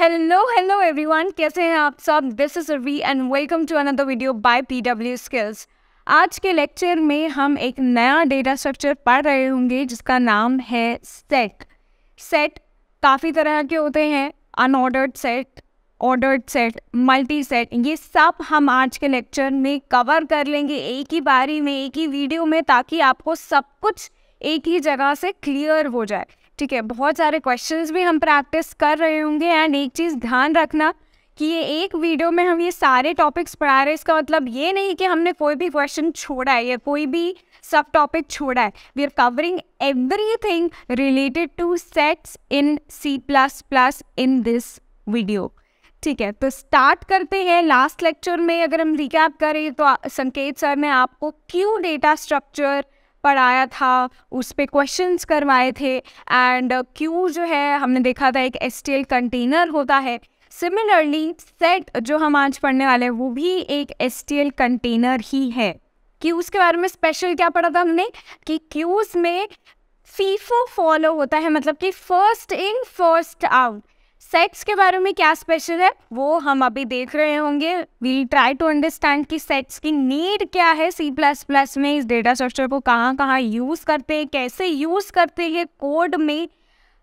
Hello hello everyone कैसे हैं आप सब this is Ravi and welcome to another video by PW skills आज के लेक्चर में हम एक नया डेटा स्ट्रक्चर पढ़ रहे होंगे जिसका नाम है सेट सेट काफ़ी तरह के होते हैं unordered set ordered set multi set ये सब हम आज के लेक्चर में कवर कर लेंगे एक ही बारी में एक ही वीडियो में ताकि आपको सब कुछ एक ही जगह से क्लियर हो जाए ठीक है बहुत सारे क्वेश्चंस भी हम प्रैक्टिस कर रहे होंगे एंड एक चीज़ ध्यान रखना कि ये एक वीडियो में हम ये सारे टॉपिक्स पढ़ा रहे हैं इसका मतलब ये नहीं कि हमने कोई भी क्वेश्चन छोड़ा है या कोई भी सब टॉपिक छोड़ा है we are covering everything related to sets in C plus plus in this video ठीक है तो स्टार्ट करते हैं लास्ट लेक्चर में अगर हम रिकैप करें तो संकेत सर ने आपको क्यों डेटा स्ट्रक्चर पढ़ाया था उस पर क्वेश्चन करवाए थे एंड क्यू जो है हमने देखा था एक एस कंटेनर होता है सिमिलरली सेट जो हम आज पढ़ने वाले हैं वो भी एक एस कंटेनर ही है क्यूज के बारे में स्पेशल क्या पढ़ा था हमने कि क्यूज में फीफो फॉलो होता है मतलब कि first in first out sets के बारे में क्या स्पेशल है वो हम अभी देख रहे होंगे वील ट्राई टू अंडरस्टैंड कि सेट्स की नीड क्या है सी प्लस प्लस में इस डेटा स्ट्रक्चर को कहाँ कहाँ यूज़ करते हैं कैसे यूज़ करते हैं कोड में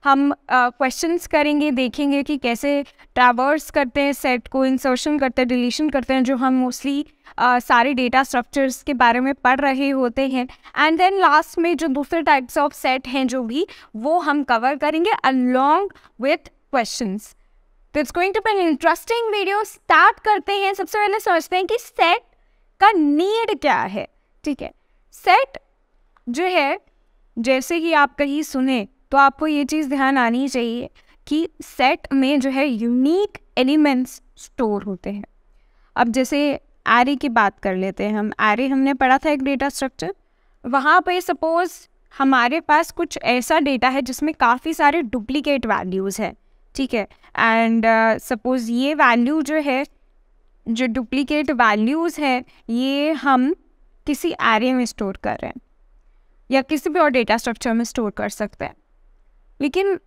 हम क्वेश्चंस uh, करेंगे देखेंगे कि कैसे ट्रावर्स करते हैं सेट को इंसर्शन करते हैं डिलीशन करते हैं जो हम मोस्टली uh, सारे डेटा स्ट्रक्चर्स के बारे में पढ़ रहे होते हैं एंड देन लास्ट में जो दूसरे टाइप्स ऑफ सेट हैं जो भी वो हम कवर करेंगे अलॉन्ग विथ क्वेश्चंस तो it's going to be interesting video start करते हैं सबसे पहले समझते हैं कि सेट का नीड क्या है ठीक है सेट जो है जैसे ही आप कहीं सुने तो आपको ये चीज़ ध्यान आनी चाहिए कि सेट में जो है यूनिक एलिमेंट्स स्टोर होते हैं अब जैसे एरे की बात कर लेते हैं हम एरे हमने पढ़ा था एक डेटा स्ट्रक्चर वहाँ पे सपोज़ हमारे पास कुछ ऐसा डेटा है जिसमें काफ़ी सारे डुप्लीकेट वैल्यूज़ हैं ठीक है एंड सपोज uh, ये वैल्यू जो है जो डुप्लीकेट वैल्यूज़ है ये हम किसी एरे में स्टोर कर रहे हैं या किसी भी और डेटा स्ट्रक्चर में स्टोर कर सकते हैं लेकिन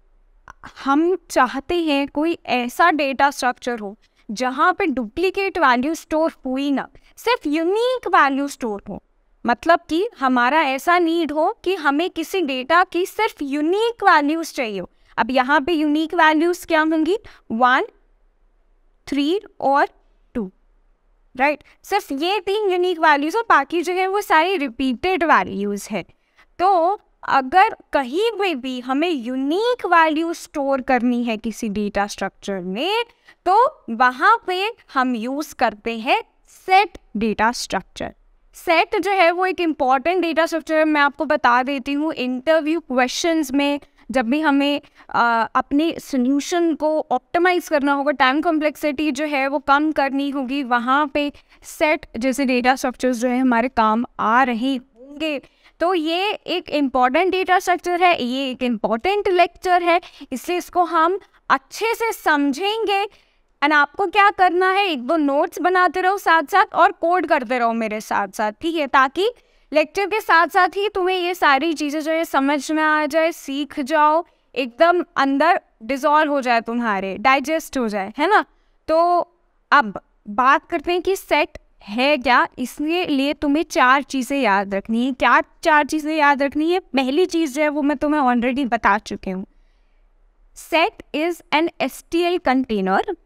हम चाहते हैं कोई ऐसा डेटा स्ट्रक्चर हो जहाँ पे डुप्लीकेट वैल्यू स्टोर हुई ना सिर्फ यूनिक वैल्यू स्टोर हो मतलब कि हमारा ऐसा नीड हो कि हमें किसी डेटा की सिर्फ यूनिक वैल्यूज़ चाहिए हो अब यहाँ पे यूनिक वैल्यूज क्या होंगी वन थ्री और टू राइट right? सिर्फ ये तीन यूनिक वैल्यूज और बाकी जो है वो सारी रिपीटेड वैल्यूज है तो अगर कहीं पर भी हमें यूनिक वैल्यू स्टोर करनी है किसी डेटा स्ट्रक्चर में तो वहां पे हम यूज़ करते हैं सेट डेटा स्ट्रक्चर सेट जो है वो एक इम्पॉर्टेंट डेटा स्ट्रक्चर मैं आपको बता देती हूँ इंटरव्यू क्वेश्चंस में जब भी हमें आ, अपने सोल्यूशन को ऑप्टिमाइज करना होगा टाइम कॉम्प्लेक्सिटी जो है वो कम करनी होगी वहाँ पे सेट जैसे डेटा स्ट्रक्चर्स जो है हमारे काम आ रहे होंगे तो ये एक इम्पॉर्टेंट डेटा स्ट्रक्चर है ये एक इम्पॉर्टेंट लेक्चर है इसलिए इसको हम अच्छे से समझेंगे एंड आपको क्या करना है एक दो नोट्स बनाते रहो साथ साथ और कोड करते रहो मेरे साथ साथ ठीक है ताकि लेक्चर के साथ साथ ही तुम्हें ये सारी चीज़ें जो है समझ में आ जाए सीख जाओ एकदम अंदर डिजॉल्व हो जाए तुम्हारे डाइजेस्ट हो जाए है ना तो अब बात करते हैं कि सेट है क्या इसके लिए तुम्हें चार चीज़ें याद रखनी है क्या चार चीज़ें याद रखनी है पहली चीज़ जो है वो मैं तुम्हें ऑलरेडी बता चुकी हूँ set is an S T L container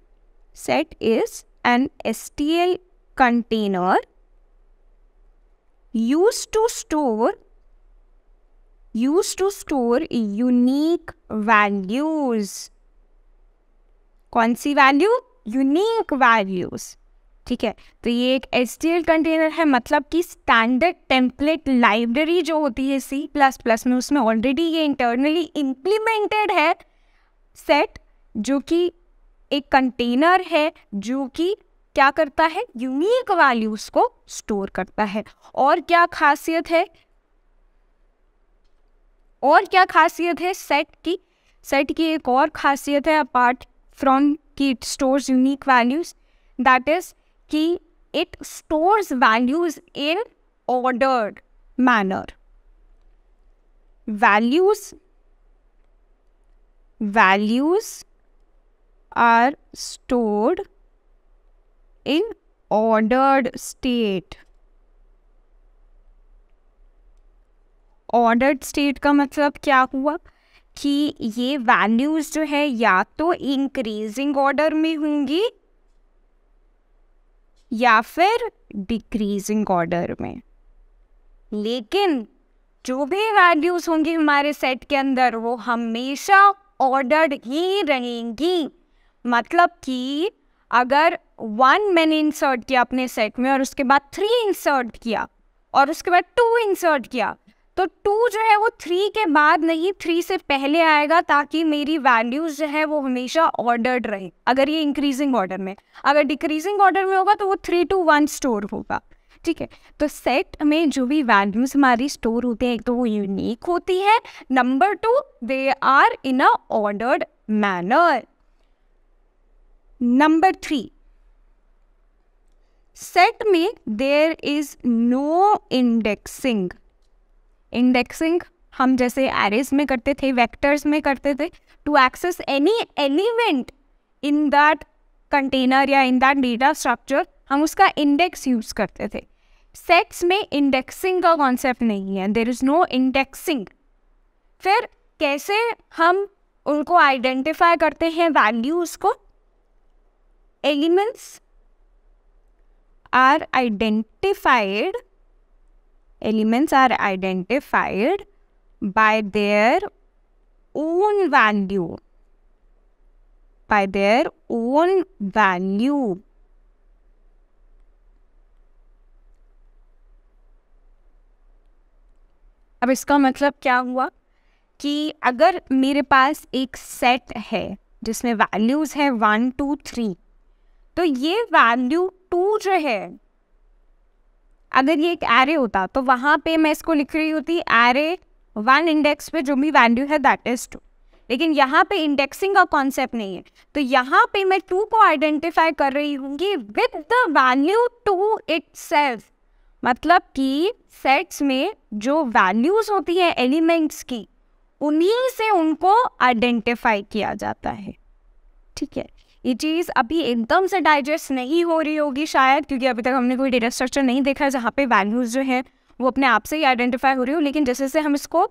set is an S T L container used to store used to store unique values कौन सी वैल्यू यूनिक वैल्यूज ठीक है तो ये एक एस कंटेनर है मतलब कि स्टैंडर्ड टेम्पलेट लाइब्रेरी जो होती है सी प्लस प्लस में उसमें ऑलरेडी ये इंटरनली इम्प्लीमेंटेड है सेट जो कि एक कंटेनर है जो कि क्या करता है यूनिक वैल्यूज को स्टोर करता है और क्या खासियत है और क्या खासियत है सेट की सेट की एक और खासियत है अपार्ट फ्रॉम की it store unique values that is कि it store values in ordered manner values values are stored in ordered state ordered state का मतलब क्या हुआ कि ये वैल्यूज जो है या तो इंक्रीजिंग ऑर्डर में होंगी या फिर डिक्रीजिंग ऑर्डर में लेकिन जो भी वैल्यूज होंगी हमारे सेट के अंदर वो हमेशा ऑर्डर्ड ही रहेंगी मतलब कि अगर वन मैंने इंसर्ट किया अपने सेट में और उसके बाद थ्री इंसर्ट किया और उसके बाद टू इंसर्ट किया तो टू जो है वो थ्री के बाद नहीं थ्री से पहले आएगा ताकि मेरी वैल्यूज जो है वो हमेशा ऑर्डर्ड रहे अगर ये इंक्रीजिंग ऑर्डर में अगर डिक्रीजिंग ऑर्डर में होगा तो वो थ्री टू वन स्टोर होगा ठीक है तो सेट में जो भी वैल्यूज हमारी स्टोर होते हैं एक तो वो यूनिक होती है number two they are in a ordered manner number three set में there is no indexing indexing हम जैसे एरेज में करते थे वेक्टर्स में करते थे to access any element in that container या इन दैट डेटा स्ट्रक्चर हम उसका इंडेक्स यूज करते थे सेट्स में इंडेक्सिंग का कॉन्सेप्ट नहीं है देर इज नो इंडेक्सिंग फिर कैसे हम उनको आइडेंटिफाई करते हैं वैल्यूज़ को elements are identified elements are identified by their own value by their own value अब इसका मतलब क्या हुआ कि अगर मेरे पास एक सेट है जिसमें वैल्यूज है वन टू थ्री तो ये वैल्यू टू जो है अगर ये एक एरे होता तो वहाँ पे मैं इसको लिख रही होती एरे वन इंडेक्स पे जो भी वैल्यू है दैट इज टू लेकिन यहाँ पे इंडेक्सिंग का कॉन्सेप्ट नहीं है तो यहाँ पे मैं टू को आइडेंटिफाई कर रही हूँ with the value to it मतलब कि सेट्स में जो वैल्यूज होती है एलिमेंट्स की उन्हीं से उनको आइडेंटिफाई किया जाता है ठीक है ये चीज़ अभी एकदम से डाइजेस्ट नहीं हो रही होगी शायद क्योंकि अभी तक हमने कोई डेटा स्ट्रक्चर नहीं देखा है जहाँ पे वैल्यूज़ जो हैं वो अपने आप से ही आइडेंटिफाई हो रही हो लेकिन जैसे जैसे हम इसको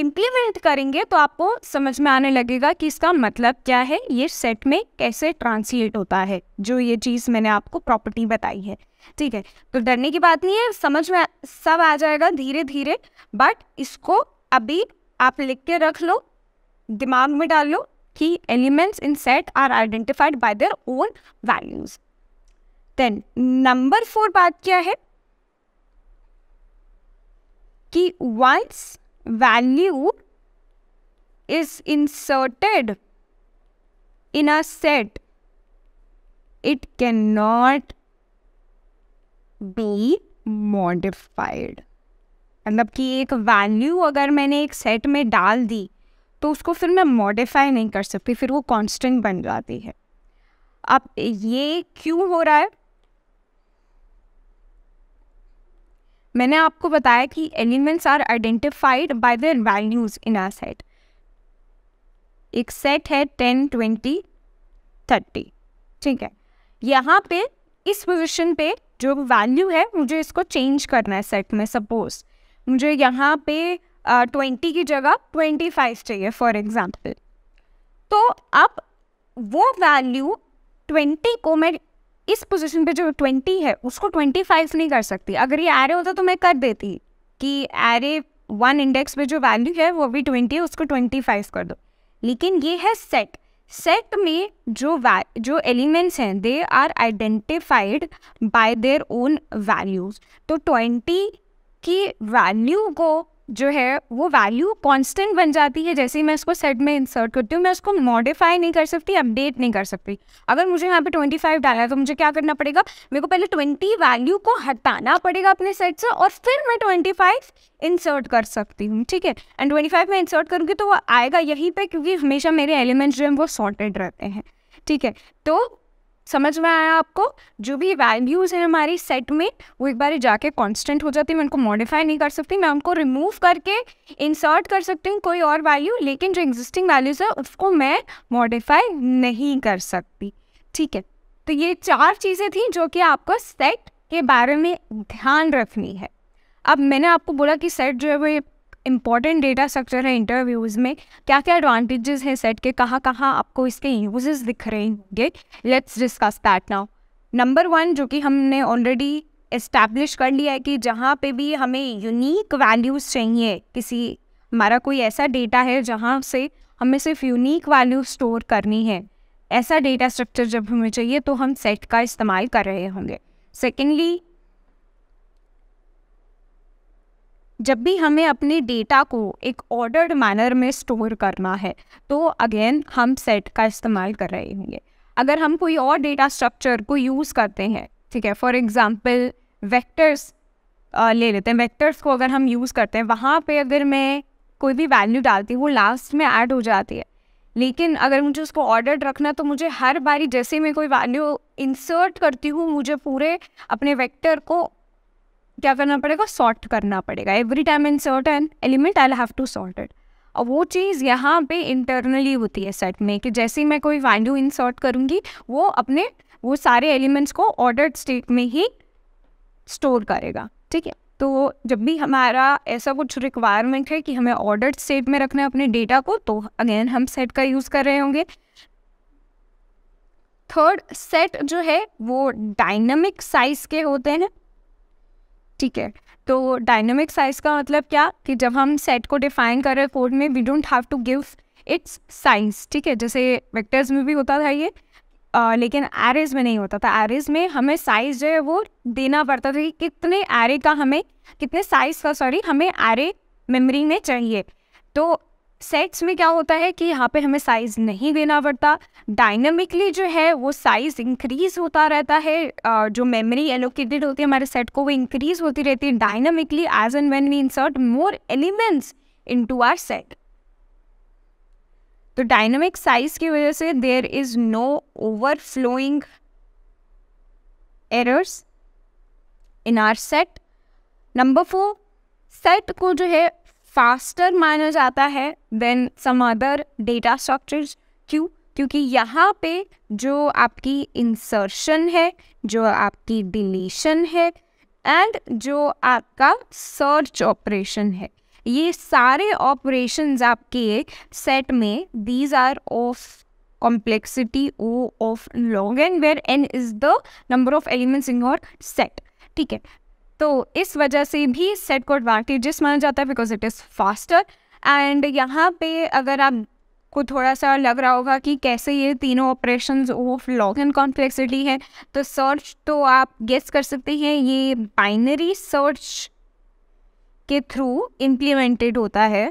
इम्प्लीमेंट करेंगे तो आपको समझ में आने लगेगा कि इसका मतलब क्या है ये सेट में कैसे ट्रांसलेट होता है जो ये चीज़ मैंने आपको प्रॉपर्टी बताई है ठीक है तो डरने की बात नहीं है समझ में सब आ जाएगा धीरे धीरे बट इसको अभी आप लिख के रख लो दिमाग में डाल लो कि elements in set are identified by their own values then number four बात क्या है कि once value is inserted in a set it can not be modified मतलब कि एक वैल्यू अगर मैंने एक सेट में डाल दी तो उसको फिर मैं मॉडिफाई नहीं कर सकती फिर वो कॉन्स्टेंट बन जाती है अब ये क्यों हो रहा है मैंने आपको बताया कि elements are identified by the values in our set एक सेट है टेन ट्वेंटी थर्टी ठीक है यहाँ पे इस पोजिशन पे जो वैल्यू है मुझे इसको चेंज करना है सेट में सपोज मुझे यहाँ पे ट्वेंटी uh, की जगह ट्वेंटी फाइव चाहिए फॉर एग्जाम्पल तो अब वो वैल्यू ट्वेंटी को मैं इस पोजीशन पे जो ट्वेंटी है उसको ट्वेंटी फाइव नहीं कर सकती अगर ये एरे होता तो मैं कर देती कि एरे वन इंडेक्स पे जो वैल्यू है वो भी ट्वेंटी है उसको ट्वेंटी फाइव कर दो लेकिन ये है सेट सेट में जो जो एलिमेंट्स हैं they are identified by their own values तो ट्वेंटी की वैल्यू को जो है वो वैल्यू कांस्टेंट बन जाती है जैसे ही मैं उसको सेट में इंसर्ट करती हूँ मैं उसको मॉडिफाई नहीं कर सकती अपडेट नहीं कर सकती अगर मुझे यहाँ पे 25 डाला है तो मुझे क्या करना पड़ेगा मेरे को पहले 20 वैल्यू को हटाना पड़ेगा अपने सेट से और फिर मैं 25 इंसर्ट कर सकती हूँ ठीक है एंड ट्वेंटी में इंसर्ट करूँगी तो वो आएगा यहीं पर क्योंकि हमेशा मेरे एलिमेंट्स जो हैं वो सॉर्टेड रहते हैं ठीक है तो समझ में आया आपको जो भी वैल्यूज़ हैं हमारी सेट में वो एक बार जाके कांस्टेंट हो जाती है मैं उनको मॉडिफाई नहीं कर सकती मैं उनको रिमूव करके इंसर्ट कर सकती हूँ कोई और वैल्यू लेकिन जो एग्जिस्टिंग वैल्यूज़ है उसको मैं मॉडिफाई नहीं कर सकती ठीक है तो ये चार चीज़ें थी जो कि आपको सेट के बारे में ध्यान रखनी है अब मैंने आपको बोला कि सेट जो है वो इम्पॉर्टेंट डेटा स्ट्रक्चर है इंटरव्यूज़ में क्या क्या एडवांटेजेस हैं सेट के कहाँ कहाँ आपको इसके यूजेस दिख रहे होंगे let's discuss that now number one जो कि हमने ऑलरेडी इस्टेब्लिश कर लिया है कि जहाँ पे भी हमें यूनिक वैल्यूज़ चाहिए किसी हमारा कोई ऐसा डेटा है जहाँ से हमें सिर्फ यूनिक वैल्यू स्टोर करनी है ऐसा डेटा स्ट्रक्चर जब हमें चाहिए तो हम सेट का इस्तेमाल कर रहे होंगे सेकेंडली जब भी हमें अपने डेटा को एक ऑर्डर्ड मैनर में स्टोर करना है तो अगेन हम सेट का इस्तेमाल कर रहे होंगे अगर हम कोई और डेटा स्ट्रक्चर को यूज़ करते हैं ठीक है फॉर एग्ज़ाम्पल वेक्टर्स ले लेते हैं वेक्टर्स को अगर हम यूज़ करते हैं वहाँ पे अगर मैं कोई भी वैल्यू डालती हूँ वो लास्ट में ऐड हो जाती है लेकिन अगर मुझे उसको ऑर्डर्ड रखना तो मुझे हर बारी जैसे मैं कोई वैल्यू इंसर्ट करती हूँ मुझे पूरे अपने वेक्टर को क्या करना पड़ेगा सॉर्ट करना पड़ेगा every time insert an element I have to sort it और वो चीज़ यहाँ पे इंटरनली होती है सेट में कि जैसे ही मैं कोई वैल्यू इंसर्ट करूँगी वो अपने वो सारे एलिमेंट्स को ऑर्डर्ड स्टेट में ही स्टोर करेगा ठीक है तो जब भी हमारा ऐसा कुछ रिक्वायरमेंट है कि हमें ऑर्डर्ड स्टेट में रखना है अपने डेटा को तो अगेन हम सेट का यूज़ कर रहे होंगे थर्ड सेट जो है वो डायनमिक साइज के होते हैं ठीक है तो डायनेमिक साइज का मतलब क्या कि जब हम सेट को डिफाइन कर रहे हैं कोड में we don't have to give its साइंस ठीक है जैसे वेक्टर्स में भी होता था ये आ, लेकिन एरेज में नहीं होता था एरेज में हमें साइज जो है वो देना पड़ता था कि कितने एरे का हमें कितने साइज का सॉरी हमें एरे मेमोरी में चाहिए तो सेट्स में क्या होता है कि यहाँ पे हमें साइज़ नहीं देना पड़ता डायनामिकली जो है वो साइज़ इंक्रीज़ होता रहता है जो मेमोरी एलोकेटेड होती है हमारे सेट को वो इंक्रीज़ होती रहती है dynamically as and when we insert more elements to our set तो डायनामिक साइज़ की वजह से there is no overflowing errors in our set number four set को जो है फास्टर माना जाता है then some other data structures क्यों क्योंकि यहाँ पे जो आपकी इंसर्शन है जो आपकी डिलीशन है एंड जो आपका सर्च ऑपरेशन है ये सारे ऑपरेशंस आपके एक सेट में these are of complexity O of log n where n is the number of elements in your set ठीक है तो इस वजह से भी सेट को एडवांटेजेस माना जाता है because it is faster and यहाँ पे अगर आप को थोड़ा सा लग रहा होगा कि कैसे ये तीनों operation of log n complexity है तो सर्च तो आप गेस कर सकते हैं ये बाइनरी सर्च के थ्रू इम्प्लीमेंटेड होता है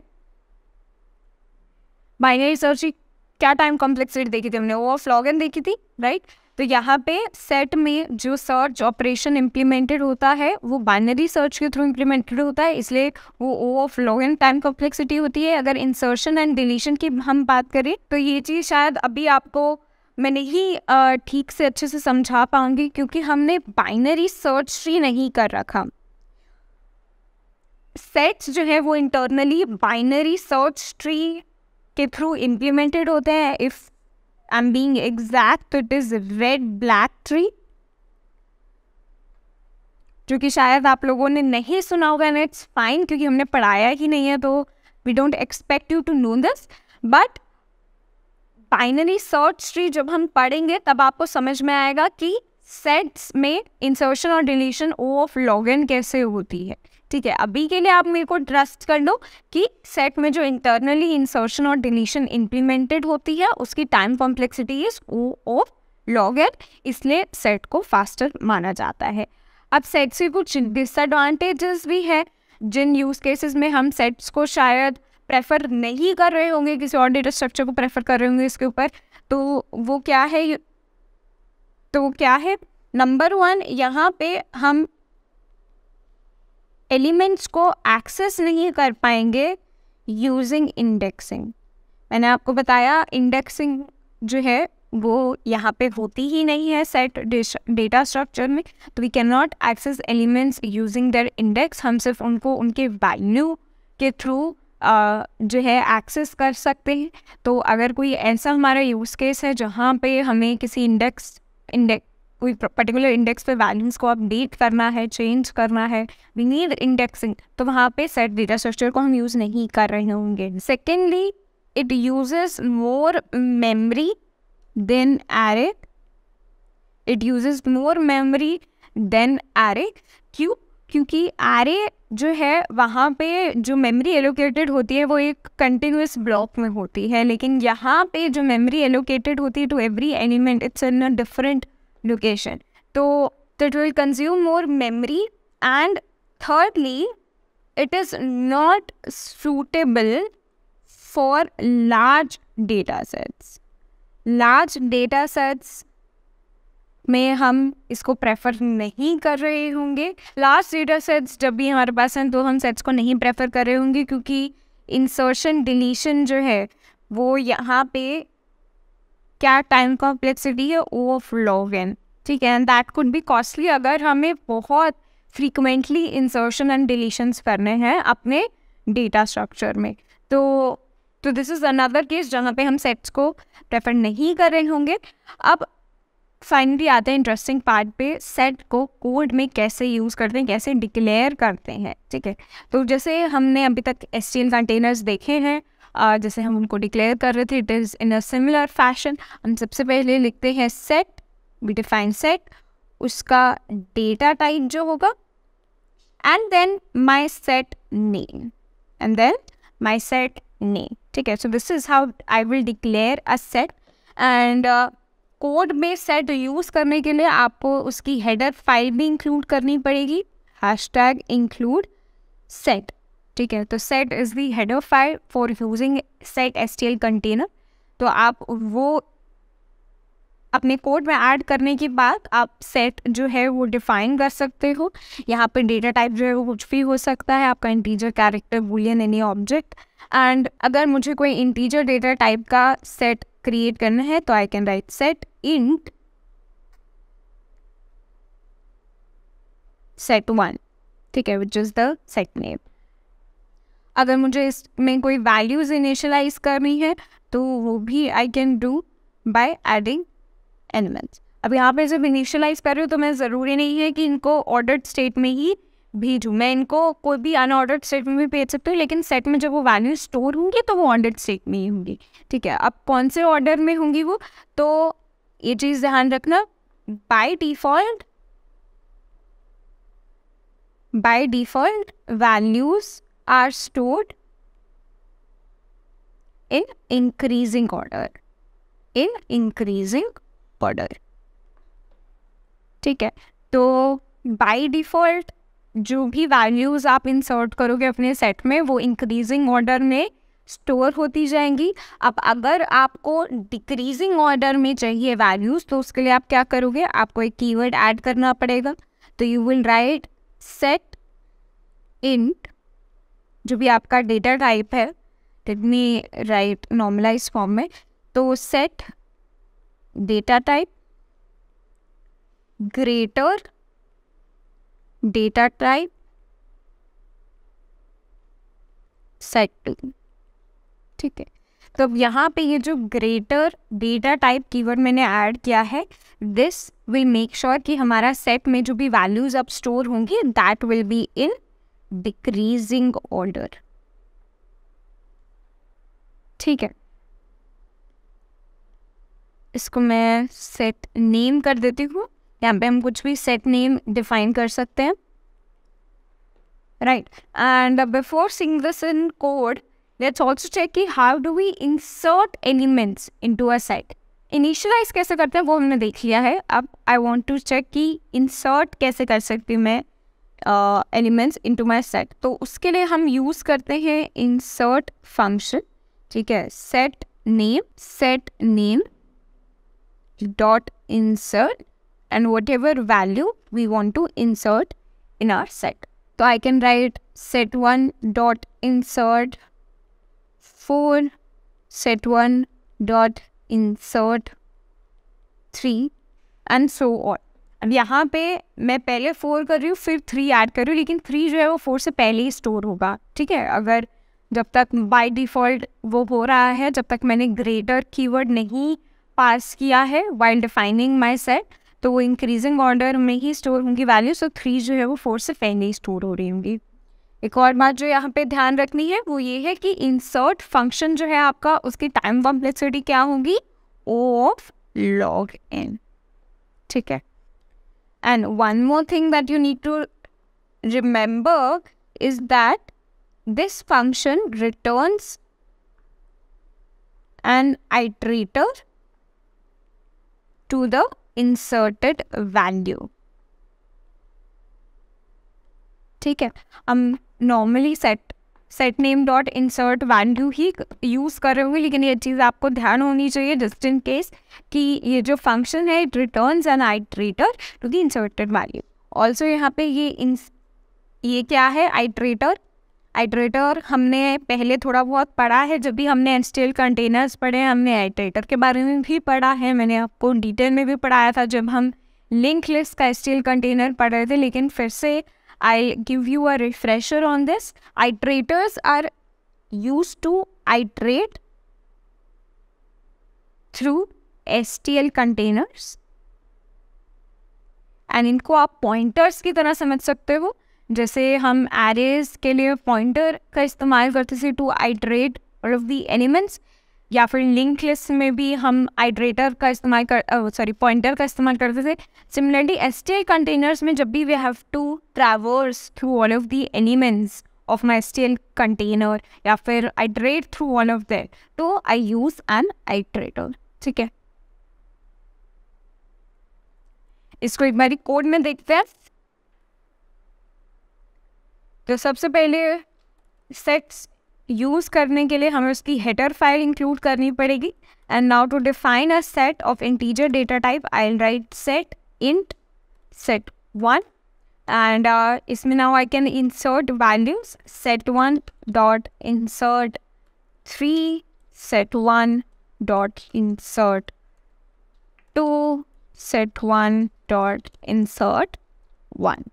बाइनरी सर्च क्या टाइम कॉम्प्लेक्सिटी देखी थी हमने वो ऑफ लॉग इन देखी थी राइट right? तो यहाँ पे सेट में जो सर्च ऑपरेशन इम्प्लीमेंटेड होता है वो बाइनरी सर्च के थ्रू इम्प्लीमेंटेड होता है इसलिए वो O of log n time complexity होती है अगर इंसर्शन एंड डिलीशन की हम बात करें तो ये चीज़ शायद अभी आपको मैं नहीं ठीक से अच्छे से समझा पाऊंगी क्योंकि हमने बाइनरी सर्च ही नहीं कर रखा सेट्स जो है वो इंटरनली बाइनरी सर्च ट्री के थ्रू इम्प्लीमेंटेड होते हैं if I'm being exact, it is red black tree जो कि शायद आप लोगों ने नहीं सुना होगा एंड इट्स फाइन क्योंकि हमने पढ़ाया ही नहीं है तो we don't expect you to know this but finally search tree जब हम पढ़ेंगे तब आपको समझ में आएगा कि सेट्स में इंसर्शन और डिलीशन ओ ऑफ लॉग कैसे होती है ठीक है अभी के लिए आप मेरे को ट्रस्ट कर लो कि सेट में जो इंटरनली इंसर्शन और डिलीशन इम्प्लीमेंटेड होती है उसकी time complexity is O of log n इसलिए सेट को फास्टर माना जाता है अब सेट से कुछ डिसएडवांटेजेस भी हैं जिन यूज़ केसेस में हम सेट्स को शायद प्रेफर नहीं कर रहे होंगे किसी और डेटा स्ट्रक्चर को प्रेफर कर रहे होंगे इसके ऊपर तो वो क्या है तो क्या है नंबर वन यहाँ पे हम एलिमेंट्स को एक्सेस नहीं कर पाएंगे यूजिंग इंडेक्सिंग मैंने आपको बताया इंडेक्सिंग जो है वो यहाँ पे होती ही नहीं है सेट डेटा स्ट्रक्चर में तो we can not access elements using the index हम सिर्फ उनको उनके वैल्यू के थ्रू जो है एक्सेस कर सकते हैं तो अगर कोई ऐसा हमारा यूज़ केस है जहाँ पे हमें किसी इंडेक्स इंडेक्स कोई पर्टिकुलर इंडेक्स पे वैल्यूज को अपडेट करना है चेंज करना है वी नीड इंडेक्सिंग तो वहाँ पे सेट डेटा स्ट्रक्चर को हम यूज़ नहीं कर रहे होंगे secondly it uses more memory than array it uses more memory than array क्यों क्योंकि एरे जो है वहाँ पे जो मेमोरी एलोकेटेड होती है वो एक कंटिन्यूस ब्लॉक में होती है लेकिन यहाँ पे जो मेमोरी एलोकेटेड होती है to every element it's in a different location. So that will consume more memory and thirdly, it is not suitable for large data sets. Large data sets में हम इसको प्रेफर नहीं कर रहे होंगे लास्ट डेटा सेट्स जब भी हमारे पास हैं तो हम सेट्स को नहीं प्रेफर कर रहे होंगे क्योंकि इंसर्शन डिलीशन जो है वो यहाँ पे क्या टाइम कॉम्प्लेक्सिटी है ओ ऑफ लॉग एन ठीक है and that could be costly अगर हमें बहुत फ्रीक्वेंटली इंसर्शन एंड डिलीशंस करने हैं अपने डेटा स्ट्रक्चर में तो तो दिस इज़ अनदर केस जहाँ पे हम सेट्स को प्रेफर नहीं कर रहे होंगे अब फाइनली आते हैं इंटरेस्टिंग पार्ट पे सेट को कोड में कैसे यूज़ करते हैं कैसे डिक्लेयर करते हैं ठीक है तो जैसे हमने अभी तक एस टी कंटेनर्स देखे हैं जैसे हम उनको डिक्लेयर कर रहे थे it is in a similar fashion हम सबसे पहले लिखते हैं सेट वी डिफाइन सेट उसका डेटा टाइप जो होगा and then my set name and then my set name ठीक है so this is how I will declare a set and code में सेट यूज़ करने के लिए आपको उसकी हेडर फाइल भी इंक्लूड करनी पड़ेगी हैश टैग इंक्लूड सेट ठीक है तो set is the header file for using set S T L container तो आप वो अपने कोड में ऐड करने के बाद आप सेट जो है वो डिफाइन कर सकते हो यहाँ पे डेटा टाइप जो है वो कुछ भी हो सकता है आपका integer character boolean any object and अगर मुझे कोई इंटीजर डेटा टाइप का सेट क्रिएट करना है तो I can write set int set one ठीक है which is the set name अगर मुझे इसमें कोई वैल्यूज़ इनिशलाइज करनी है तो वो भी I can do by adding elements अब यहाँ पर जब इनिशलाइज कर रही हूँ तो मैं ज़रूरी नहीं है कि इनको ऑर्डर्ड स्टेट में ही भेजूँ मैं इनको कोई भी अनऑर्डर्ड स्टेट में भी भेज सकती हूँ लेकिन सेट में जब वो वैल्यू स्टोर होंगी तो वो ऑर्डर्ड स्टेट में ही होंगी ठीक है अब कौन से ऑर्डर में होंगी वो तो ये चीज़ ध्यान रखना by default by default values are stored in increasing order. In increasing order. ठीक है तो बाय डिफ़ॉल्ट जो भी वैल्यूज़ आप इंसर्ट करोगे अपने सेट में वो इंक्रीजिंग ऑर्डर में स्टोर होती जाएंगी अब अगर आपको डिक्रीजिंग ऑर्डर में चाहिए वैल्यूज़ तो उसके लिए आप क्या करोगे आपको एक कीवर्ड ऐड करना पड़ेगा तो you will write set int जो भी आपका डेटा टाइप है डिडनी राइट नॉर्मलाइज फॉर्म में तो set data type greater data type set ठीक है तो अब यहाँ पे ये जो ग्रेटर डेटा टाइप कीवर्ड मैंने ऐड किया है दिस विल मेक श्योर कि हमारा सेट में जो भी वैल्यूज अब स्टोर होंगी that will be in decreasing order ठीक है इसको मैं सेट नेम कर देती हूँ यहाँ पे हम कुछ भी सेट नेम डिफाइन कर सकते हैं right and before seeing this in code let's let's check कि how do we insert elements into a set initialise कैसे करते हैं वो हमने देख लिया है अब आई वांट टू चेक कि इंसर्ट कैसे कर सकती हूँ मैं एलिमेंट्स इनटू माय सेट तो उसके लिए हम यूज करते हैं इंसर्ट फंक्शन ठीक है set name set name dot insert and whatever value we want to insert in our set तो I can write set one dot insert four set one dot insert three and so on अब यहाँ पे मैं पहले four कर रही हूँ फिर थ्री ऐड कर रही हूँ लेकिन थ्री जो है वो फोर से पहले ही स्टोर होगा ठीक है अगर जब तक बाय डिफ़ॉल्ट वो हो रहा है जब तक मैंने ग्रेटर कीवर्ड नहीं पास किया है वाइल डिफाइनिंग माई सेट तो वो इंक्रीजिंग ऑर्डर में ही स्टोर होंगी वैल्यू सो थ्री जो है वो फोर से पहले ही स्टोर हो रही होंगी एक और बात जो यहाँ पे ध्यान रखनी है वो ये है कि इंसर्ट फंक्शन जो है आपका उसकी टाइम कॉम्प्लेक्सिटी क्या होगी ओ ऑफ लॉग इन ठीक है And one more thing that you need to remember is that this function returns an iterator to the inserted value. ठीक है हम normally set set name dot insert value ही use कर रहे होंगे लेकिन ये चीज़ आपको ध्यान होनी चाहिए जस्ट इन केस कि ये जो फंक्शन है it return an iterator to the inserted value also यहाँ पे ये इन ये क्या है आइट्रेटर आइट्रेटर हमने पहले थोड़ा बहुत पढ़ा है जब भी हमने एनस्टेल कंटेनर्स पढ़े हैं हमने आइट्रेटर के बारे में भी पढ़ा है मैंने आपको डिटेल में भी पढ़ाया था जब हम लिंक लिस्ट का स्टील कंटेनर पढ़ रहे थे लेकिन फिर से I'll give you a refresher on this. Iterators are used to iterate through STL containers. And इनको आप पॉइंटर्स की तरह समझ सकते हो जैसे हम एरेज के लिए पॉइंटर का इस्तेमाल करते थे to iterate all of the elements या फिर लिंक लिस्ट में भी हम आइड्रेटर का इस्तेमाल कर सॉरी पॉइंटर का इस्तेमाल करते थे similarly S T L containers में जब भी we have to traverse through all of the elements of my S T L container या फिर iterate through all of that तो आई यूज़ एन आइड्रेटर ठीक है इसको एक बार कोड में देखते हैं तो सबसे पहले सेट्स यूज़ करने के लिए हमें उसकी हेटर फाइल इंक्लूड करनी पड़ेगी and now to define a set of integer data type I write set int set one and इसमें now I can insert values set one dot insert three set one dot insert two set one dot insert one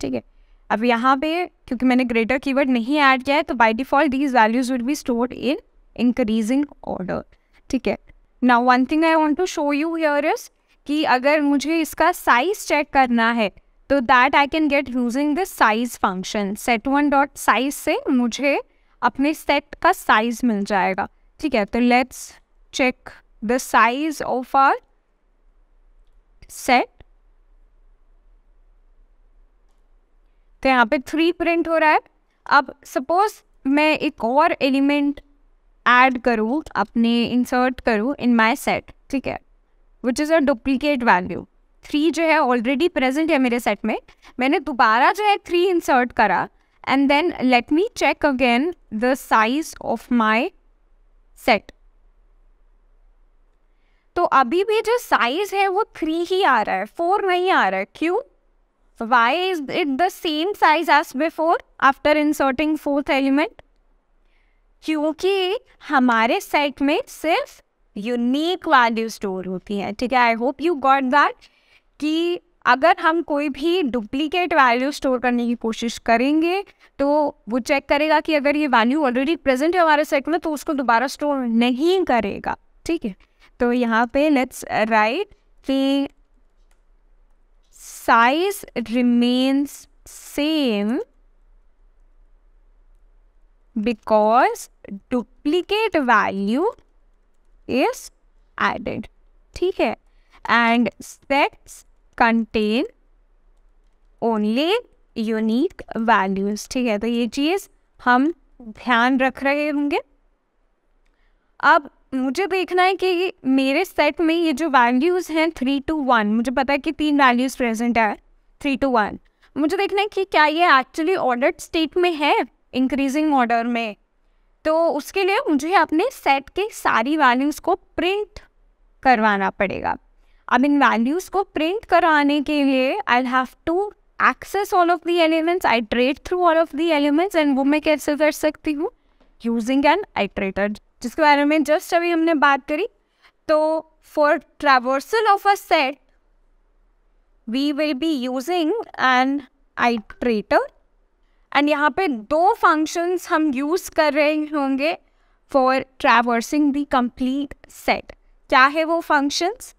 ठीक है अब यहाँ पे क्योंकि मैंने greater keyword नहीं add किया है तो by default these values will be stored in increasing order ठीक है now one thing I want to show you here is कि अगर मुझे इसका साइज चेक करना है तो that I can get using the size function set one dot size से मुझे अपने सेट का साइज मिल जाएगा ठीक है तो let's check the size of our set तो यहाँ पे थ्री प्रिंट हो रहा है अब सपोज मैं एक और एलिमेंट ऐड करूँ अपने इंसर्ट करूँ इन माई सेट ठीक है which is a duplicate value three जो है ऑलरेडी प्रेजेंट है मेरे सेट में मैंने दोबारा जो है थ्री इंसर्ट करा and then let me check again the size of my set तो अभी भी जो साइज है वो थ्री ही आ रहा है फोर नहीं आ रहा है क्यों Why is it the same size as before after inserting fourth element? क्योंकि हमारे सेट में सिर्फ यूनिक वैल्यू स्टोर होती है ठीक है I hope you got that कि अगर हम कोई भी डुप्लीकेट वैल्यू स्टोर करने की कोशिश करेंगे तो वो चेक करेगा कि अगर ये वैल्यू ऑलरेडी प्रेजेंट है हमारे सेट में तो उसको दोबारा स्टोर नहीं करेगा ठीक है तो यहाँ पे लेट्स राइट कि size remains same because duplicate value is added ठीक है and sets contain only unique values ठीक है तो ये चीज़ हम ध्यान रख रहे होंगे अब मुझे देखना है कि मेरे सेट में ये जो वैल्यूज़ हैं थ्री टू वन मुझे पता है कि तीन वैल्यूज़ प्रेजेंट है थ्री टू वन मुझे देखना है कि क्या ये एक्चुअली ऑर्डर स्टेट में है इंक्रीजिंग ऑर्डर में तो उसके लिए मुझे अपने सेट के सारी वैल्यूज़ को प्रिंट करवाना पड़ेगा अब इन वैल्यूज़ को प्रिंट करवाने के लिए I have to access all of the elements iterate through all of the elements and वो मैं कैसे कर सकती हूँ यूजिंग एन आइट्रेटेड जिसके बारे में जस्ट अभी हमने बात करी तो for traversal of a set we will be using an iterator and यहाँ पे दो फंक्शंस हम यूज़ कर रहे होंगे for traversing the complete set क्या है वो फंक्शंस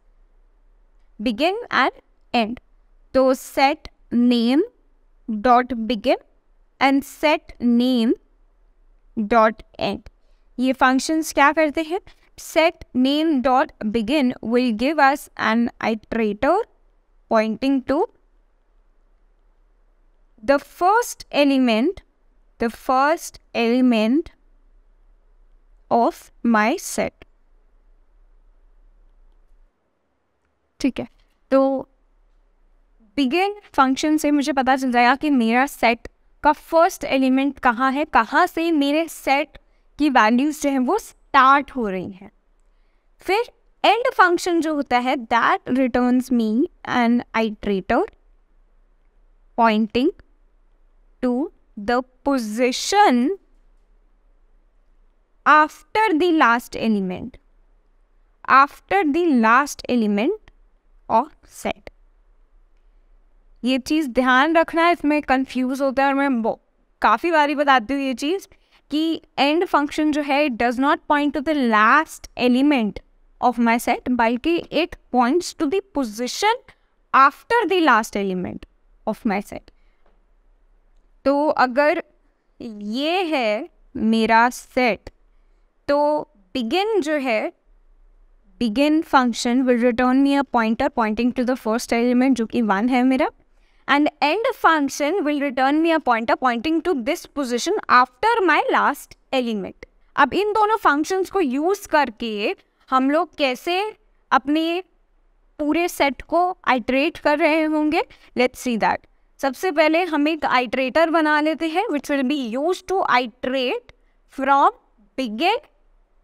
बिगिन एंड एंड तो set name dot begin and set name dot end ये फंक्शंस क्या करते हैं set name dot begin will give us an iterator pointing to the first element the first element of my set ठीक है तो begin function से मुझे पता चल जाएगा कि मेरा सेट का फर्स्ट एलिमेंट कहाँ है कहाँ से मेरे सेट की वैल्यूज जो हैं वो स्टार्ट हो रही हैं फिर एंड फंक्शन जो होता है that returns me an iterator pointing to the position after the last element after the last element और सेट ये चीज़ ध्यान रखना है इसमें कंफ्यूज होता है और मैं काफ़ी बारी बताती हूँ ये चीज़ कि एंड फंक्शन जो है it does not point to the last element of my set बल्कि it points to the position after the last element of my set तो अगर ये है मेरा सेट तो बिगिन जो है begin function will return me a pointer pointing to the first element जो कि वन है मेरा and end function will return me a pointer pointing to this position after my last element. अब इन दोनों functions को use करके हम लोग कैसे अपने पूरे set को iterate कर रहे होंगे Let's see that. सबसे पहले हम एक iterator बना लेते हैं which will be used to iterate from begin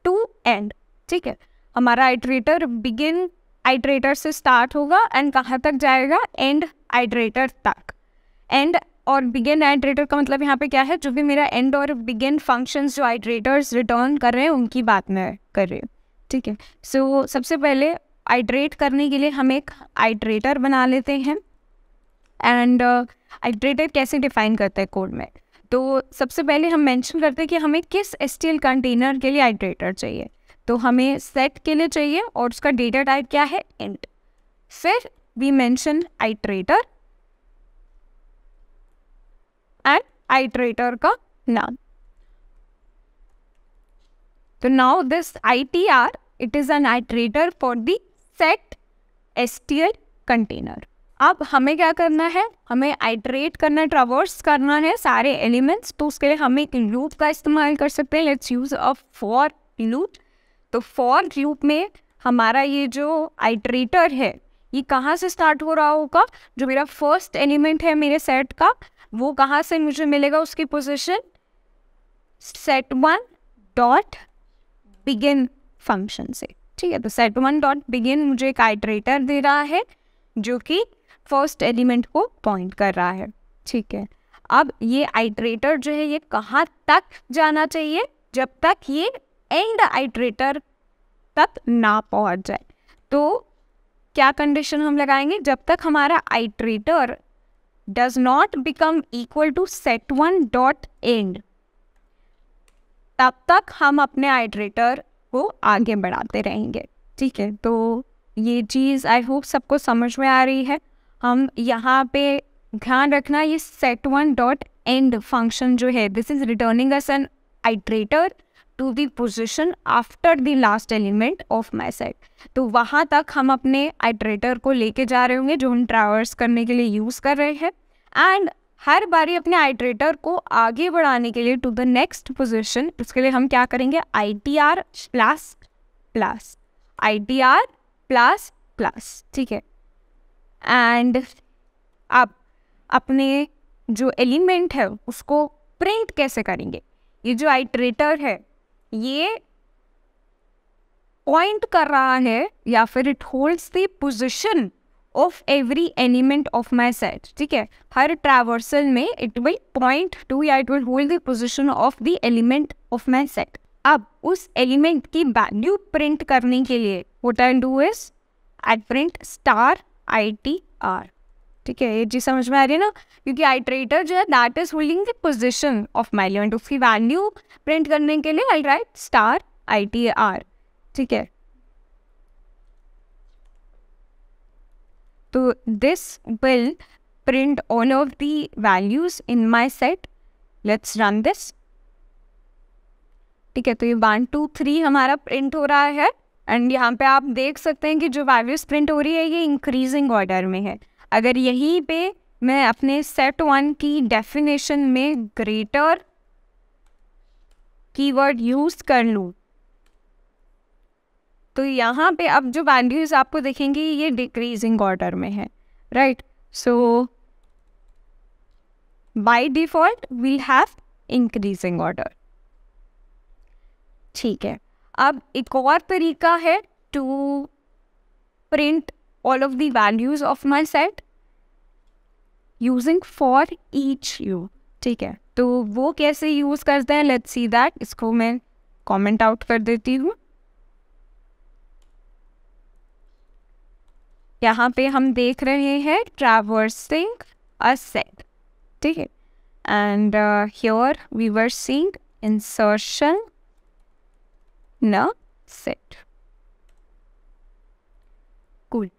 to end. ठीक है हमारा iterator begin आइड्रेटर से स्टार्ट होगा एंड कहाँ तक जाएगा एंड आइड्रेटर तक एंड और बिगिन आइड्रेटर का मतलब यहाँ पे क्या है जो भी मेरा एंड और बिगिन फंक्शंस जो आइड्रेटर्स रिटर्न कर रहे हैं उनकी बात मैं कर रही हूँ ठीक है सो सबसे पहले आइड्रेट करने के लिए हम एक आइड्रेटर बना लेते हैं एंड आइड्रेटर uh, कैसे डिफाइन करते हैं कोड में तो सबसे पहले हम मेंशन करते हैं कि हमें किस स्टील कंटेनर के लिए आइड्रेटर चाहिए तो हमें सेट के लिए चाहिए और उसका डेटा टाइप क्या है इंट फिर we mention iterator and iterator का नाम तो now this ITR it is an iterator for the set STL container अब हमें क्या करना है हमें आइट्रेट करना है ट्रावर्स करना है सारे एलिमेंट्स तो उसके लिए हम एक लूप का इस्तेमाल कर सकते हैं लेट्स यूज अ फॉर लूट तो फॉर लूप में हमारा ये जो आइट्रेटर है ये कहाँ से स्टार्ट हो रहा होगा जो मेरा फर्स्ट एलिमेंट है मेरे सेट का वो कहाँ से मुझे मिलेगा उसकी position set one dot begin function से ठीक है तो सेट वन डॉट बिगिन मुझे एक आइट्रेटर दे रहा है जो कि फर्स्ट एलिमेंट को पॉइंट कर रहा है ठीक है अब ये आइट्रेटर जो है ये कहाँ तक जाना चाहिए जब तक ये एंड आइट्रेटर तक ना पहुंच जाए तो क्या कंडीशन हम लगाएंगे जब तक हमारा iterator does not become equal to set one dot end तब तक हम अपने आइट्रेटर को आगे बढ़ाते रहेंगे ठीक है तो ये चीज़ आई होप सबको समझ में आ रही है हम यहाँ पे ध्यान रखना ये set one dot end function जो है this is returning us an iterator to the position after the last element of my set तो वहाँ तक हम अपने आइट्रेटर को लेके जा रहे होंगे जो हम ट्रावर्स करने के लिए यूज़ कर रहे हैं एंड हर बारी अपने आइट्रेटर को आगे बढ़ाने के लिए टू द नेक्स्ट पोजिशन उसके लिए हम क्या करेंगे I T R plus plus I T R plus plus ठीक है एंड आप अपने जो एलिमेंट है उसको प्रिंट कैसे करेंगे ये जो आइट्रेटर है ये पॉइंट कर रहा है या फिर it holds the position of every element of my set ठीक है हर ट्रैवर्सल में इट विल पॉइंट टू या it will hold the position of the element of my set अब उस एलिमेंट की वैल्यू प्रिंट करने के लिए what I do is at print star I T R ठीक है ये चीज समझ में आ रही है ना क्योंकि आइट्रेटर जो है that is holding the position of my element उसकी वैल्यू प्रिंट करने के लिए I write star I T R ठीक है तो this will print all of the values in my set let's run this ठीक है तो ये वन टू थ्री हमारा प्रिंट हो रहा है एंड यहाँ पे आप देख सकते हैं कि जो वैल्यूज प्रिंट हो रही है ये इंक्रीजिंग ऑर्डर में है अगर यहीं पे मैं अपने सेट वन की डेफिनेशन में ग्रेटर कीवर्ड यूज कर लूँ तो यहाँ पे अब जो वैल्यूज़ आपको देखेंगे ये डिक्रीजिंग ऑर्डर में है right so by default we'll have increasing order ठीक है अब एक और तरीका है to print all of the values of my set using for each u ठीक है तो वो कैसे यूज करते हैं लेट्स सी दैट इसको मैं कमेंट आउट कर देती हूँ यहाँ पे हम देख रहे हैं ट्रैवर्सिंग अ सेट ठीक है and here we were seeing insertion in a set. Cool.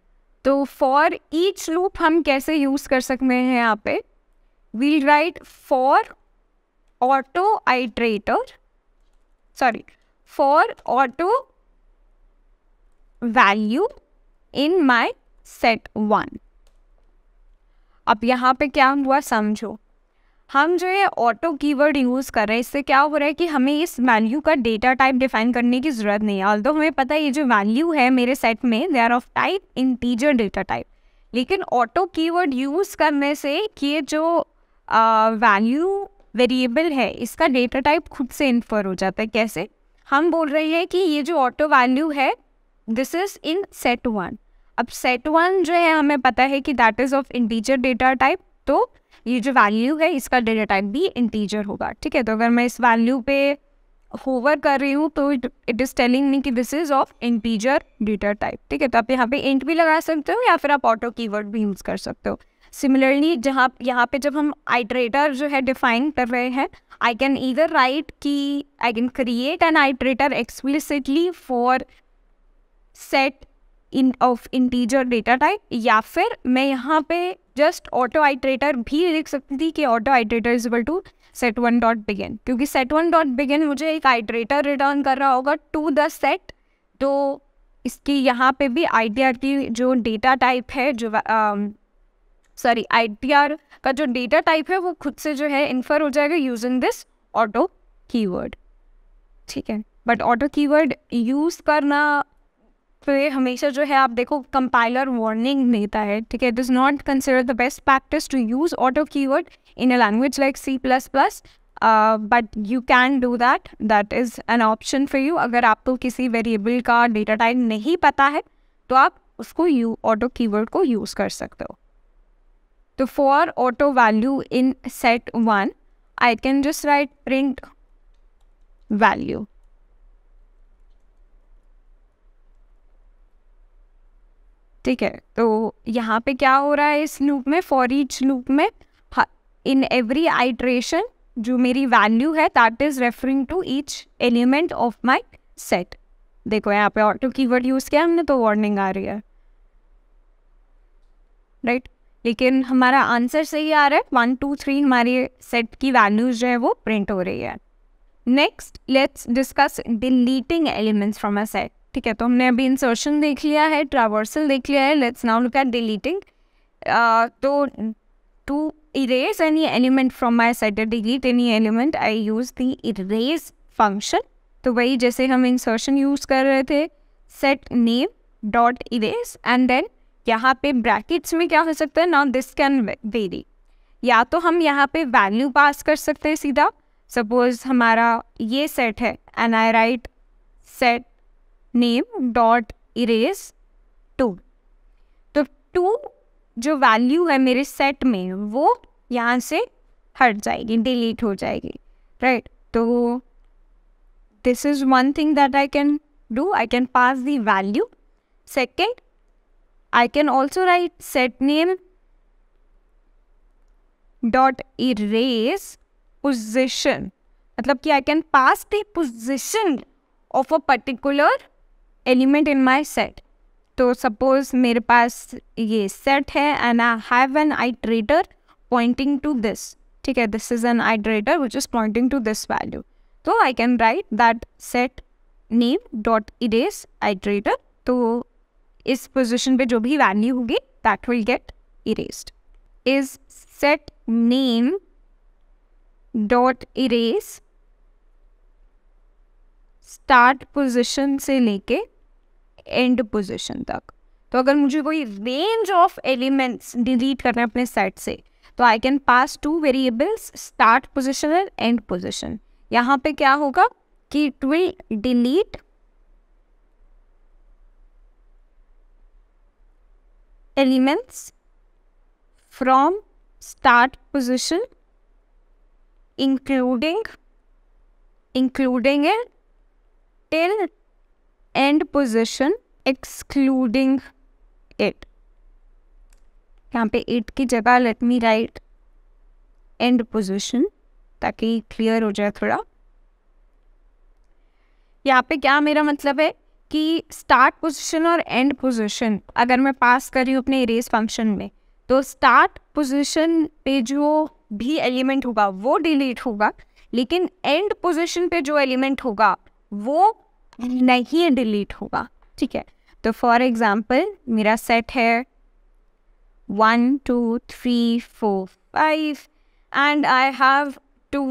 तो फॉर ईच लूप हम कैसे यूज़ कर सकते हैं यहाँ पे we'll write for auto iterator sorry for auto value in my set one अब यहाँ पे क्या हुआ समझो हम जो ये ऑटो कीवर्ड यूज़ कर रहे हैं इससे क्या हो रहा है कि हमें इस वैल्यू का डेटा टाइप डिफाइन करने की ज़रूरत नहीं है ऑल हमें पता है ये जो वैल्यू है मेरे सेट में they are of type integer data type लेकिन ऑटो कीवर्ड यूज़ करने से ये जो वैल्यू वेरिएबल है इसका डेटा टाइप खुद से इन्फर हो जाता है कैसे हम बोल रहे हैं कि ये जो ऑटो वैल्यू है this is in set one अब सेट वन जो है हमें पता है कि that is of integer data type तो ये जो वैल्यू है इसका डेटा टाइप भी इंटीजर होगा ठीक है तो अगर मैं इस वैल्यू पे होवर कर रही हूँ तो इट इज़ टेलिंग मी कि this is of integer data type ठीक है तो आप यहाँ पे इंट भी लगा सकते हो या फिर आप ऑटो कीवर्ड भी यूज़ कर सकते हो सिमिलरली जहाँ यहाँ पे जब हम आइट्रेटर जो है डिफाइन कर रहे हैं आई कैन ईदर राइट कि I can create an iterator explicitly for set in of integer data type या फिर मैं यहाँ पे जस्ट ऑटो आइट्रेटर भी लिख सकती थी कि auto iterator is equal to set one dot begin क्योंकि सेट वन डॉट बिगिन मुझे एक आइट्रेटर रिटर्न कर रहा होगा टू द सेट तो इसकी यहाँ पे भी आई की जो डेटा टाइप है जो सॉरी um, आई का जो डेटा टाइप है वो खुद से जो है इन्फर हो जाएगा यूजिंग दिस ऑटो कीवर्ड ठीक है बट ऑटो कीवर्ड यूज़ करना पे हमेशा जो है आप देखो कंपाइलर वार्निंग देता है ठीक है it is not consider the best practice to use auto keyword in a language like C plus plus but you can do that that is an option for you अगर आपको किसी variable का data type नहीं पता है तो आप उसको यू ऑटो कीवर्ड को यूज़ कर सकते हो तो for auto value in set one I can just write print value ठीक है तो यहाँ पे क्या हो रहा है इस लूप में फॉर ईच लूप में इन एवरी आइट्रेशन जो मेरी वैल्यू है that is referring to each element of my set देखो यहाँ पे ऑटो कीवर्ड यूज़ किया हमने तो वार्निंग आ रही है राइट right? लेकिन हमारा आंसर सही आ रहा है वन टू थ्री हमारी सेट की वैल्यूज जो है वो प्रिंट हो रही है next let's discuss deleting elements from a set ठीक है तो हमने अभी इंसर्शन देख लिया है ट्रावर्सल देख लिया है let's now look at deleting तो to erase any element from my set or delete any element I use the erase function तो वही जैसे हम इंसर्शन यूज़ कर रहे थे set name dot erase and then यहाँ पे ब्रैकेट्स में क्या हो सकता है नाउ दिस कैन वेरी या तो हम यहाँ पे वैल्यू पास कर सकते हैं सीधा सपोज हमारा ये सेट है and I write set name dot erase two तो टू जो वैल्यू है मेरे सेट में वो यहाँ से हट जाएगी डिलीट हो जाएगी राइट right? तो this is one thing that I can do I can pass the value second I can also write set name dot erase position मतलब कि I can pass the position of a particular element in my set तो suppose मेरे पास ये set है and I have an iterator pointing to this ठीक है this is an iterator which is pointing to this value तो I can write that set name dot erase iterator तो इस पोजिशन पे जो भी वैल्यू होगी that will get erase is set name dot erase start position से लेके and position तक तो अगर मुझे कोई रेंज ऑफ एलिमेंट्स डिलीट करना है अपने सेट से तो I can pass two variables start position and end position यहाँ पे क्या होगा कि it will delete elements from start position including including end till end position excluding it. यहाँ पे it की जगह let me write end position ताकि clear हो जाए थोड़ा यहाँ पे क्या मेरा मतलब है कि स्टार्ट पोजिशन और एंड पोजिशन अगर मैं पास कर रही हूँ अपने इरेज फंक्शन में तो स्टार्ट पोजिशन पे जो भी एलिमेंट होगा वो डिलीट होगा लेकिन एंड पोजीशन पे जो एलिमेंट होगा वो नहीं डिलीट होगा ठीक है तो फॉर एग्जाम्पल मेरा सेट है one two three four five and I have two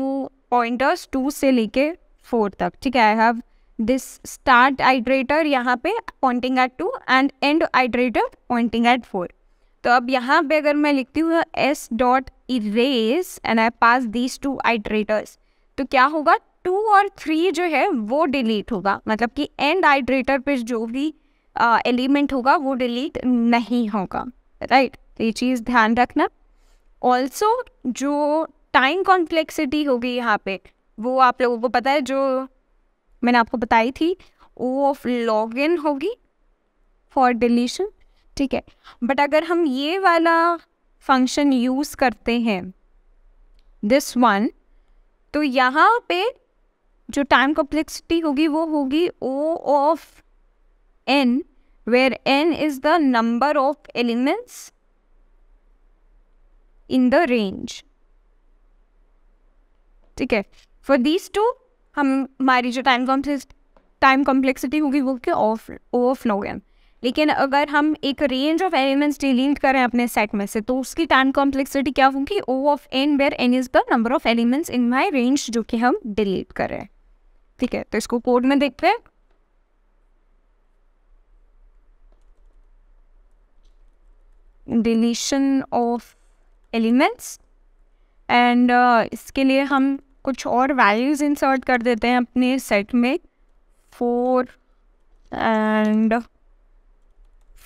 pointers two से लेके फोर तक ठीक है I have this start iterator यहाँ पे pointing at two and end iterator pointing at four तो अब यहाँ पे अगर मैं लिखती हूँ S dot erase and I pass these two iterators तो क्या होगा टू और थ्री जो है वो डिलीट होगा मतलब कि एंड आइड्रेटर पे जो भी एलिमेंट होगा वो डिलीट नहीं होगा राइट तो ये चीज़ ध्यान रखना ऑल्सो जो टाइम कॉम्प्लेक्सिटी होगी यहाँ पे वो आप लोगों को पता है जो मैंने आपको बताई थी वो ऑफ लॉग इन होगी फॉर डिलीशन ठीक है बट अगर हम ये वाला फंक्शन यूज़ करते हैं दिस वन तो यहाँ पे जो टाइम कॉम्प्लेक्सिटी होगी वो होगी O of n where n is the number of elements in the range ठीक है फॉर दीज टू हम हमारी जो टाइम टाइम कॉम्प्लेक्सिटी होगी वो क्या ऑफ ऑफ नो एम लेकिन अगर हम एक रेंज ऑफ एलिमेंट्स डिलीट करें अपने सेट में से तो उसकी टाइम कॉम्प्लेक्सिटी क्या होगी O of n where n is the number of elements in my range जो कि हम डिलीट करें ठीक है तो इसको कोड में देखते हैं डिलीशन ऑफ एलिमेंट्स एंड इसके लिए हम कुछ और वैल्यूज़ इंसर्ट कर देते हैं अपने सेट में फोर एंड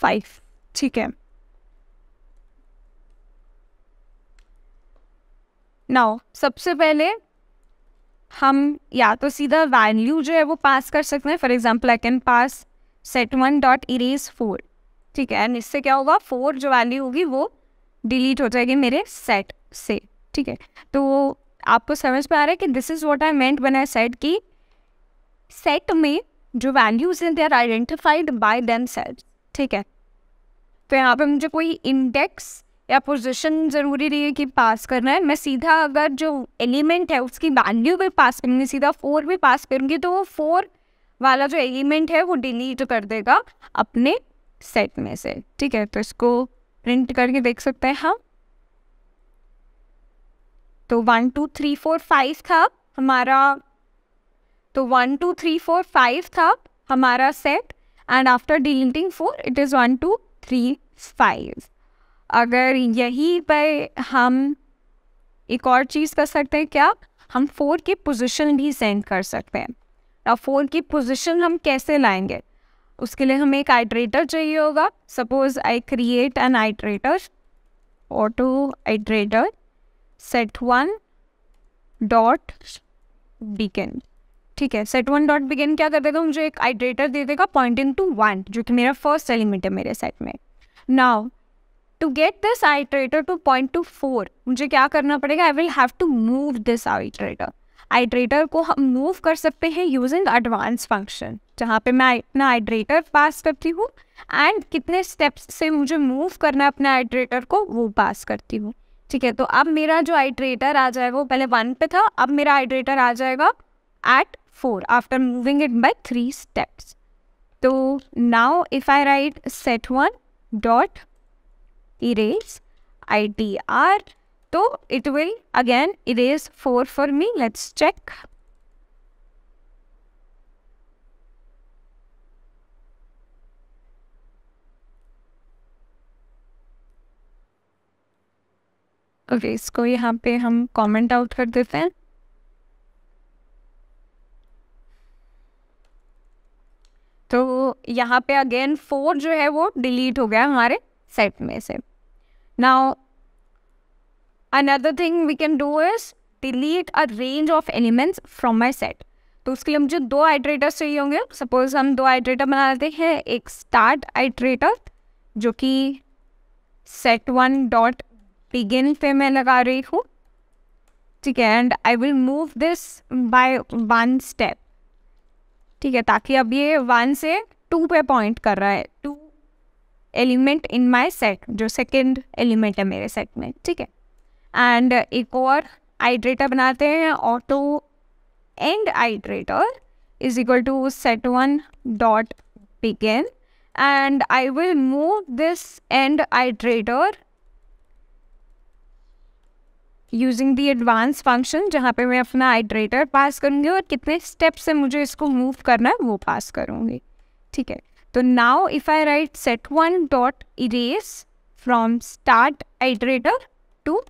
फाइव ठीक है नाउ सबसे पहले हम या तो सीधा वैल्यू जो है वो पास कर सकते हैं for example I can pass set one dot erase four ठीक है एंड इससे क्या होगा फोर जो वैल्यू होगी वो डिलीट हो जाएगी मेरे सेट से ठीक है तो आपको समझ में आ रहा है कि this is what I meant one I set कि सेट में जो वैल्यूज हैं they are identified by themselves ठीक है तो यहाँ पे मुझे कोई इंडेक्स या पोजिशन ज़रूरी नहीं है कि पास करना है मैं सीधा अगर जो एलिमेंट है उसकी वैल्यू भी पास करूँगी सीधा फोर भी पास करूँगी तो वो फोर वाला जो एलिमेंट है वो डिलीट कर देगा अपने सेट में से ठीक है तो इसको प्रिंट करके देख सकते हैं हम तो one two three four five था हमारा तो one two three four five था हमारा set and after deleting four it is one two three five अगर यहीं पर हम एक और चीज़ कर सकते हैं क्या हम फोर की पोजीशन भी सेंड कर सकते हैं और फोर की पोजीशन हम कैसे लाएंगे उसके लिए हमें एक आइट्रेटर चाहिए होगा suppose I create an iterator auto iterator set one dot begin ठीक है सेट वन डॉट बिगिन क्या कर देगा मुझे एक आइट्रेटर दे देगा पॉइंटिंग टू वन जो कि मेरा फर्स्ट एलिमेंट है मेरे सेट में now to get this iterator to point to four मुझे क्या करना पड़ेगा I will have to move this iterator iterator को हम मूव कर सकते हैं यूजिंग एडवांस फंक्शन जहाँ पे मैं अपना आइड्रेटर पास करती हूँ एंड कितने स्टेप्स से मुझे मूव करना है अपने आइड्रेटर को वो पास करती हूँ ठीक है तो अब मेरा जो आइड्रेटर आ जाएगा वो पहले वन पे था अब मेरा आइड्रेटर आ जाएगा at four after moving it by three steps तो now if I write set one dot erase ITR. So तो it will again erase 4 for me. Let's check. Okay इसको यहाँ पे हम कमेंट आउट कर देते हैं तो यहाँ पे अगेन फोर जो है वो डिलीट हो गया हमारे सेट में से Now, another thing we can do is delete a range of elements from my set तो उसके लिए मुझे दो आइट्रेटर्स चाहिए होंगे सपोज हम दो आइट्रेटर बना लेते हैं एक स्टार्ट आइट्रेटर जो कि सेट वन डॉट बिगिन पे मैं लगा रही हूँ ठीक है and I will move this by one step ठीक है ताकि अब ये वन से टू पे पॉइंट कर रहा है to element in my set जो सेकंड एलिमेंट है मेरे सेट में ठीक है एंड uh, एक और आइड्रेटर बनाते हैं auto end iterator is equal to set one dot begin and I will move this end iterator using the advance function जहाँ पे मैं अपना आइड्रेटर पास करूँगी और कितने स्टेप से मुझे इसको मूव करना है वो पास करूँगी ठीक है तो now if I write set one dot erase from start iterator to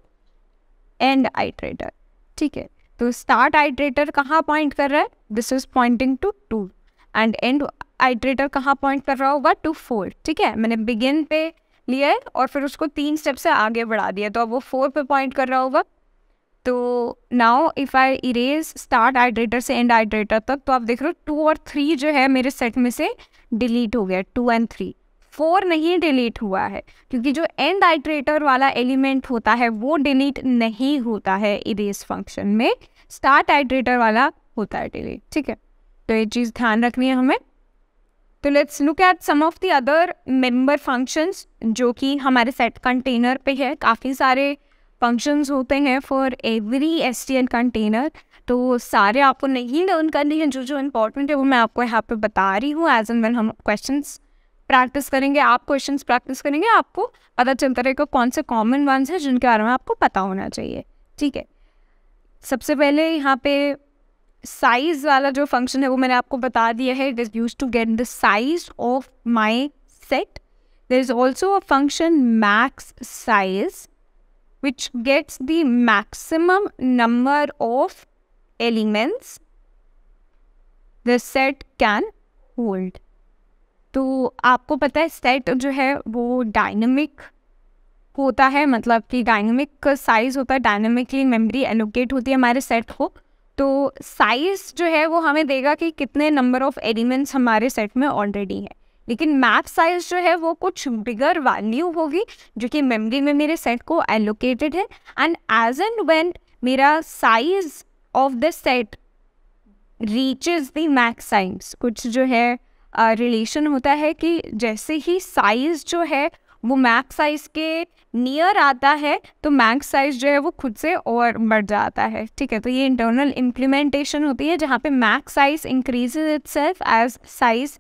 end iterator ठीक है तो स्टार्ट आइट्रेटर कहाँ पॉइंट कर रहा है this is pointing to two and end iterator कहाँ पॉइंट कर रहा होगा टू फोर ठीक है मैंने बिगिन पे लिया है और फिर उसको तीन स्टेप से आगे बढ़ा दिया तो अब वो फोर पे पॉइंट कर रहा होगा तो now if I erase start iterator से एंड आइड्रेटर तक तो आप देख रहे हो टू और थ्री जो है मेरे सेट में से डिलीट हो गया टू एंड थ्री फोर नहीं डिलीट हुआ है क्योंकि जो एंड आइट्रेटर वाला एलिमेंट होता है वो डिलीट नहीं होता है इरेज फंक्शन में स्टार्ट आइट्रेटर वाला होता है डिलीट ठीक है तो ये चीज़ ध्यान रखनी है हमें तो let's look at some of the other member functions जो कि हमारे सेट कंटेनर पे है काफ़ी सारे फंक्शंस होते हैं for every S T L container तो सारे आपको नहीं लर्न करने हैं जो जो इम्पोर्टेंट है वो मैं आपको यहाँ पे बता रही हूँ एज एन वेन हम क्वेश्चन प्रैक्टिस करेंगे आप क्वेश्चन प्रैक्टिस करेंगे आपको पता चलता रहेगा कौन से कॉमन वंस हैं जिनके बारे में आपको पता होना चाहिए ठीक है सबसे पहले यहाँ पे साइज़ वाला जो फंक्शन है वो मैंने आपको बता दिया है it is used to get the size of my set there is also a function max size which gets the maximum number of elements the set can hold. तो आपको पता है सेट जो है वो डायनेमिक होता है मतलब कि डायनमिक साइज होता है डायनेमिकली मेमोरी एलोकेट होती है हमारे सेट को तो साइज जो है वो हमें देगा कि कितने नंबर ऑफ एलिमेंट्स हमारे सेट में ऑलरेडी है लेकिन मैप साइज जो है वो कुछ बिगर वैल्यू होगी जो कि मेमोरी में मेरे सेट को एलोकेटेड है एंड एज एंड वेन मेरा size of the set reaches the max size कुछ जो है रिलेशन uh, होता है कि जैसे ही साइज जो है वो मैक्स साइज के नियर आता है तो मैक्स साइज जो है वो खुद से और बढ़ जाता है ठीक है तो ये इंटरनल इम्प्लीमेंटेशन होती है जहाँ पे max size increase itself as size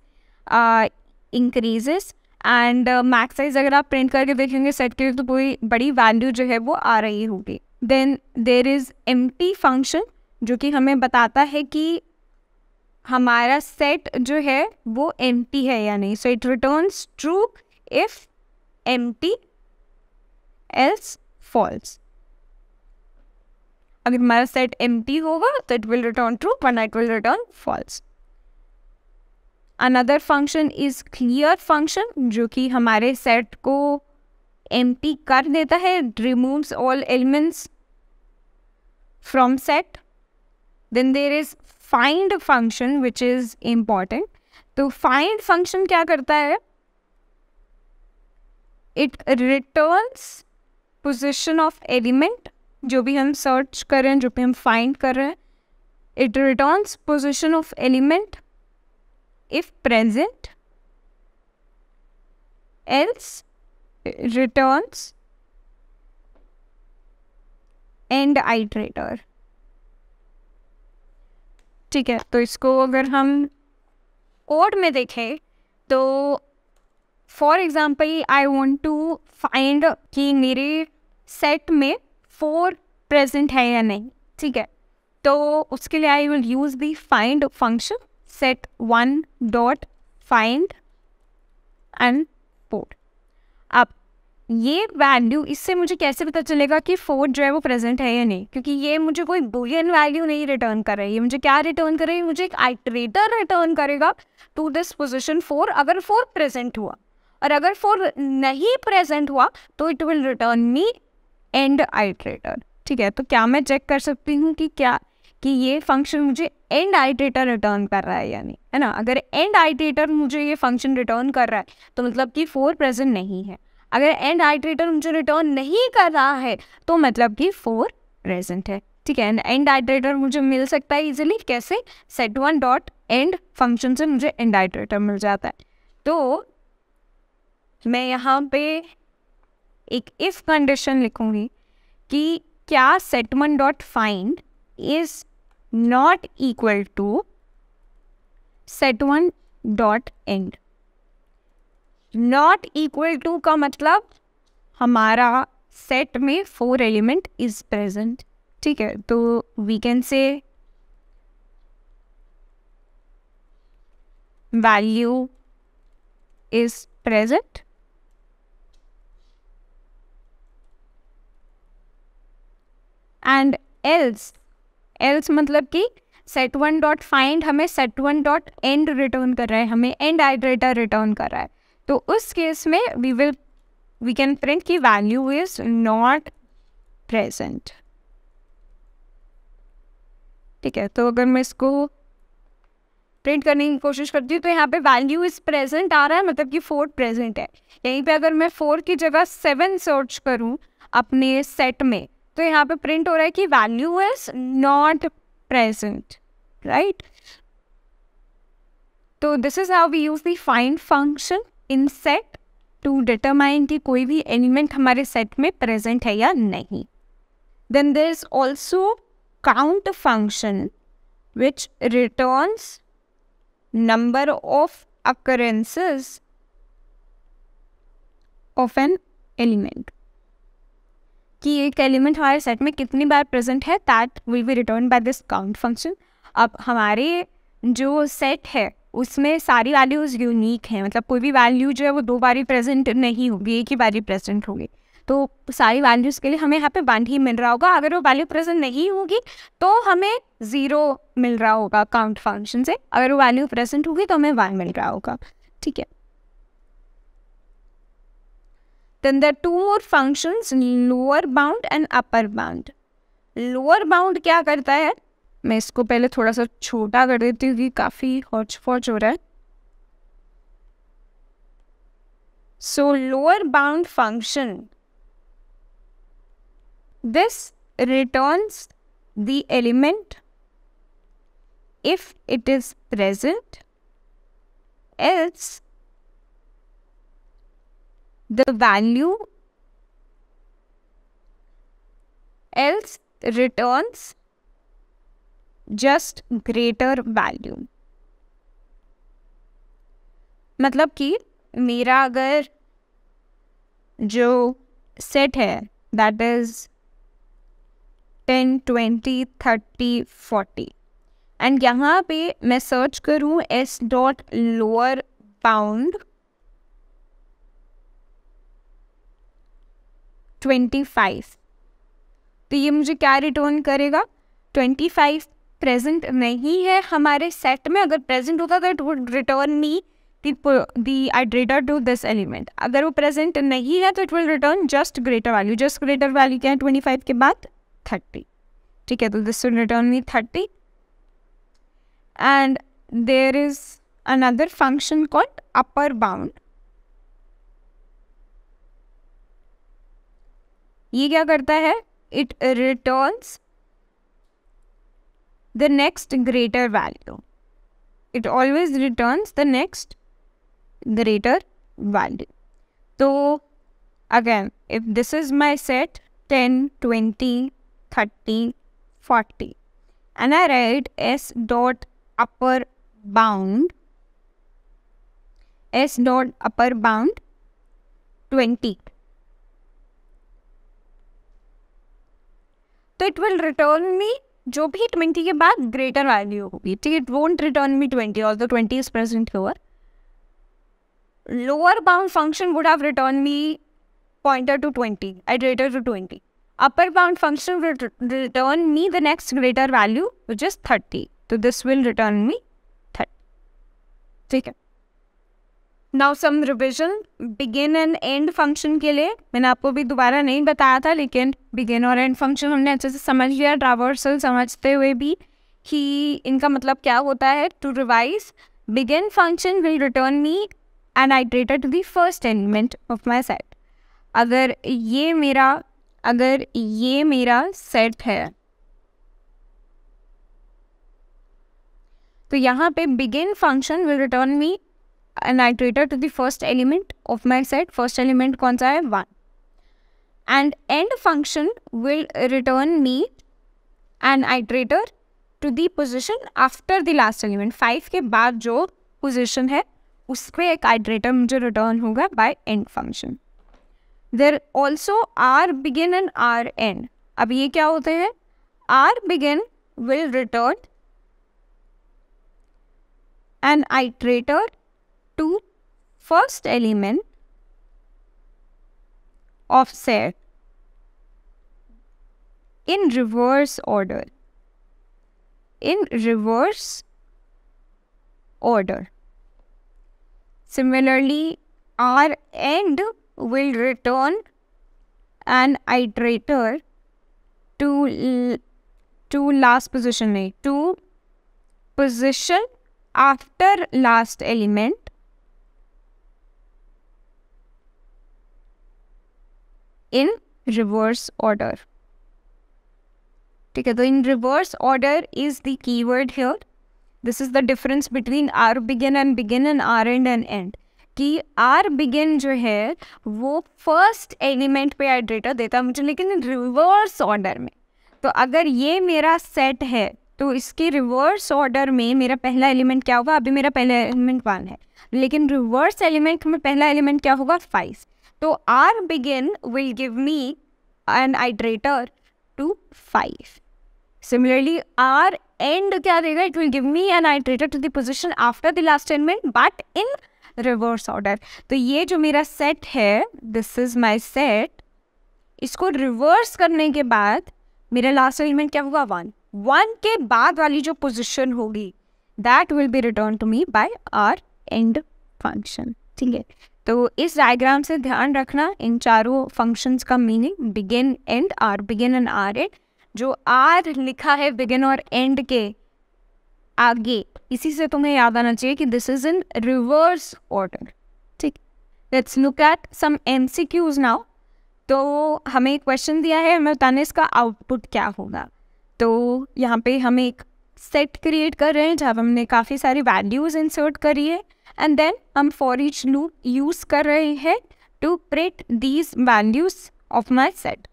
increases and max size अगर आप प्रिंट करके देखेंगे सेट के तो पूरी बड़ी वैल्यू जो है वो आ रही होगी देन देर इज़ एम फंक्शन जो कि हमें बताता है कि हमारा सेट जो है वो एम है या नहीं so it returns true if एम एल्स फॉल्स अगर हमारा सेट एम होगा तो it will return true one it will return false another function is clear function जो कि हमारे सेट को एम्प्टी कर देता है removes all elements from set then there is find function which is important तो फाइंड फंक्शन क्या करता है it return position of element जो भी हम सर्च कर रहे हैं जो भी हम फाइंड कर रहे हैं it return position of element if present else returns end iterator ठीक है तो इसको अगर हम कोड में देखें तो for example I want to find कि मेरे सेट में फोर प्रेजेंट है या नहीं ठीक है तो उसके लिए I will use the find function set one dot find and port अब ये वैल्यू इससे मुझे कैसे पता चलेगा कि फोर जो है वो प्रेजेंट है या नहीं क्योंकि ये मुझे कोई बुलियन वैल्यू नहीं रिटर्न कर रही है मुझे क्या रिटर्न कर रही है मुझे एक आइटरेटर रिटर्न करेगा टू दिस पोजिशन फोर अगर फोर प्रेजेंट हुआ और अगर फोर नहीं प्रेजेंट हुआ तो it will return me end iterator ठीक है तो क्या मैं चेक कर सकती हूँ कि क्या कि ये फंक्शन मुझे एंड आइटेटर रिटर्न कर रहा है यानी है ना अगर एंड आइटेटर मुझे ये फंक्शन रिटर्न कर रहा है तो मतलब कि फोर प्रेजेंट नहीं है अगर एंड आइटरेटर मुझे रिटर्न नहीं कर रहा है तो मतलब कि फोर प्रेजेंट है ठीक है एंड आइटरेटर मुझे मिल सकता है इजिली कैसे set one dot end function से मुझे एंड आइटरेटर मिल जाता है तो मैं यहाँ पे एक इफ कंडीशन लिखूंगी कि क्या set one dot find is not equal to set1 dot end not equal to का मतलब हमारा set में four element is present ठीक है तो we can say value is present and else else मतलब कि सेट वन डॉट फाइंड हमें set one dot end return कर रहा है हमें एंड आइडरेटर रिटर्न कर रहा है तो उस केस में we will we can print की वैल्यू इज नॉट प्रेजेंट ठीक है तो अगर मैं इसको प्रिंट करने की कोशिश करती हूँ तो यहाँ पे वैल्यू इज प्रेजेंट आ रहा है मतलब कि फोर प्रेजेंट है यहीं पे अगर मैं फोर की जगह सेवन सर्च करूँ अपने सेट में तो यहाँ पे प्रिंट हो रहा है कि value is not present right तो this is how we use the find function in set to determine कि कोई भी एलिमेंट हमारे सेट में प्रेजेंट है या नहीं then there is also count function which return number of occurrences of an element कि एक एलिमेंट हमारे सेट में कितनी बार प्रेजेंट है that will be return by this count function अब हमारे जो सेट है उसमें सारी वैल्यूज़ यूनिक हैं मतलब कोई भी वैल्यू जो है वो दो बारी प्रेजेंट नहीं होगी एक ही बारी प्रेजेंट होगी तो सारी वैल्यूज़ के लिए हमें यहाँ पे वन ही मिल रहा होगा अगर वो वैल्यू प्रेजेंट नहीं होगी तो हमें ज़ीरो मिल रहा होगा काउंट फंक्शन से अगर वो वैल्यू प्रेजेंट होगी तो हमें वन मिल रहा होगा ठीक है Then there are two more functions, lower bound and upper bound. lower bound kya karta hai मैं इसको पहले थोड़ा सा छोटा कर देती हूँ कि काफ़ी हॉच फॉच हो रहा है so lower bound function this returns the element if it is present else the value else returns just greater value मतलब कि मेरा अगर जो सेट है that is ten twenty thirty forty and यहाँ पे मैं सर्च करूँ S dot lower bound twenty five तो ये मुझे क्या रिटर्न करेगा ट्वेंटी फाइव प्रेजेंट नहीं है हमारे सेट में अगर प्रेजेंट होता तो it would return me the iterator to this element अगर वो प्रेजेंट नहीं है तो it will return just greater value just greater value क्या है ट्वेंटी फाइव के बाद थर्टी ठीक है तो this will return me thirty and there is another function called upper bound ये क्या करता है it returns the next greater value it always returns the next greater value तो again if this is my set ten twenty thirty forty and I write S dot upper bound S dot upper bound twenty तो it will return me जो भी twenty के बाद greater value होगी ठीक it won't return me twenty all the twenty is present lower lower bound function would have return me pointer to twenty at greater to twenty upper bound function return me the next greater value which is thirty तो this will return me thirty ठीक है now some revision begin and and function के लिए मैंने आपको भी दोबारा नहीं बताया था लेकिन बिगिन और एंड फंक्शन हमने अच्छे से समझ लिया ट्रावर्सल समझते हुए भी कि इनका मतलब क्या होता है to revise begin function will return me an iterator to the first element of my set अगर ये मेरा अगर ये मेरा सेट है तो यहाँ पे begin function will return me an iterator to the first element of my set. First element कौन सा है? One. And end function will return me an iterator to the position after the last element. Five के बाद जो position है उस पर एक iterator मुझे return होगा by end function. There also r begin and r end. अब ये क्या होते हैं? r begin will return an iterator to first element of set in reverse order. In reverse order. Similarly, our end will return an iterator to, to last position, to position after last element in reverse order ठीक है तो in reverse order is the keyword here this is the difference between R begin and begin end R end and end कि R begin जो है वो first element पे data देता है मुझे लेकिन रिवर्स ऑर्डर में तो अगर ये मेरा सेट है तो इसके रिवर्स ऑर्डर में मेरा पहला एलिमेंट क्या होगा अभी मेरा पहला एलिमेंट वन है लेकिन रिवर्स एलिमेंट में पहला एलिमेंट क्या होगा फाइव तो R begin will give me an iterator to five similarly R end क्या देगा it will give me an iterator to the position after the last element but in reverse order तो ये जो मेरा set है this is my set इसको reverse करने के बाद मेरा लास्ट एलिमेंट क्या हुआ वन वन के बाद वाली जो पोजिशन होगी that will be return to me by R end function ठीक है तो इस डायग्राम से ध्यान रखना इन चारों फंक्शंस का meaning begin end R begin end R end जो आर लिखा है बिगिन और एंड के आगे इसी से तुम्हें याद आना चाहिए कि this is in reverse order ठीक let's look at some M C Qs now तो हमें एक क्वेश्चन दिया है हमें बताने इसका आउटपुट क्या होगा तो यहाँ पे हम एक सेट क्रिएट कर रहे हैं जहाँ हमने काफ़ी सारी वैल्यूज़ इंसर्ट करी है एंड देन हम फॉर इच लूप यूज कर रहे हैं to print these values of my set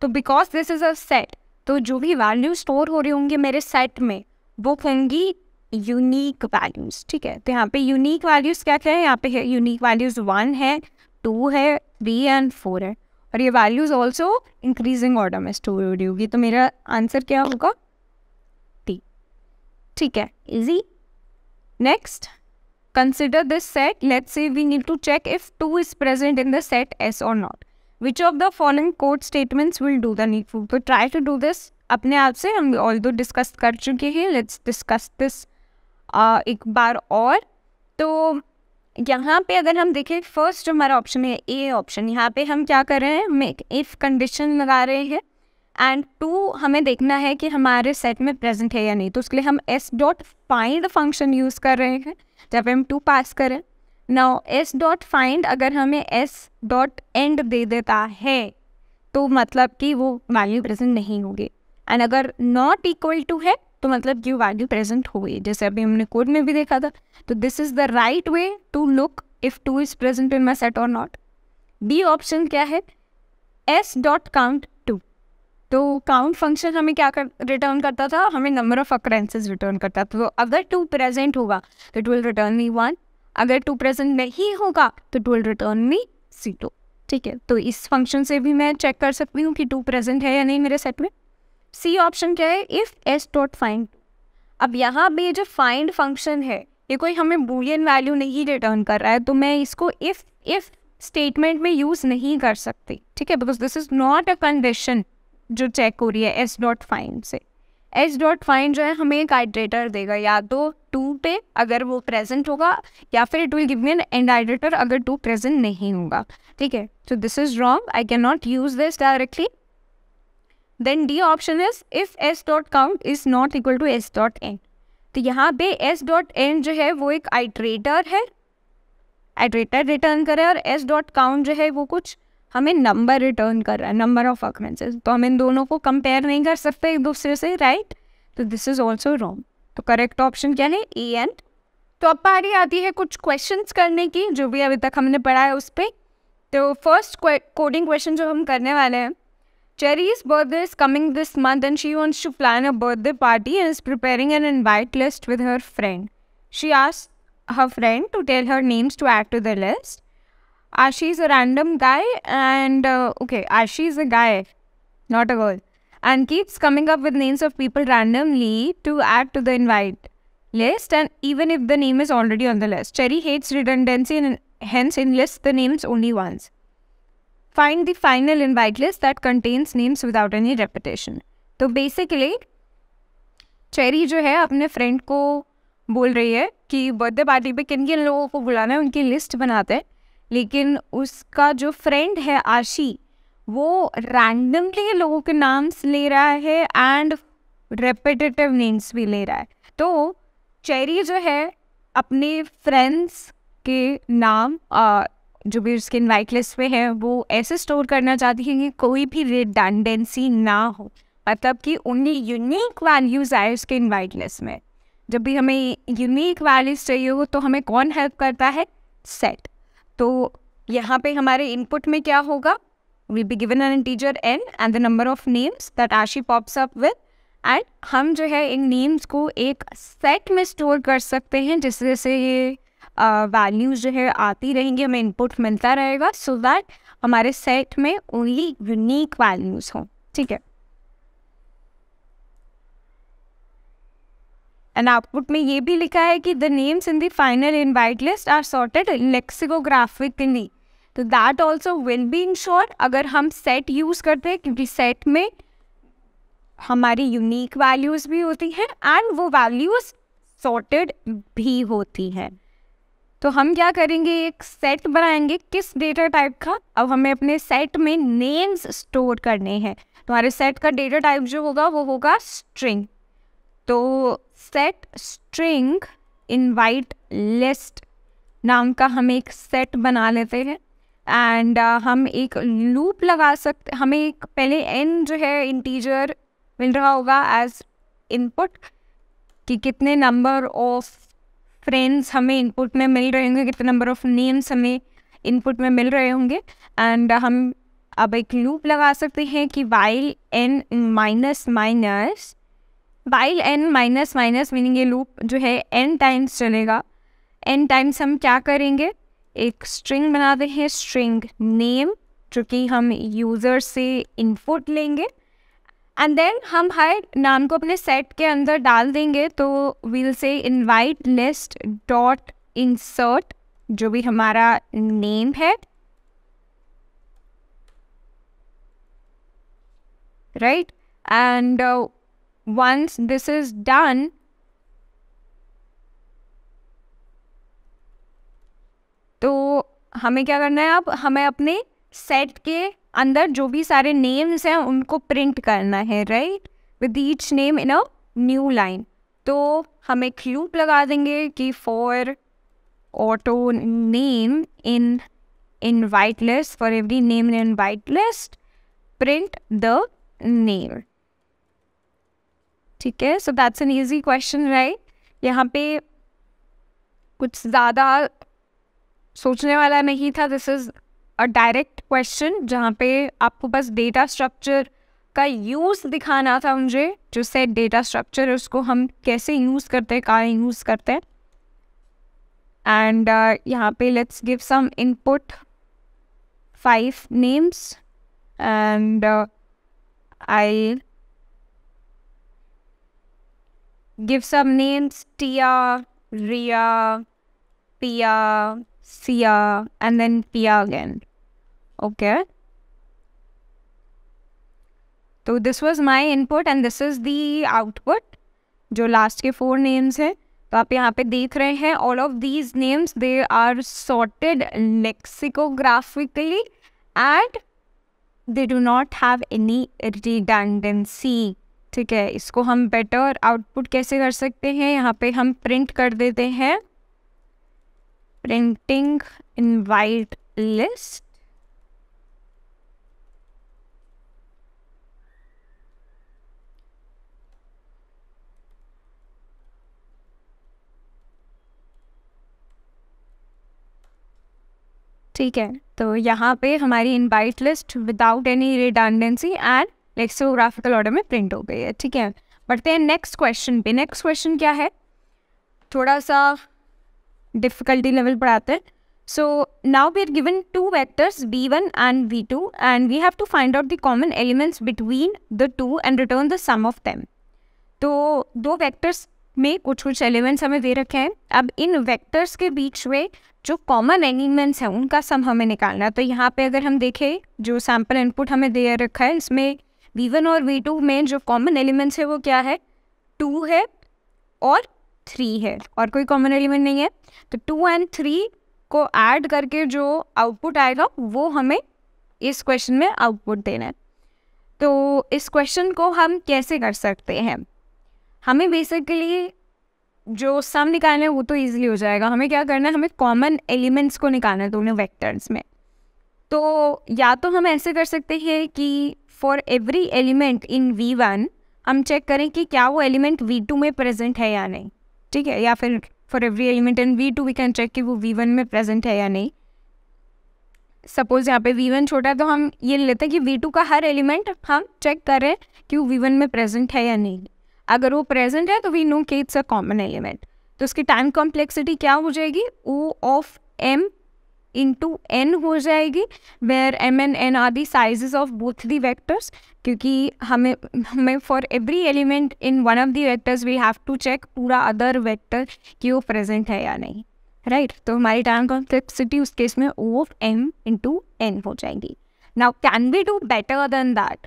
तो because this is a set तो जो भी वैल्यू स्टोर हो रही होंगी मेरे सेट में वो होंगी यूनिक वैल्यूज ठीक है तो यहाँ पे यूनिक वैल्यूज क्या क्या है यहाँ पे यूनिक वैल्यूज वन है टू है थ्री एंड फोर है और ये वैल्यूज ऑल्सो इंक्रीजिंग ऑर्डर में स्टोर हो रही होगी तो मेरा आंसर क्या होगा टी ठीक है easy next Consider this set. Let's say we need to check if 2 is present in the set S or not. Which of the following code statements will do the needful? So try to do this. अपने आप से हम all दो discuss कर चुके हैं let's discuss this एक बार और तो यहाँ पे अगर हम देखें फर्स्ट हमारा ऑप्शन है ए ऑप्शन यहाँ पे हम क्या कर रहे हैं हम एक इफ़ कंडीशन लगा रहे हैं एंड टू हमें देखना है कि हमारे सेट में प्रेजेंट है या नहीं तो उसके लिए हम S dot find function use कर रहे हैं जब हम टू पास करें ना एस डॉट फाइंड अगर हमें एस डॉट एंड दे देता है तो मतलब कि वो वैल्यू प्रेजेंट नहीं होगी एंड अगर नॉट इक्वल टू है तो मतलब कि वैल्यू प्रेजेंट हो गई जैसे अभी हमने कोड में भी देखा था तो this is the right way to look if two is present in my set और नॉट बी ऑप्शन क्या है एस डॉट काउंट तो काउंट फंक्शन हमें क्या कर रिटर्न करता था हमें नंबर ऑफ अक्रेंसेज रिटर्न करता था तो अगर टू प्रेजेंट होगा तो it will return me one अगर टू प्रेजेंट नहीं होगा तो it will return me zero ठीक है तो इस फंक्शन से भी मैं चेक कर सकती हूँ कि टू प्रेजेंट है या नहीं मेरे सेट में सी ऑप्शन क्या है इफ़ एस डॉट फाइंड अब यहाँ पर जो फाइंड फंक्शन है ये कोई हमें बुलियन वैल्यू नहीं रिटर्न कर रहा है तो मैं इसको इफ़ इफ़ स्टेटमेंट में यूज़ नहीं कर सकती ठीक है because this is not a condition जो चेक हो रही है एस डॉट फाइन से एस डॉट फाइन जो है हमें एक आइड्रेटर देगा या तो टू पे अगर वो प्रेजेंट होगा या फिर it will give me an end iterator अगर टू प्रेजेंट नहीं होगा ठीक है so this is wrong I can not use this directly then the option is if s dot count is not equal to s dot end तो यहाँ पे S dot N जो है वो एक आइट्रेटर है आइट्रेटर रिटर्न करे और एस डॉट काउंट जो है वो कुछ हमें नंबर रिटर्न कर रहा है नंबर ऑफ ऑक्रेंसेज तो हम इन दोनों को कंपेयर नहीं कर सकते एक दूसरे से राइट तो दिस इज ऑल्सो रॉन्ग तो करेक्ट ऑप्शन क्या है ए एंड तो अब पारी आती है कुछ क्वेश्चन करने की जो भी अभी तक हमने पढ़ा है उस पर तो फर्स्ट कोडिंग क्वेश्चन जो हम करने वाले हैं Cherry's birthday is coming this month and she wants to plan a birthday party and is preparing an invite list with her friend she ask her friend to tell her names to add to the list Ashi uh, is a random guy and uh, okay, Ashi uh, is a guy, not a girl, and keeps coming up with names of people randomly to add to the invite list and even if the name is already on the list. Cherry hates redundancy and hence enlists the names only once. Find the final invite list that contains names without any repetition. So basically, Cherry, जो है अपने friend को बोल रही है कि birthday party पे किन किन लोगों को बुलाना है उनकी लिस्ट बनाते हैं लेकिन उसका जो फ्रेंड है आशी वो रैंडमली लोगों के नाम्स ले रहा है एंड रेपिटेटिव नेम्स भी ले रहा है तो चेरी जो है अपने फ्रेंड्स के नाम आ, जो भी उसके इन्वाइट लिस्ट पे है वो ऐसे स्टोर करना चाहती है कि कोई भी रिडेंडेंसी ना हो मतलब कि ओनली यूनिक वैल्यूज़ आए उसके इन्वाइट लिस्ट में जब भी हमें यूनिक वैल्यूज़ चाहिए हो तो हमें कौन हेल्प करता है सेट तो यहाँ पे हमारे इनपुट में क्या होगा will be given an integer n and the number of names that Ashi pops up with and हम जो है इन नेम्स को एक सेट में स्टोर कर सकते हैं जिससे जैसे ये वैल्यूज जो है आती रहेंगी हमें इनपुट मिलता रहेगा सो so दैट हमारे सेट में ओनली यूनिक वैल्यूज़ हों ठीक है एंड आउटपुट में ये भी लिखा है कि the names in the final invite list are sorted lexicographically तो that also will be ensure अगर हम सेट यूज़ करते हैं क्योंकि सेट में हमारी यूनिक वैल्यूज़ भी होती हैं एंड वो वैल्यूज़ सॉर्टेड भी होती हैं तो हम क्या करेंगे एक सेट बनाएंगे किस डेटा टाइप का अब हमें अपने सेट में नेम्स स्टोर करने हैं तुम्हारे सेट का डेटा टाइप जो होगा वो होगा स्ट्रिंग तो सेट स्ट्रिंग इनवाइट लिस्ट नाम का हम एक सेट बना लेते हैं एंड uh, हम एक लूप लगा सकते हमें एक पहले एन जो है इंटीजर मिल रहा होगा एज इनपुट कि कितने नंबर ऑफ फ्रेंड्स हमें इनपुट में मिल रहे होंगे कितने नंबर ऑफ नेम्स हमें इनपुट में मिल रहे होंगे एंड uh, हम अब एक लूप लगा सकते हैं कि while n minus minus while n minus minus meaning ये लूप जो है एन टाइम्स चलेगा एन टाइम्स हम क्या करेंगे एक स्ट्रिंग बनाते हैं स्ट्रिंग नेम जो कि हम यूज़र से इनपुट लेंगे एंड देन हम हर नाम को अपने सेट के अंदर डाल देंगे तो वील से इनवाइट लिस्ट डॉट इंसर्ट जो भी हमारा नेम है right and once this is done, तो हमें क्या करना है अब हमें अपने सेट के अंदर जो भी सारे नेम्स हैं उनको प्रिंट करना है right with each name in a new line तो हम एक लूप लगा देंगे कि for auto name in invite list for every name invite list print the name ठीक है so that's an easy question right यहाँ पे कुछ ज़्यादा सोचने वाला नहीं था this is a direct question जहाँ पे आपको बस डेटा स्ट्रक्चर का यूज़ दिखाना था मुझे जो सेट डेटा स्ट्रक्चर है उसको हम कैसे यूज़ करते हैं कहाँ यूज़ करते हैं एंड uh, यहाँ पे let's give some input five names and I give some names Tia, Ria, Pia, Sia, and then Pia again. Okay. So this was my input and this is the output. Jo last four names hai. So aap yahan pe All of these names, they are sorted lexicographically and they do not have any redundancy. ठीक है इसको हम better output कैसे कर सकते हैं यहाँ पे हम प्रिंट कर देते हैं प्रिंटिंग इनवाइट लिस्ट ठीक है तो यहाँ पे हमारी invite list without any redundancy and lexicographical order में प्रिंट हो गई है ठीक है बढ़ते हैं नेक्स्ट क्वेश्चन पे नेक्स्ट क्वेश्चन क्या है थोड़ा सा डिफिकल्टी लेवल पढ़ाते हैं we are given two vectors v one and v two and we have to find out the common elements between the two and return the sum of them. तो दो vectors में कुछ कुछ elements हमें दे रखे हैं अब इन वैक्टर्स के बीच में जो कॉमन एलिमेंट्स हैं उनका सम हमें निकालना है तो यहाँ पे अगर हम देखें जो सैम्पल इनपुट हमें दे रखा है इसमें वी वन और वी टू में जो कॉमन एलिमेंट्स है वो क्या है टू है और थ्री है और कोई कॉमन एलिमेंट नहीं है तो टू एंड थ्री को ऐड करके जो आउटपुट आएगा वो हमें इस क्वेश्चन में आउटपुट देना है तो इस क्वेश्चन को हम कैसे कर सकते हैं हमें बेसिकली जो सम निकालना है वो तो ईजिली हो जाएगा हमें क्या करना है हमें कॉमन एलिमेंट्स को निकालना है दोनों वेक्टर्स में तो या तो हम ऐसे कर सकते हैं कि for every element in v one हम चेक करें कि क्या वो एलिमेंट वी टू में प्रेजेंट है या नहीं ठीक है या फिर for every element in v two we can check कि वो वी वन में प्रेजेंट है या नहीं सपोज यहाँ पे वी वन छोटा है तो हम ये लेते हैं कि वी टू का हर एलिमेंट हम चेक करें कि वो वी वन में प्रेजेंट है या नहीं अगर वो प्रेजेंट है तो वी नो कि इट्स अ कॉमन एलिमेंट तो उसकी टाइम कॉम्प्लेक्सिटी क्या हो जाएगी O of m into n हो जाएगी where m and n are the sizes of both the vectors क्योंकि हमें हमें for every element in one of the vectors we have to check पूरा अदर वैक्टर कि वो प्रेजेंट है या नहीं राइट right? तो हमारी टर्म कॉम्प्लेक्सिटी उस केस में O of m into n हो जाएगी now can we do better than that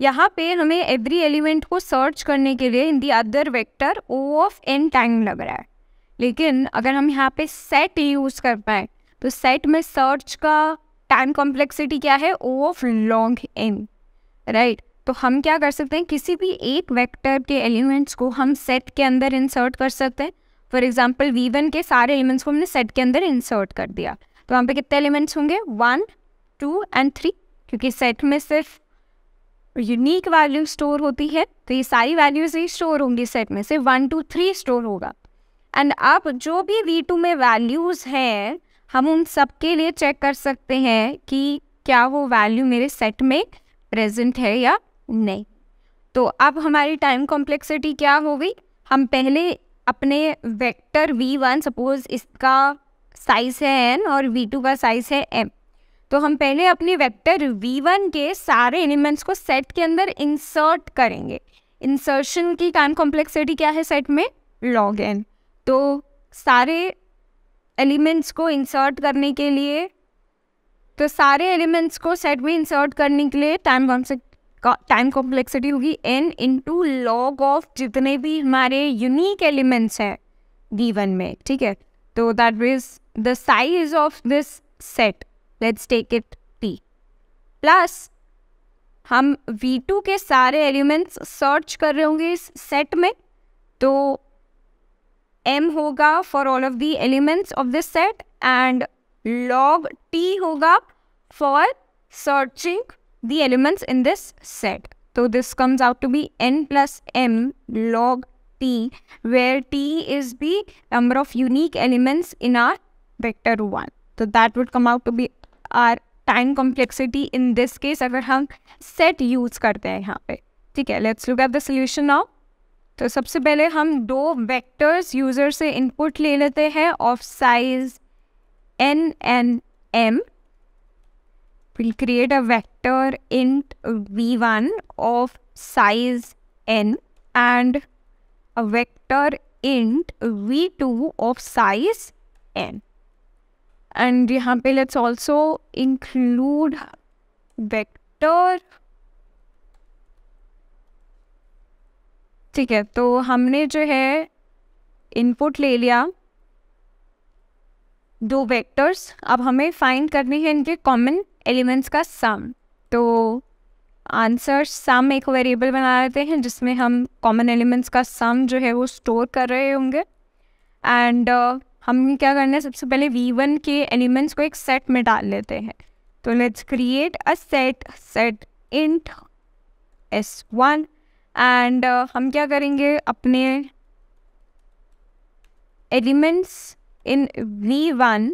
यहाँ पे हमें एवरी एलिमेंट को सर्च करने के लिए in the other vector O of n time लग रहा है लेकिन अगर हम यहाँ पे सेट यूज़ कर पाए तो सेट में सर्च का टाइम कॉम्प्लेक्सिटी क्या है O of log n right तो हम क्या कर सकते हैं किसी भी एक वेक्टर के एलिमेंट्स को हम सेट के अंदर इंसर्ट कर सकते हैं फॉर एग्जाम्पल वी वन के सारे एलिमेंट्स को हमने सेट के अंदर इंसर्ट कर दिया तो वहाँ पे कितने एलिमेंट्स होंगे वन टू एंड थ्री क्योंकि सेट में सिर्फ यूनिक वैल्यू स्टोर होती है तो ये सारी वैल्यूज ही स्टोर होंगी सेट में से वन टू थ्री स्टोर होगा एंड अब जो भी वी टू में वैल्यूज़ हैं हम उन सब के लिए चेक कर सकते हैं कि क्या वो वैल्यू मेरे सेट में प्रेजेंट है या नहीं तो अब हमारी टाइम कॉम्प्लेक्सिटी क्या हो गई हम पहले अपने वेक्टर v1 सपोज इसका साइज़ है n और v2 का साइज़ है m तो हम पहले अपने वेक्टर v1 के सारे एलिमेंट्स को सेट के अंदर इंसर्ट करेंगे इंसर्शन की टाइम कॉम्प्लेक्सिटी क्या है सेट में लॉग एन तो सारे एलिमेंट्स को इंसर्ट करने के लिए तो सारे एलिमेंट्स को सेट में इंसर्ट करने के लिए टाइम टाइम कॉम्प्लेक्सिटी होगी एन इंटू लॉग ऑफ जितने भी हमारे यूनिक एलिमेंट्स हैं गिवन में ठीक है तो that is the size of this set let's take it t plus हम वी टू के सारे एलिमेंट्स सर्च कर रहे होंगे इस सेट में तो m hoga for all of the elements of this set, and log t hoga for searching the elements in this set. So this comes out to be n plus m log t where t is the number of unique elements in our vector 1. So that would come out to be our time complexity in this case we have set use करते हैं यहाँ पे ठीक है let's look at the solution now. तो सबसे पहले हम दो वेक्टर्स यूज़र से इनपुट ले लेते हैं of size n n m will create a vector int v one of size n and a vector int v two of size n and यहाँ पे लेट्स ऑल्सो इंक्लूड वेक्टर ठीक है तो हमने जो है इनपुट ले लिया दो वेक्टर्स अब हमें फाइंड करनी है इनके कॉमन एलिमेंट्स का सम तो आंसर सम एक वेरिएबल बना लेते हैं जिसमें हम कॉमन एलिमेंट्स का सम जो है वो स्टोर कर रहे होंगे एंड uh, हम क्या करना है सबसे पहले वी वन के एलिमेंट्स को एक सेट में डाल लेते हैं तो let's create a set set int one and uh, हम क्या करेंगे अपने एलिमेंट्स इन वी वन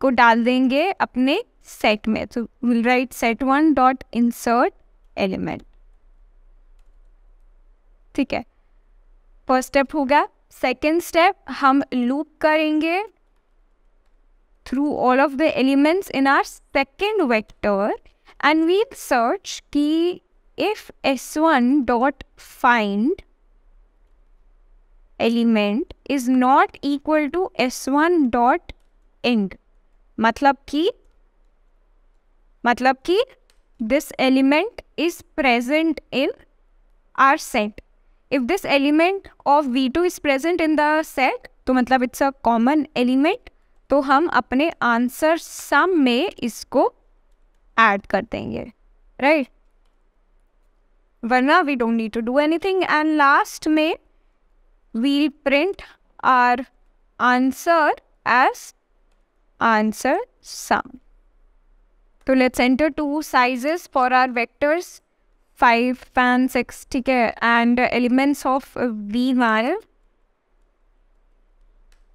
को डाल देंगे अपने सेट में तो will write set one dot insert element ठीक है फर्स्ट स्टेप होगा सेकेंड स्टेप हम लूप करेंगे through all of the elements in our second vector and we search की if s1 dot find element is not equal to s one dot end मतलब कि मतलब कि this element is present in our set if this element of v two is present in the set तो मतलब it's a common element तो हम अपने answer some में इसको ऐड कर देंगे right right? Varna, we don't need to do anything. And last may, we'll print our answer as answer sum. So let's enter two sizes for our vectors, 5 and 6, and elements of V1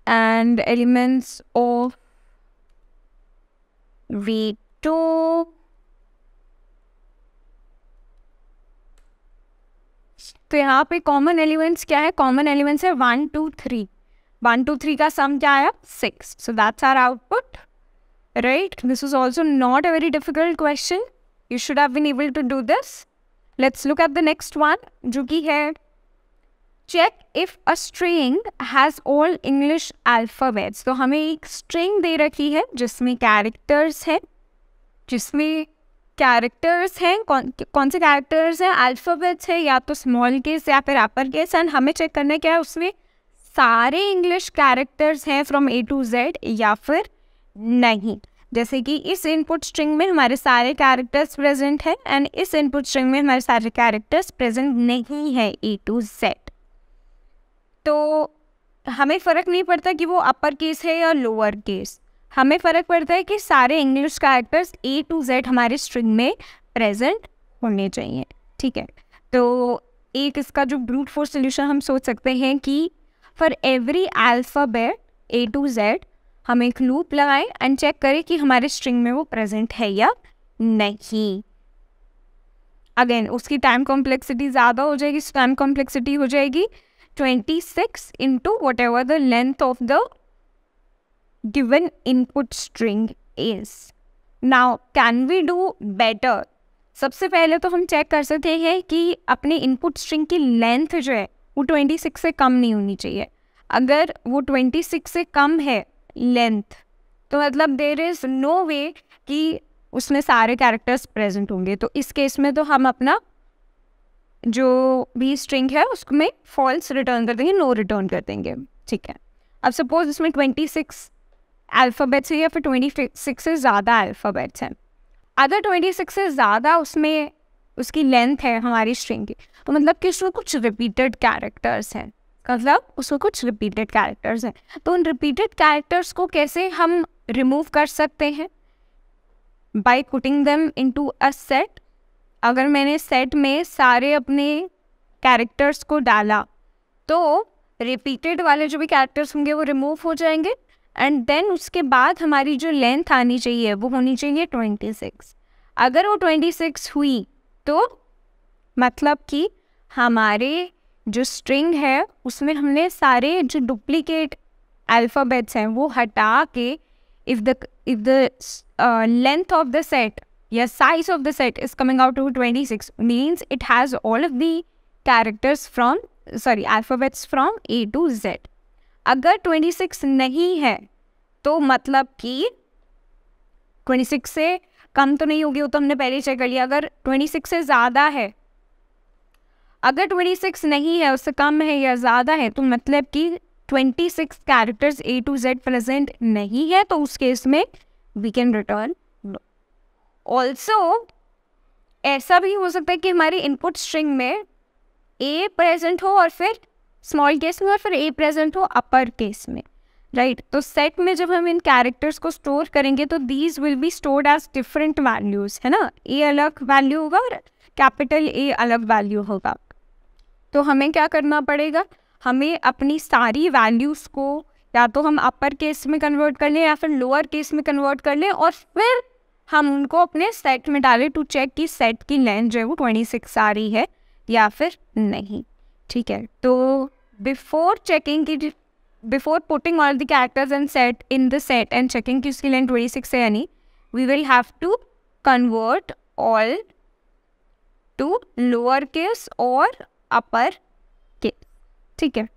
and elements of V2. तो यहाँ पे common elements क्या है common elements है one two three one two three का sum क्या आया six so that's our output right this is also not a very difficult question you should have been able to do this let's look at the next one जो कि है check if a string has all English alphabets तो हमें एक string दे रखी है जिसमें characters है जिसमें कैरेक्टर्स हैं कौन कौन से कैरेक्टर्स हैं अल्फ़ाबेट्स हैं या तो स्मॉल केस या फिर अपर केस एंड हमें चेक करना है क्या है उसमें सारे इंग्लिश कैरेक्टर्स हैं फ्रॉम ए टू जेड या फिर नहीं जैसे कि इस इनपुट स्ट्रिंग में हमारे सारे कैरेक्टर्स प्रेजेंट हैं एंड इस इनपुट स्ट्रिंग में हमारे सारे कैरेक्टर्स प्रेजेंट नहीं है ए टू जेड तो हमें फ़र्क नहीं पड़ता कि वो अपर केस है या लोअर केस हमें फ़र्क पड़ता है कि सारे English characters A to Z हमारे स्ट्रिंग में प्रेजेंट होने चाहिए ठीक है तो एक इसका जो ब्रूट फोर्स सोल्यूशन हम सोच सकते हैं कि for every alphabet A to Z हम एक लूप लगाएं एंड चेक करें कि हमारे स्ट्रिंग में वो प्रेजेंट है या नहीं अगेन उसकी टाइम कॉम्प्लेक्सिटी ज़्यादा हो जाएगी टाइम कॉम्प्लेक्सिटी हो जाएगी 26 six into whatever the length of the given input string is. Now, can we do better? सबसे पहले तो हम चेक कर सकते हैं कि अपने इनपुट स्ट्रिंग की लेंथ जो है वो 26 से कम नहीं होनी चाहिए अगर वो 26 से कम है लेंथ तो मतलब देर इज़ नो वे कि उसमें सारे कैरेक्टर्स प्रेजेंट होंगे तो इस केस में तो हम अपना जो भी स्ट्रिंग है उसमें फॉल्स रिटर्न कर देंगे नो रिटर्न कर देंगे ठीक है अब सपोज इसमें ट्वेंटी सिक्स अल्फ़ाबेट्स या फिर ट्वेंटी सिक्स से ज़्यादा अल्फ़ाबेट्स हैं अगर ट्वेंटी सिक्स से ज़्यादा उसमें उसकी लेंथ है हमारी स्ट्रिंग की तो मतलब कि उसमें कुछ रिपीटेड कैरेक्टर्स हैं मतलब उसमें कुछ रिपीटेड कैरेक्टर्स हैं तो उन रिपीटेड कैरेक्टर्स को कैसे हम रिमूव कर सकते हैं बाई पुटिंग दम इन टू अ सेट अगर मैंने सेट में सारे अपने कैरेक्टर्स को डाला तो रिपीटेड वाले जो भी कैरेक्टर्स होंगे वो रिमूव हो जाएंगे एंड देन उसके बाद हमारी जो लेंथ आनी चाहिए वो होनी चाहिए ट्वेंटी सिक्स अगर वो ट्वेंटी सिक्स हुई तो मतलब कि हमारे जो स्ट्रिंग है उसमें हमने सारे जो डुप्लीकेट अल्फ़ाबेट्स हैं वो हटा के if the if the length of the set या size of the set is coming out to twenty six means it has all of the characters from sorry alphabets from A to Z अगर 26 नहीं है तो मतलब कि 26 से कम तो नहीं होगी वो तो हमने पहले चेक कर लिया अगर 26 से ज़्यादा है अगर 26 नहीं है उससे कम है या ज़्यादा है तो मतलब कि 26 characters A to Z present नहीं है तो उस केस में वी कैन रिटर्न ऑल्सो ऐसा भी हो सकता है कि हमारी इनपुट स्ट्रिंग में ए प्रेजेंट हो और फिर स्मॉल केस में और फिर ए प्रेजेंट हो अपर केस में राइट right? तो सेट में जब हम इन कैरेक्टर्स को स्टोर करेंगे तो these will be stored as different values है ना ए अलग वैल्यू होगा और कैपिटल ए अलग वैल्यू होगा तो हमें क्या करना पड़ेगा हमें अपनी सारी वैल्यूज़ को या तो हम अपर केस में कन्वर्ट कर लें या फिर लोअर केस में कन्वर्ट कर लें और फिर हम उनको अपने सेट में डालें टू चेक कि सेट की लेंथ जो है वो ट्वेंटी सिक्स आ रही है या फिर नहीं ठीक है तो बिफोर चेकिंग की before putting all the characters and set in the set and checking की उसकी लेंथ ट्वेंटी सिक्स है यानी we will have to convert all to lower case और अपर के ठीक है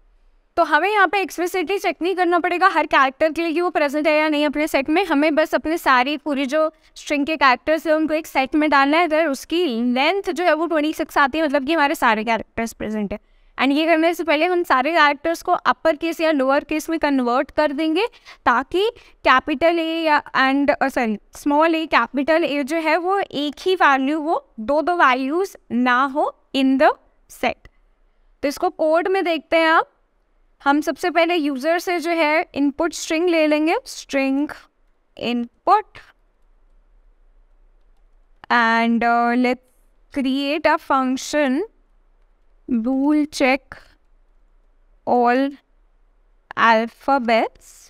तो हमें यहाँ पे एक्सप्लिसिटली चेक नहीं करना पड़ेगा हर कैरेक्टर के लिए कि वो प्रेजेंट है या नहीं अपने सेट में हमें बस अपने सारी पूरी जो स्ट्रिंग के कैरेक्टर्स है उनको एक सेट में डालना है अगर उसकी लेंथ जो है वो ट्वेंटी सिक्स आती है मतलब कि हमारे सारे कैरेक्टर्स प्रेजेंट है एंड ये करने से पहले हम सारे कैरेक्टर्स को अपर केस या लोअर केस में कन्वर्ट कर देंगे ताकि कैपिटल ए या and sorry small A capital A जो है वो एक ही वैल्यू वो दो दो वैल्यूज़ ना हो इन द सेट तो इसको कोड में देखते हैं आप हम सबसे पहले यूज़र से जो है इनपुट स्ट्रिंग ले लेंगे string input and let create a function we check all alphabets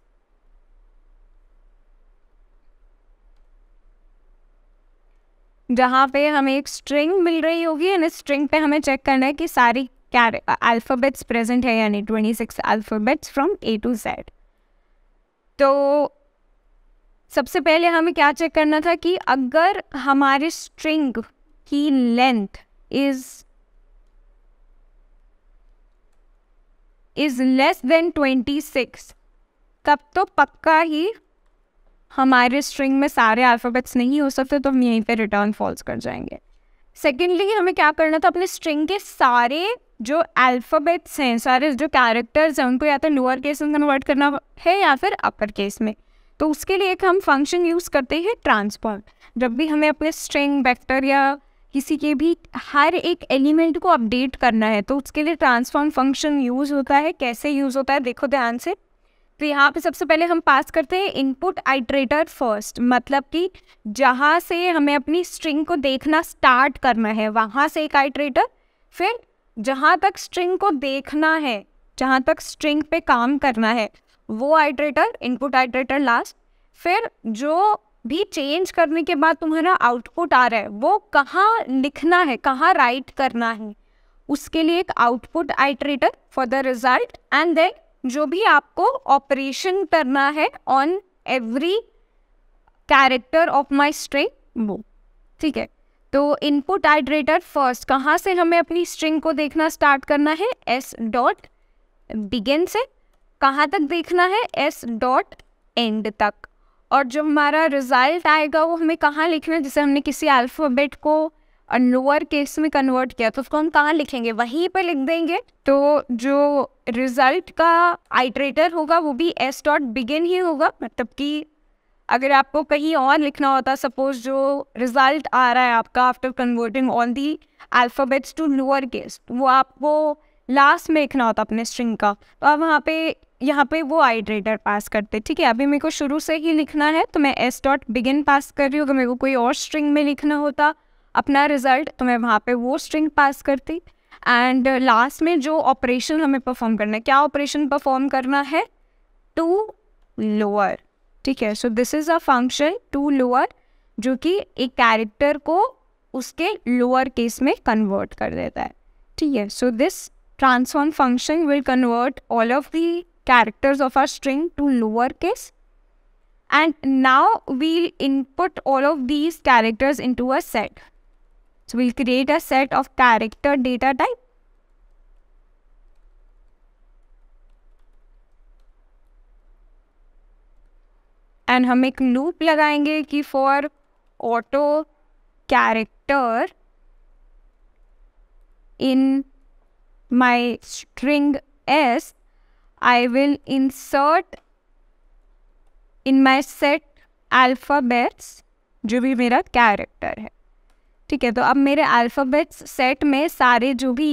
जहाँ पे हमें एक स्ट्रिंग मिल रही होगी एंड इस स्ट्रिंग पे हमें चेक करना है कि सारी क्या अल्फ़ाबेट्स प्रेजेंट है यानी twenty six alphabets from A to Z तो सबसे पहले हमें क्या चेक करना था कि अगर हमारे स्ट्रिंग की length is is less than twenty six तब तो पक्का ही हमारे स्ट्रिंग में सारे अल्फ़ाबेट्स नहीं हो सकते तो हम यहीं पे रिटर्न फॉल्स कर जाएंगे सेकेंडली हमें क्या करना था अपने स्ट्रिंग के सारे जो अल्फ़ाबेट्स हैं सारे जो कैरेक्टर्स हैं उनको या तो लोअर केस में कन्वर्ट करना है या फिर अपर केस में तो उसके लिए एक हम फंक्शन यूज़ करते हैं ट्रांसफॉर्म जब भी हमें अपने स्ट्रिंग बैक्टेरिया या किसी के भी हर एक एलिमेंट को अपडेट करना है तो उसके लिए ट्रांसफॉर्म फंक्शन यूज़ होता है कैसे यूज़ होता है देखो ध्यान से तो यहाँ पे सबसे पहले हम पास करते हैं इनपुट आइट्रेटर फर्स्ट मतलब कि जहाँ से हमें अपनी स्ट्रिंग को देखना स्टार्ट करना है वहाँ से एक आइट्रेटर फिर जहाँ तक स्ट्रिंग को देखना है जहाँ तक स्ट्रिंग पे काम करना है वो आइट्रेटर इनपुट आइट्रेटर लास्ट फिर जो भी चेंज करने के बाद तुम्हारा आउटपुट आ रहा है वो कहाँ लिखना है कहाँ राइट करना है उसके लिए एक output iterator for the result and then जो भी आपको ऑपरेशन करना है on every character of my string वो ठीक है तो इनपुट आइटरेटर फर्स्ट कहाँ से हमें अपनी स्ट्रिंग को देखना स्टार्ट करना है एस डॉट बिगिन से कहाँ तक देखना है एस डॉट एंड तक और जो हमारा रिज़ल्ट आएगा वो हमें कहाँ लिखना है जैसे हमने किसी अल्फ़ाबेट को लोअर केस में कन्वर्ट किया तो उसको हम कहाँ लिखेंगे वहीं पर लिख देंगे तो जो रिज़ल्ट का आइट्रेटर होगा वो भी एस डॉट बिगिन ही होगा मतलब कि अगर आपको कहीं और लिखना होता सपोज जो रिज़ल्ट आ रहा है आपका after converting all the alphabets to lower case वो आपको लास्ट में लिखना होता अपने स्ट्रिंग का तो आप वहाँ पे यहाँ पे वो आइड्रेटर पास करते ठीक है अभी मेरे को शुरू से ही लिखना है तो मैं एस डॉट बिगिन पास कर रही हूँ अगर मेरे को कोई और स्ट्रिंग में लिखना होता अपना रिजल्ट तो मैं वहाँ पे वो स्ट्रिंग पास करती एंड लास्ट uh, में जो ऑपरेशन हमें परफॉर्म करना है क्या ऑपरेशन परफॉर्म करना है टू लोअर ठीक है so this is a function to lower जो कि एक कैरेक्टर को उसके लोअर केस में कन्वर्ट कर देता है ठीक है so this transform function will convert all of the characters of our string to lowercase. And now we'll input all of these characters into a set. So we'll create a set of character data type. and हम एक loop लगाएंगे कि for auto character in my I will insert in my set alphabets जो भी मेरा character है ठीक है तो अब मेरे alphabets सेट में सारे जो भी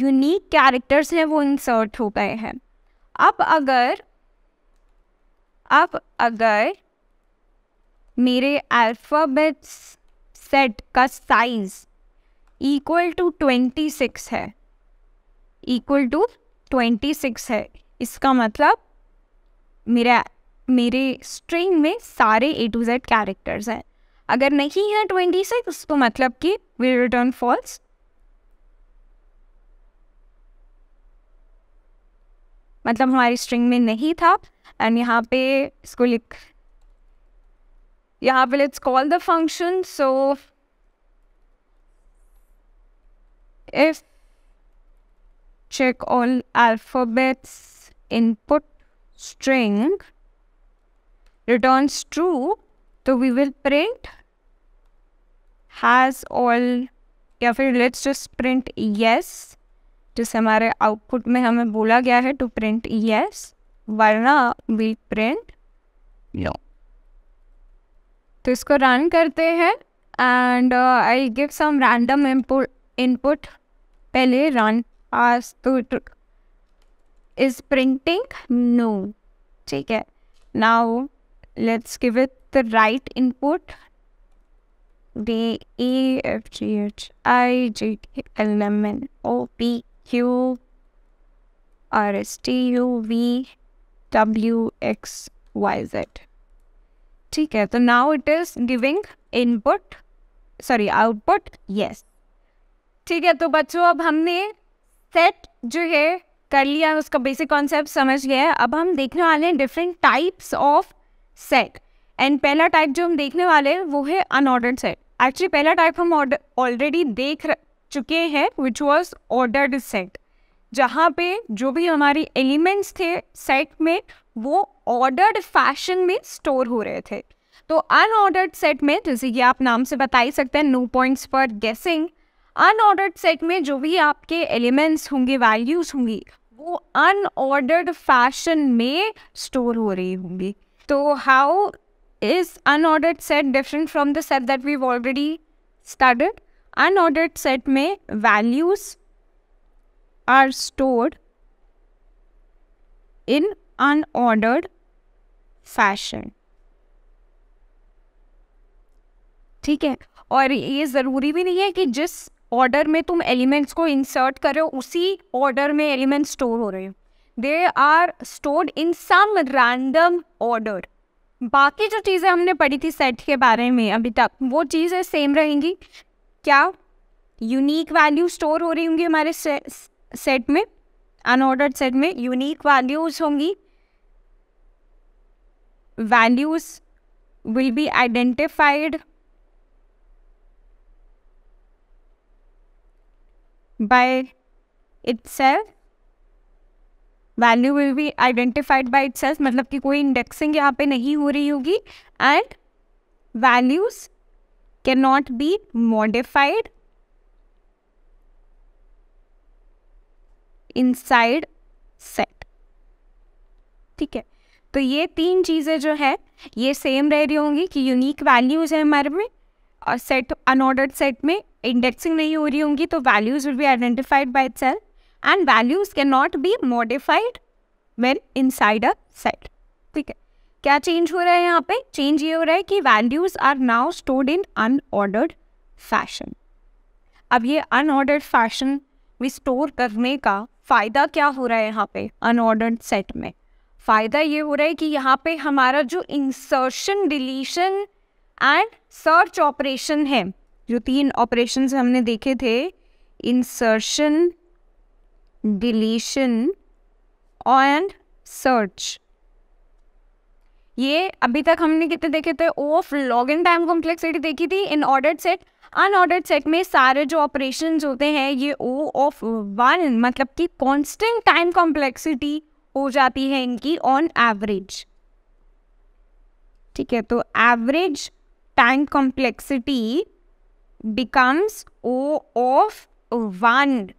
यूनिक कैरेक्टर्स हैं वो इंसर्ट हो गए हैं अब अगर अब अगर मेरे alphabets सेट का size equal to twenty six है इक्वल टू ट्वेंटी सिक्स है इसका मतलब मेरा मेरे स्ट्रिंग में सारे ए टू जेड कैरेक्टर्स हैं अगर नहीं है ट्वेंटी सिक्स तो मतलब कि विल रिटर्न फॉल्स मतलब हमारी स्ट्रिंग में नहीं था एंड यहाँ पे इसको लिख यहाँ पे let's call the function so if check all alphabets input string returns true, so तो we will print has all या फिर लेट्स जस्ट प्रिंट यस जैसे हमारे आउटपुट में हमें बोला गया है टू प्रिंट यस वरना वी प्रिंट नो तो इसको रन करते हैं and I give some random input पहले रन पास तो इज प्रिंटिंग नो ठीक है now let's give it the right input D E F G H I J K L M N O P Q R S T U V W X Y Z ठीक है तो now it is giving input sorry output yes ठीक है तो बच्चों अब हमने set जो है कर लिया उसका बेसिक कॉन्सेप्ट समझ गया है अब हम देखने वाले हैं different types of set and पहला टाइप जो हम देखने वाले हैं वो है अनऑर्डर्ड सेट एक्चुअली पहला टाइप हम ऑलरेडी देख चुके हैं विच वॉज ऑर्डर्ड सेट जहाँ पे जो भी हमारे एलिमेंट्स थे सेट में वो ऑर्डर्ड फैशन में स्टोर हो रहे थे तो अनऑर्डर्ड सेट में जैसे कि आप नाम से बता ही सकते हैं no points for guessing unordered set में जो भी आपके एलिमेंट्स होंगे वैल्यूज होंगी वो अनऑर्डर्ड फैशन में स्टोर हो रही होंगी तो how is unordered set different from the set that we already started unordered set में values are stored in unordered fashion ठीक है और ये ज़रूरी भी नहीं है कि जिस ऑर्डर में तुम एलिमेंट्स को इंसर्ट कर रहे हो उसी ऑर्डर में एलिमेंट स्टोर हो रहे हो they are stored in some random order बाकी जो चीज़ें हमने पढ़ी थी सेट के बारे में अभी तक वो चीज़ें सेम रहेंगी क्या यूनिक वैल्यू स्टोर हो रही होंगी हमारे सेट में अनऑर्डर्ड सेट में यूनिक वैल्यूज होंगी values will be identified by itself value will be identified by itself मतलब कि कोई इंडेक्सिंग यहाँ पे नहीं हो रही होगी and values can not be modified inside set ठीक है तो ये तीन चीज़ें जो है ये सेम रह रही होंगी कि यूनिक वैल्यूज़ हैं हमारे में और सेट अनऑर्डर्ड सेट में इंडेक्सिंग नहीं हो रही होंगी तो values will be identified by itself and values can not be modified when inside a set ठीक है क्या चेंज हो रहा है यहाँ पे चेंज ये हो रहा है कि values are now stored in unordered fashion अब ये अनऑर्डर्ड फैशन भी स्टोर करने का फ़ायदा क्या हो रहा है यहाँ पे अनऑर्डर्ड सेट में फ़ायदा ये हो रहा है कि यहाँ पे हमारा जो insertion deletion and search operation है जो तीन ऑपरेशन हमने देखे थे इंसर्शन डिलीशन एंड सर्च ये अभी तक हमने कितने देखे थे O of log n time complexity देखी थी in order set unordered set में सारे जो ऑपरेशन होते हैं ये ओ ऑफ वन मतलब कि कॉन्स्टेंट टाइम कॉम्प्लेक्सिटी हो जाती है इनकी ऑन एवरेज ठीक है तो average time complexity becomes O of 1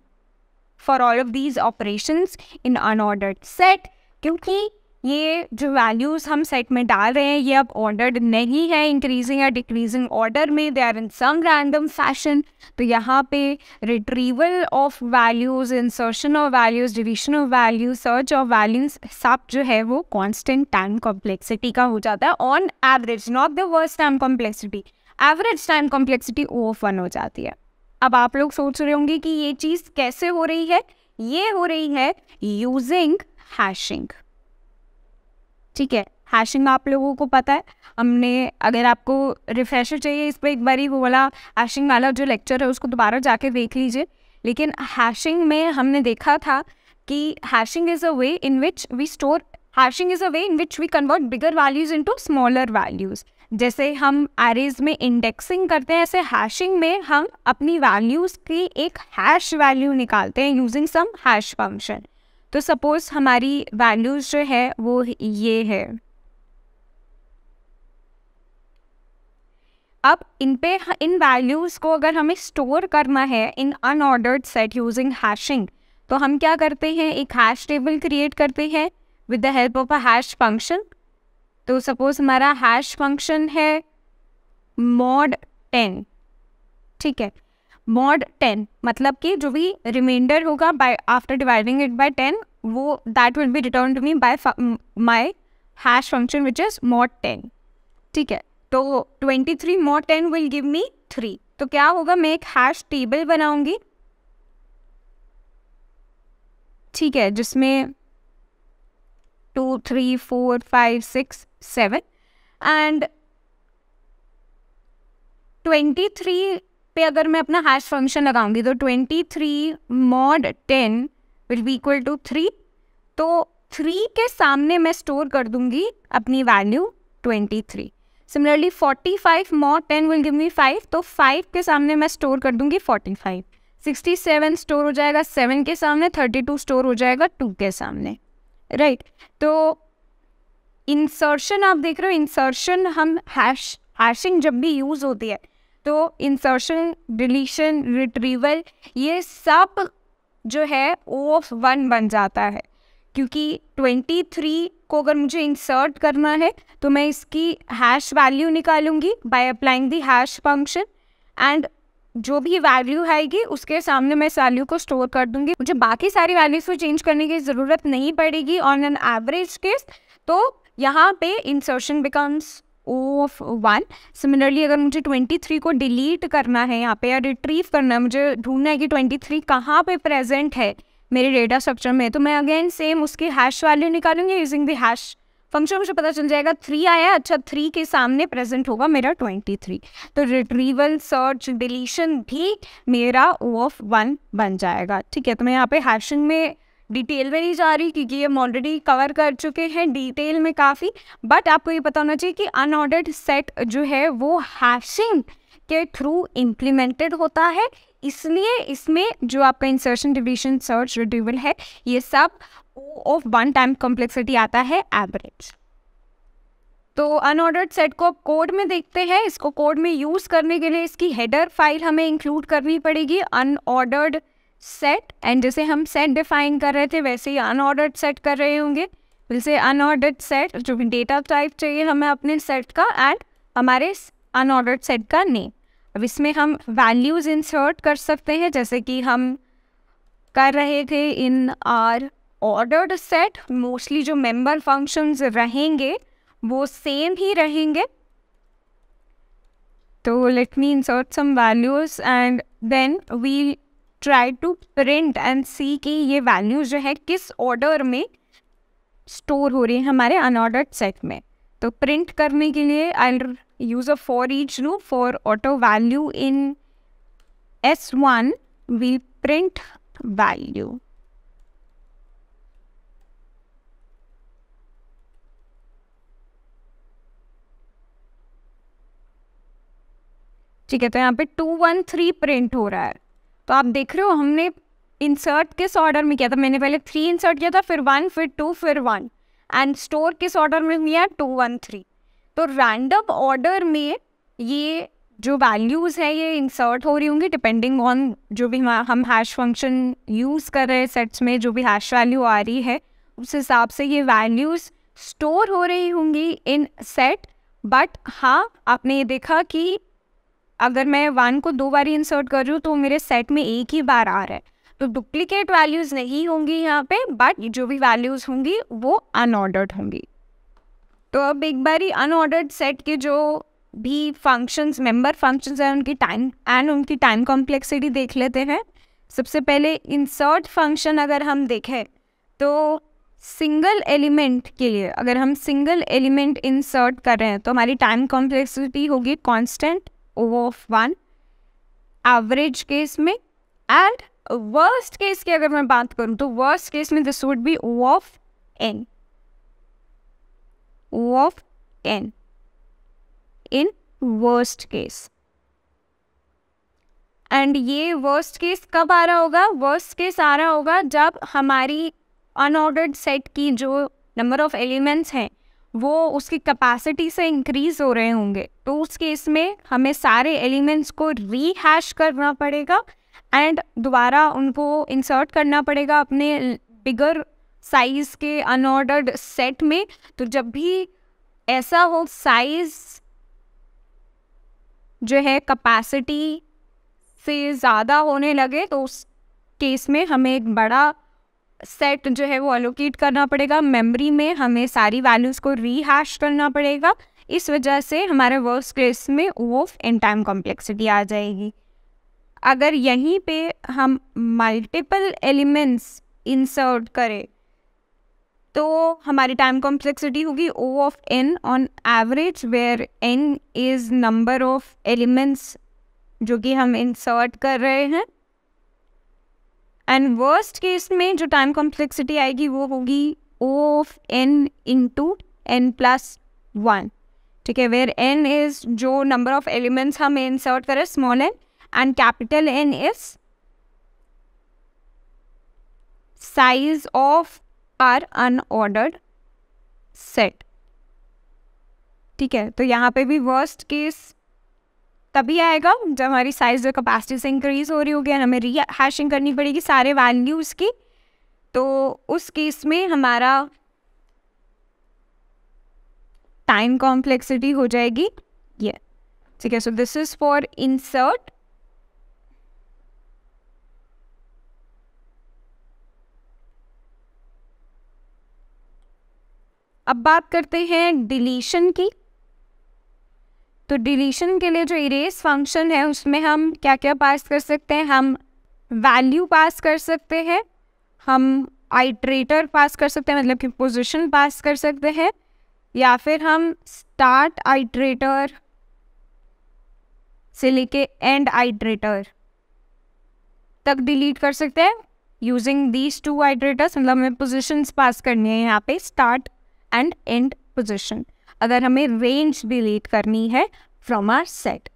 for all of these operations in unordered set क्योंकि ये जो वैल्यूज़ हम सेट में डाल रहे हैं ये अब ऑर्डर्ड नहीं है इंक्रीजिंग या डिक्रीजिंग ऑर्डर में they are in some random fashion तो यहाँ पे retrieval of values insertion of values division of values search of values सब जो है वो कांस्टेंट टाइम कॉम्प्लेक्सिटी का हो जाता है on average not the worst time complexity average time complexity O of one हो जाती है अब आप लोग सोच रहे होंगे कि ये चीज़ कैसे हो रही है ये हो रही है यूजिंग हैशिंग ठीक है हैशिंग आप लोगों को पता है हमने अगर आपको रिफ्रेशर चाहिए इस पर एक बारी वो वाला हैशिंग वाला जो लेक्चर है उसको दोबारा जाके देख लीजिए लेकिन हैशिंग में हमने देखा था कि hashing is a way in which we store hashing is a way in which we convert bigger values into smaller values जैसे हम एरेज में इंडेक्सिंग करते हैं ऐसे हैशिंग में हम अपनी वैल्यूज़ की एक हैश वैल्यू निकालते हैं यूजिंग सम हैश फंक्शन तो सपोज हमारी वैल्यूज़ जो है वो ये है अब इन पे इन वैल्यूज़ को अगर हमें स्टोर करना है in unordered set using hashing तो हम क्या करते हैं एक हैश टेबल क्रिएट करते हैं with the help of a hash function तो सपोज हमारा हैश फंक्शन है मॉड टेन ठीक है मॉड टेन मतलब कि जो भी रिमाइंडर होगा by after dividing it by ten वो that will be return to me by my hash function which is mod ten ठीक है तो twenty three mod ten will give me three तो क्या होगा मैं एक हैश टेबल बनाऊंगी ठीक है जिसमें two three four five six seven and twenty three पे अगर मैं अपना हैश फंक्शन लगाऊंगी तो twenty three mod ten will be equal to three तो थ्री के सामने मैं स्टोर कर दूंगी अपनी value twenty three similarly forty five mod ten will give me five तो फाइव के सामने मैं स्टोर कर दूंगी forty five sixty seven store हो जाएगा सेवन के सामने थर्टी टू स्टोर हो जाएगा टू के सामने राइट right. तो इंसर्शन आप देख रहे हो इंसर्शन हम हैश हैशिंग जब भी यूज़ होती है तो इंसर्शन डिलीशन रिट्रीवल ये सब जो है ओ ऑफ वन बन जाता है क्योंकि 23 को अगर मुझे इंसर्ट करना है तो मैं इसकी हैश वैल्यू निकालूंगी by applying the hash function and जो भी वैल्यू आएगी उसके सामने मैं इस वैल्यू को स्टोर कर दूंगी मुझे बाकी सारी वैल्यूज़ को चेंज करने की ज़रूरत नहीं पड़ेगी ऑन एन एवरेज केस तो यहाँ पे insertion becomes O of one similarly अगर मुझे ट्वेंटी थ्री को डिलीट करना है यहाँ पे या रिट्रीव करना है मुझे ढूंढना है कि ट्वेंटी थ्री कहाँ पर प्रेजेंट है मेरे डेटा स्ट्रक्चर में तो मैं अगेन सेम उसकी हैश वैल्यू निकालूंगी यूजिंग द हैश फंक्शन मुझे पता चल जाएगा थ्री आया अच्छा थ्री के सामने प्रेजेंट होगा मेरा ट्वेंटी थ्री तो रिट्रीवल सर्च डिलीशन भी मेरा ओ ऑफ वन बन जाएगा ठीक है तो मैं यहाँ पे हैशिंग में डिटेल में नहीं जा रही क्योंकि हम ऑलरेडी कवर कर चुके हैं डिटेल में काफ़ी बट आपको ये पता होना चाहिए कि अनऑर्डर्ड सेट जो है वो हैशिंग के थ्रू इम्प्लीमेंटेड होता है इसलिए इसमें जो आपका इंसर्शन डिविशन सर्च रिड्यूबल है ये सब ऑफ वन टाइम कॉम्प्लेक्सिटी आता है एवरेज तो अनऑर्डर्ड सेट को आप कोड में देखते हैं इसको कोड में यूज़ करने के लिए इसकी हेडर फाइल हमें इंक्लूड करनी पड़ेगी अनऑर्डर्ड सेट एंड जैसे हम सेट डिफाइन कर रहे थे वैसे ही अनऑर्डर्ड सेट कर रहे होंगे जैसे अनऑर्डर्ड सेट जो भी डेटा टाइप चाहिए हमें अपने सेट का एंड हमारे अनऑर्डर्ड सेट का नेम अब इसमें हम वैल्यूज़ इंसर्ट कर सकते हैं जैसे कि हम कर रहे थे in our ordered set mostly जो मेंबर फंक्शंस रहेंगे वो सेम ही रहेंगे तो let me insert some values and then we try to print and see कि ये वैल्यूज जो है किस ऑर्डर में स्टोर हो रही है हमारे अनऑर्डर्ड सेट में तो प्रिंट करने के लिए I use a for each loop for auto value in s one we print value ठीक है तो यहाँ पे टू वन थ्री प्रिंट हो रहा है तो आप देख रहे हो हमने इंसर्ट किस ऑर्डर में किया था मैंने पहले थ्री इंसर्ट किया था फिर वन फिर टू फिर वन एंड स्टोर किस ऑर्डर में किया टू वन थ्री तो रैंडम ऑर्डर में ये जो वैल्यूज़ है ये इंसर्ट हो रही होंगी डिपेंडिंग ऑन जो भी हम हैश फंक्शन यूज़ कर रहे हैं सेट्स में जो भी हैश वैल्यू आ रही है उस हिसाब से ये वैल्यूज़ स्टोर हो रही होंगी इन सेट बट हाँ आपने ये देखा कि अगर मैं वन को दो बार इंसर्ट कर रही हूँ तो मेरे सेट में एक ही बार आ रहा है तो डुप्लीकेट वैल्यूज़ नहीं होंगी यहाँ पे बट जो भी वैल्यूज़ होंगी वो अनऑर्डर्ड होंगी तो अब एक बार ही अनऑर्डर्ड सेट के जो भी फंक्शंस मेंबर फंक्शंस हैं उनकी टाइम एंड उनकी टाइम कॉम्प्लेक्सिटी देख लेते हैं सबसे पहले इंसर्ट फंक्शन अगर हम देखें तो सिंगल एलिमेंट के लिए अगर हम सिंगल एलिमेंट इंसर्ट कर रहे हैं तो हमारी टाइम कॉम्प्लेक्सिटी होगी constant O of one average case में एंड वर्स्ट केस की अगर मैं बात करूं तो वर्स्ट केस में this would be O of n O of n in worst case and ये वर्स्ट केस कब आ रहा होगा वर्स्ट केस आ रहा होगा जब हमारी अनऑर्डर्ड सेट की जो नंबर ऑफ एलिमेंट्स हैं वो उसकी कैपेसिटी से इंक्रीज हो रहे होंगे तो उस केस में हमें सारे एलिमेंट्स को रीहैश करना पड़ेगा एंड दोबारा उनको इंसर्ट करना पड़ेगा अपने बिगर साइज़ के अनऑर्डर्ड सेट में तो जब भी ऐसा हो साइज़ जो है कैपेसिटी से ज़्यादा होने लगे तो उस केस में हमें एक बड़ा सेट जो है वो अलोकेट करना पड़ेगा मेमोरी में हमें सारी वैल्यूज़ को रीहैश करना पड़ेगा इस वजह से हमारे वर्क केस में वो इन टाइम कॉम्प्लेक्सिटी आ जाएगी अगर यहीं पे हम मल्टीपल एलिमेंट्स इंसर्ट करें तो हमारी टाइम कॉम्प्लेक्सिटी होगी O of n on average where n is number of elements जो कि हम इंसर्ट कर रहे हैं एंड वर्स्ट केस में जो टाइम कॉम्प्लेक्सिटी आएगी वो होगी O of n into n plus one ठीक है वेयर एन इज जो नंबर ऑफ एलिमेंट्स हम इंसर्ट करें small n and capital n is size of our unordered set ठीक है तो यहाँ पे भी वर्स्ट केस तभी आएगा जब हमारी साइज और कैपेसिटी से इंक्रीज हो रही होगी हमें री हैशिंग करनी पड़ेगी सारे वैल्यूज़ की तो उस केस में हमारा टाइम कॉम्प्लेक्सिटी हो जाएगी ये ठीक है so this is for insert अब बात करते हैं डिलीशन की तो डिलीशन के लिए जो इरेज फंक्शन है उसमें हम क्या क्या पास कर सकते हैं हम वैल्यू पास कर सकते हैं हम आइट्रेटर पास कर सकते हैं मतलब कि पोजिशन पास कर सकते हैं या फिर हम स्टार्ट आइट्रेटर से लेके एंड आइट्रेटर तक डिलीट कर सकते हैं यूजिंग दीज टू आइट्रेटर्स मतलब हमें पोजिशंस पास करनी है यहाँ पे स्टार्ट एंड एंड पोजिशन अगर हमें रेंज डिलीट करनी है फ्रॉम आर सेट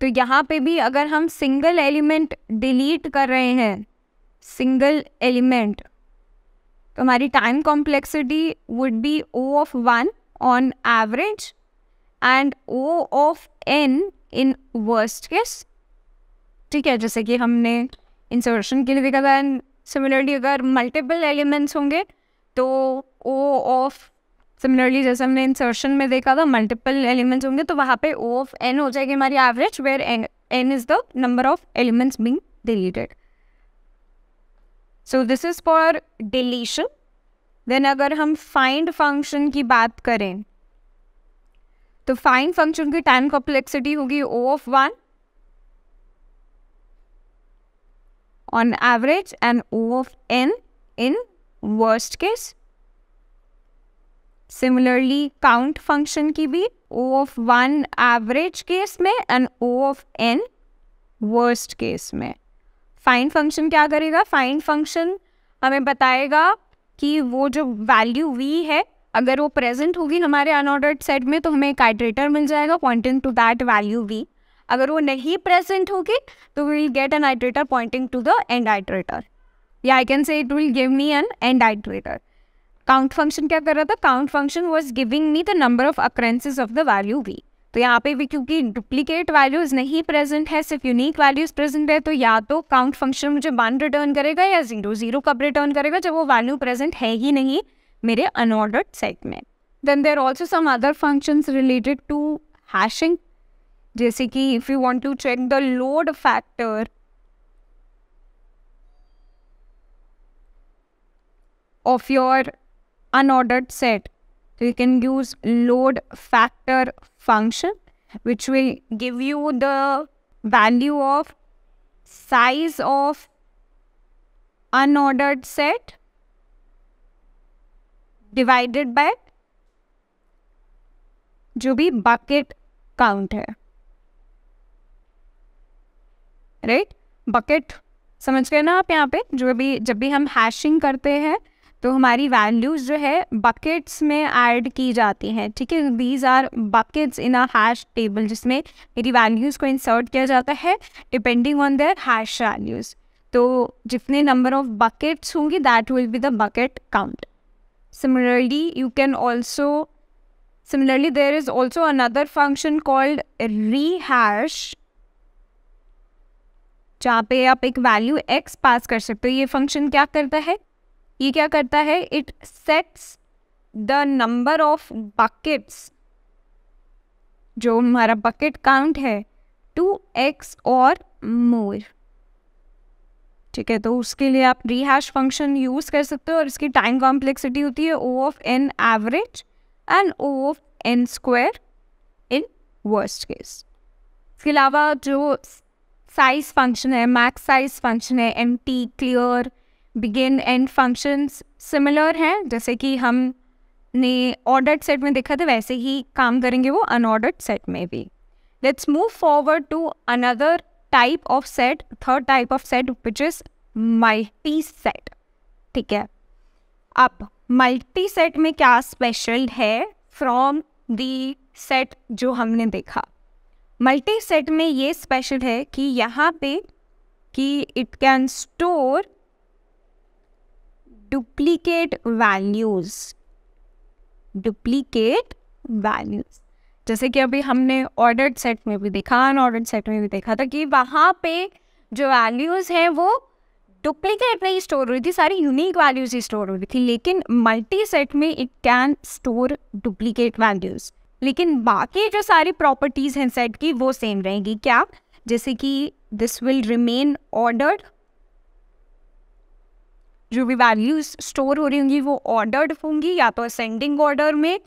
तो यहाँ पे भी अगर हम सिंगल एलिमेंट डिलीट कर रहे हैं सिंगल एलिमेंट तो हमारी time complexity would be O of one on average and O of n in worst case ठीक है जैसे कि हमने इंसर्शन के लिए देखा था एंड सिमिलरली अगर मल्टीपल एलिमेंट्स होंगे तो ओ ऑफ सिमिलरली जैसे हमने इंसर्शन में देखा था मल्टीपल एलिमेंट्स होंगे तो वहाँ पे ओ ऑफ एन हो जाएगी हमारी average where n n is the number of elements being deleted so this is for deletion then अगर हम फाइंड फंक्शन की बात करें तो फाइंड फंक्शन की टाइम कॉम्प्लेक्सिटी होगी O of one on average and O of n in worst case similarly count function की भी O of one average case में and O of n worst case में फाइन फंक्शन क्या करेगा fine function हमें बताएगा कि वो जो वैल्यू वी है अगर वो प्रेजेंट होगी हमारे अनऑर्डर्ड सेट में तो हमें एक आइट्रेटर मिल जाएगा pointing to that value we अगर वो नहीं प्रेजेंट होगी तो will get an iterator pointing to the end iterator या I can say it will give me an end iterator count function क्या कर रहा था count function was giving me the number of occurrences of the value we तो यहाँ पे भी क्योंकि डुप्लीकेट वैल्यूज नहीं प्रेजेंट है सिर्फ यूनिक वैल्यूज प्रेजेंट है तो या तो काउंट फंक्शन मुझे वन रिटर्न करेगा या जीरो जीरो कब रिटर्न करेगा जब वो वैल्यू प्रेजेंट है ही नहीं मेरे अनऑर्डर्ड सेट में then there also some other function related to hashing जैसे कि if you want to check the load factor of your unordered set. So you can use load factor function which will give you the value of size of unordered set divided by जो भी bucket count है right right? Bucket समझ गए ना आप यहाँ पे जो भी जब भी हम हैशिंग करते हैं तो हमारी वैल्यूज़ जो है बकेट्स में ऐड की जाती हैं ठीक है these are buckets in a hash table जिसमें मेरी वैल्यूज़ को इंसर्ट किया जाता है depending on their hash values तो जितने नंबर ऑफ बकेट्स होंगे that will be the bucket count similarly you can also similarly there is also another function called rehash जहाँ पे आप एक वैल्यू एक्स पास कर सकते हो ये फंक्शन क्या करता है ये क्या करता है it sets the number of buckets जो हमारा बकेट काउंट है टू एक्स और मोर ठीक है तो उसके लिए आप रीहैश फंक्शन यूज़ कर सकते हो और इसकी टाइम कॉम्प्लेक्सिटी होती है O of n average and O of n square in worst case इसके अलावा जो साइज फंक्शन है मैक्स साइज फंक्शन है empty clear begin end functions similar हैं जैसे कि हम ने ऑर्डर्ड सेट में देखा था वैसे ही काम करेंगे वो अनऑर्डर्ड सेट में भी let's move forward to another type of set third type of set which is multi set ठीक है अब मल्टी सेट में क्या स्पेशल है फ्रॉम दी सेट जो हमने देखा मल्टी सेट में ये स्पेशल है कि यहाँ पे कि it can store duplicate values duplicate values जैसे कि अभी हमने ऑर्डर्ड सेट में भी देखा अनऑर्डर्ड सेट में भी देखा था कि वहाँ पे जो वैल्यूज हैं वो डुप्लीकेट नहीं स्टोर हुई थी सारी यूनिक वैल्यूज ही स्टोर हुई थी लेकिन मल्टी सेट में it can store duplicate values लेकिन बाकी जो सारी प्रॉपर्टीज़ हैं सेट की वो सेम रहेंगी क्या जैसे कि दिस विल रिमेन ऑर्डर्ड जो भी वैल्यूज स्टोर हो रही होंगी वो ऑर्डर्ड होंगी या तो असेंडिंग ऑर्डर में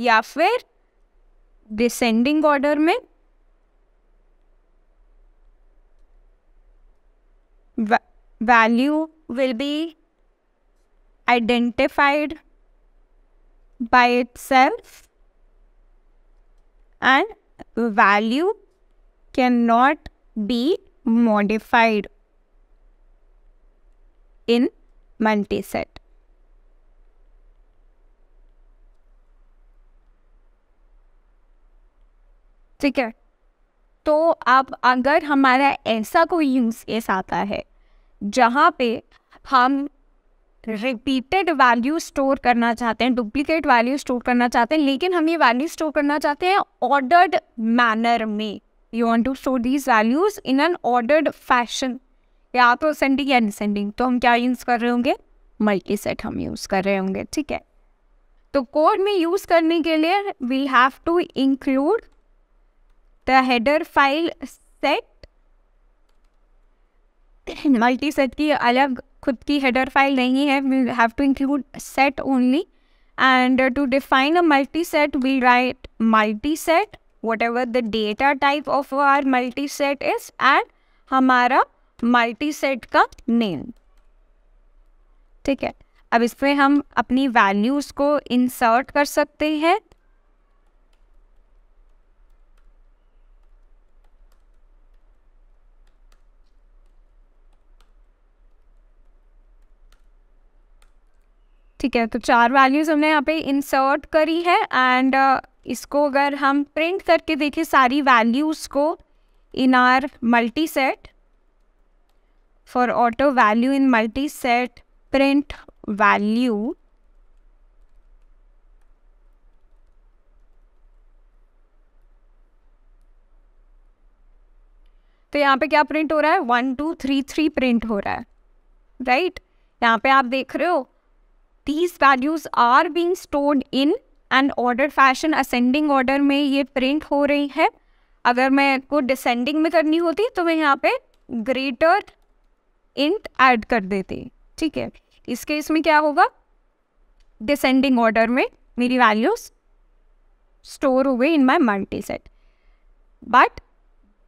या फिर डिसेंडिंग ऑर्डर में value will be identified by itself and value can not be modified in set ठीक है तो अब अगर हमारा ऐसा कोई यूज केस आता है जहाँ पे हम रिपीटेड वैल्यू स्टोर करना चाहते हैं डुप्लीकेट वैल्यू स्टोर करना चाहते हैं लेकिन हम ये वैल्यू स्टोर करना चाहते हैं ऑर्डर्ड मैनर में you want to store these values in an ordered fashion या तो सेंडिंग या डिसेंडिंग तो हम क्या यूज़ कर रहे होंगे मल्टी सेट हम यूज़ कर रहे होंगे ठीक है तो कोड में यूज़ करने के लिए we have to include the header file set multi set की अलग खुद की हेडर फाइल नहीं है we have to include set only and to define a multi set we write multi set whatever the data type of our multi set is and हमारा multi set का name ठीक है अब इसमें हम अपनी वैल्यूज को insert कर सकते हैं ठीक है तो चार वैल्यूज हमने यहाँ पे इंसर्ट करी है एंड uh, इसको अगर हम प्रिंट करके देखें सारी वैल्यूज को in our multi set for auto value in multi-set print value तो यहाँ पे क्या प्रिंट हो रहा है one two three three print हो रहा है राइट right? यहाँ पे आप देख रहे हो these values are being stored in and order fashion ascending order में ये प्रिंट हो रही है अगर मैं को डिसेंडिंग में करनी होती तो मैं यहाँ पे ग्रेटर इंट ऐड कर देते ठीक है इस केस में क्या होगा डिसेंडिंग ऑर्डर में मेरी वैल्यूज स्टोर हुए in my multi set but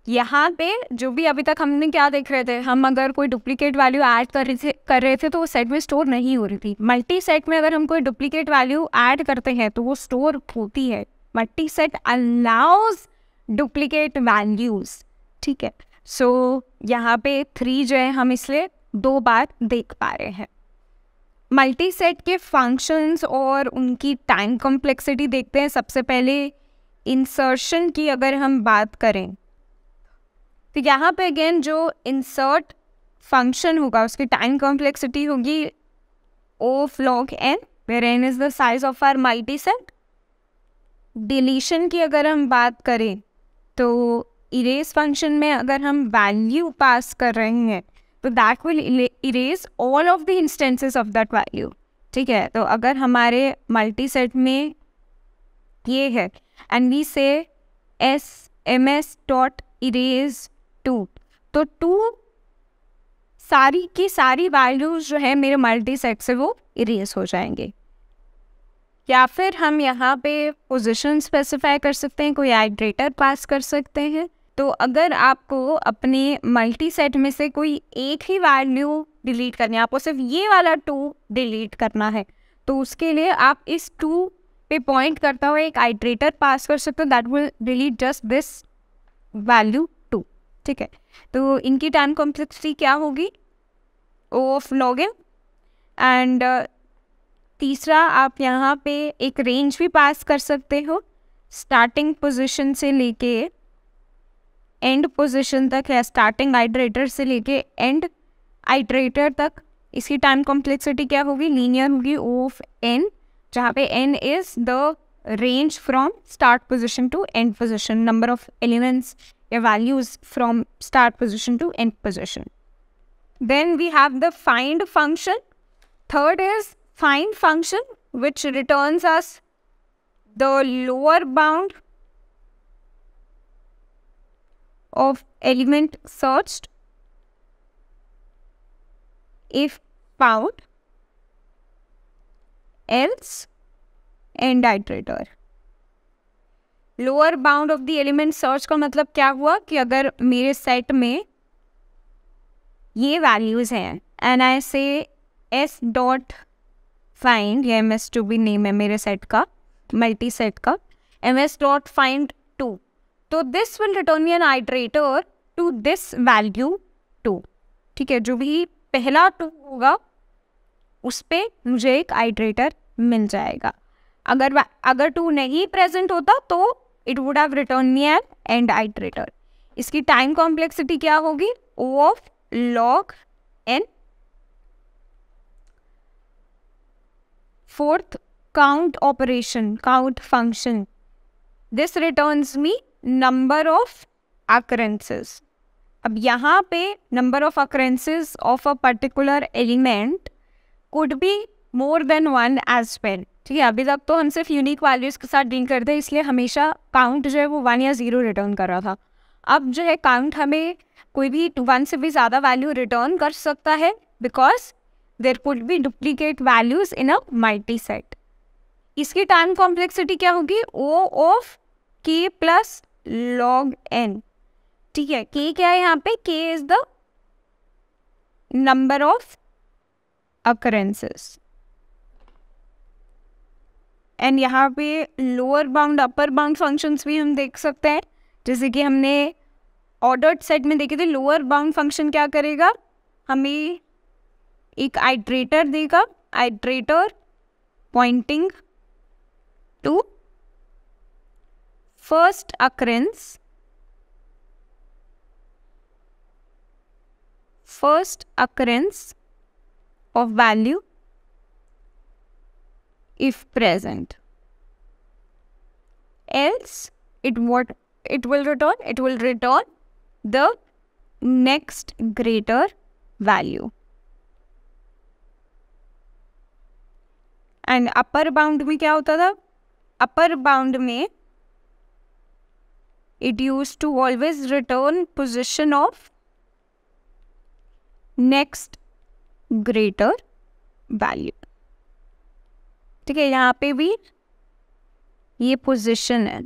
यहाँ पे जो भी अभी तक हमने क्या देख रहे थे हम अगर कोई डुप्लीकेट वैल्यू ऐड कर रहे थे कर रहे थे तो वो सेट में स्टोर नहीं हो रही थी मल्टी सेट में अगर हम कोई डुप्लीकेट वैल्यू ऐड करते हैं तो वो स्टोर होती है multi set allows duplicate values ठीक है सो so, यहाँ पे थ्री जो है हम इसलिए दो बार देख पा रहे हैं मल्टी सेट के फंक्शंस और उनकी टाइम कॉम्प्लेक्सिटी देखते हैं सबसे पहले इंसर्शन की अगर हम बात करें तो यहाँ पे अगेन जो इंसर्ट फंक्शन होगा उसकी टाइम कॉम्प्लेक्सिटी होगी O of log n where n is the size of our multi set deletion की अगर हम बात करें तो इरेज फंक्शन में अगर हम वैल्यू पास कर रहे हैं तो that will erase all of the instances of that value ठीक है तो अगर हमारे मल्टी सेट में ये है and we say S M S dot erase two तो टू सारी की सारी वैल्यूज जो है मेरे मल्टी सेट से वो इरेज हो जाएंगे या फिर हम यहाँ पे पोजिशन स्पेसिफाई कर सकते हैं कोई आइड्रेटर पास कर सकते हैं तो अगर आपको अपने मल्टी सेट में से कोई एक ही वैल्यू डिलीट करनी है आपको सिर्फ ये वाला टू डिलीट करना है तो उसके लिए आप इस टू पे पॉइंट करता हुआ एक आइट्रेटर पास कर सकते हो that will delete just this value two ठीक है तो इनकी टाइम कॉम्प्लेक्सिटी क्या होगी O of log n and तीसरा आप यहाँ पे एक रेंज भी पास कर सकते हो स्टार्टिंग पोजिशन से लेके एंड पोजिशन तक है स्टार्टिंग आइट्रेटर से लेके एंड आइट्रेटर तक इसकी टाइम कॉम्प्लेक्सिटी क्या होगी लीनियर होगी ओ ऑफ एन जहाँ पे n is the range from start position to end position number of elements या values from start position to end position then we have the find function third is find function which return as the lower bound of element searched if found else end iterator lower bound of the element search का मतलब क्या हुआ कि अगर मेरे set में ये values हैं and I say S dot find या M S to be name है मेरे सेट का मल्टी सेट का एम एस डॉट फाइंड तो this will return me an iterator to this value two ठीक है जो भी पहला टू होगा उस पर मुझे एक आइट्रेटर मिल जाएगा अगर अगर टू नहीं प्रेजेंट होता तो it would have return me an end iterator इसकी टाइम कॉम्प्लेक्सिटी क्या होगी O of log n fourth count operation count function this returns me number of occurrences अब यहाँ पे number of occurrences of a particular element could be more than one as well ठीक है अभी तक तो हम सिर्फ यूनिक वैल्यूज के साथ डील करते हैं इसलिए हमेशा काउंट जो है वो वन या ज़ीरो रिटर्न कर रहा था अब जो है काउंट हमें कोई भी वन से भी ज़्यादा वैल्यू रिटर्न कर सकता है because there could be duplicate values in a multi set इसकी टाइम कॉम्प्लेक्सिटी क्या होगी O of K plus log n ठीक है के क्या है यहाँ पे K is the number of occurrences and यहाँ पे lower bound upper bound functions भी हम देख सकते हैं जैसे कि हमने ऑर्डर्ड सेट में देखे थे लोअर बाउंड फंक्शन क्या करेगा हमें एक आइट्रेटर देगा iterator pointing to first occurrence first occurrence of value if present else it what it will return it will return the next greater value And upper bound में kya hota tha? Upper bound में it used to always return position of next greater value ठीक है यहाँ पे भी ये position है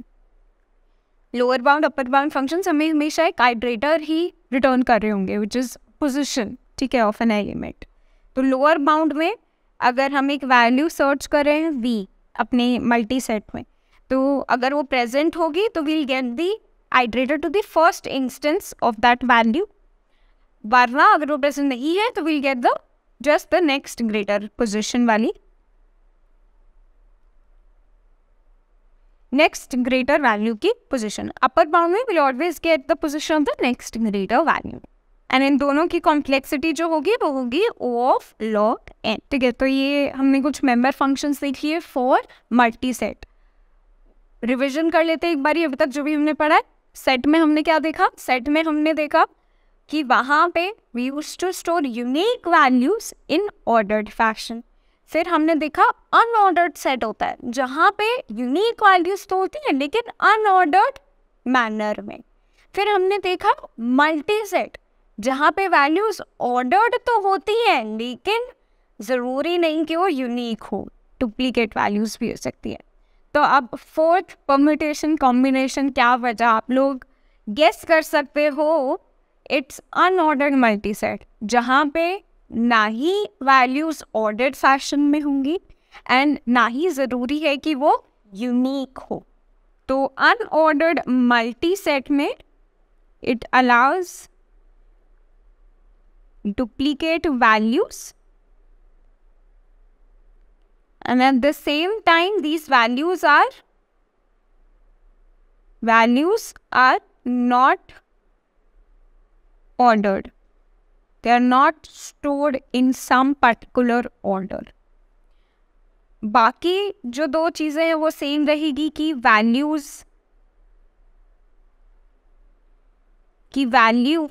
lower bound upper bound function हमें हमेशा एक आइड्रेटर ही रिटर्न कर रहे होंगे विच इज़ पोजिशन ठीक है ऑफ एन एलिमेंट तो लोअर बाउंड में अगर हम एक वैल्यू सर्च करें वी अपने मल्टी सेट में तो अगर वो प्रेजेंट होगी तो we'll get the iterator to the first instance of that value वरना अगर वो प्रेजेंट नहीं है तो we'll get the just the next greater position वाली नेक्स्ट ग्रेटर वैल्यू की पोजिशन अपर बाउंड में will always get the position of the next greater value and इन दोनों की कॉम्प्लेक्सिटी जो होगी वो होगी ओ ऑफ लॉग एन ठीक है तो ये हमने कुछ मेंबर फंक्शंस देख लिए फॉर मल्टी सेट रिविजन कर लेते हैं एक बार अभी तक जो भी हमने पढ़ा है सेट में हमने क्या देखा सेट में हमने देखा कि वहाँ पे we use to store unique values in ordered fashion फिर हमने देखा अनऑर्डर्ड सेट होता है जहाँ पे यूनिक वैल्यूज तो होती है लेकिन अनऑर्डर्ड मैनर में फिर हमने देखा मल्टी सेट जहाँ पे वैल्यूज ऑर्डर्ड तो होती हैं लेकिन ज़रूरी नहीं कि वो यूनिक हो डुप्लीकेट वैल्यूज भी हो सकती है तो अब फोर्थ परम्यूटेशन कॉम्बिनेशन क्या वजह आप लोग गेस कर सकते हो इट्स अनऑर्डर्ड मल्टी सेट जहाँ पे ना ही वैल्यूज ऑर्डर्ड फैशन में होंगी एंड ना ही ज़रूरी है कि वो यूनिक हो तो अनऑर्डर्ड मल्टी सेट में it allows duplicate values And at the same time, these values are values are not ordered. They are not stored in some particular order. बाकी जो दो चीज़ें हैं वो सेम रहेगी कि वैल्यूज की वैल्यू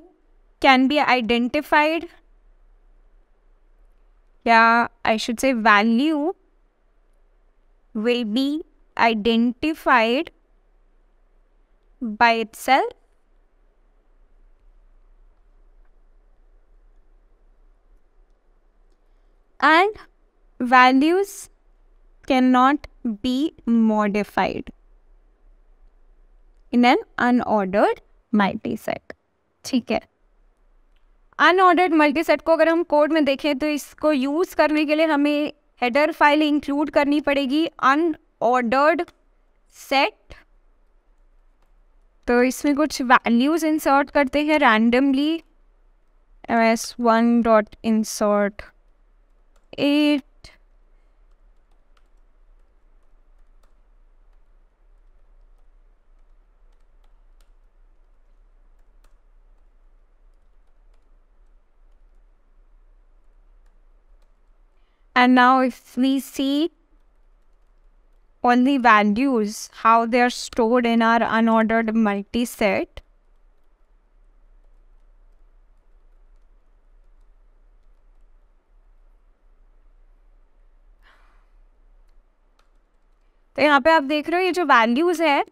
कैन बी आइडेंटिफाइड या I should say value will be identified by itself and values cannot be modified in an unordered multiset. theek hai unordered multiset को अगर हम कोड में देखें तो इसको यूज़ करने के लिए हमें हेडर फाइल इंक्लूड करनी पड़ेगी अनऑर्डर्ड सेट तो इसमें कुछ वैल्यूज इंसर्ट करते हैं randomly M S one dot insert at And now if we see all the values, how they are stored in our unordered multiset, तो यहाँ पे आप देख रहे हो ये जो वैल्यूज है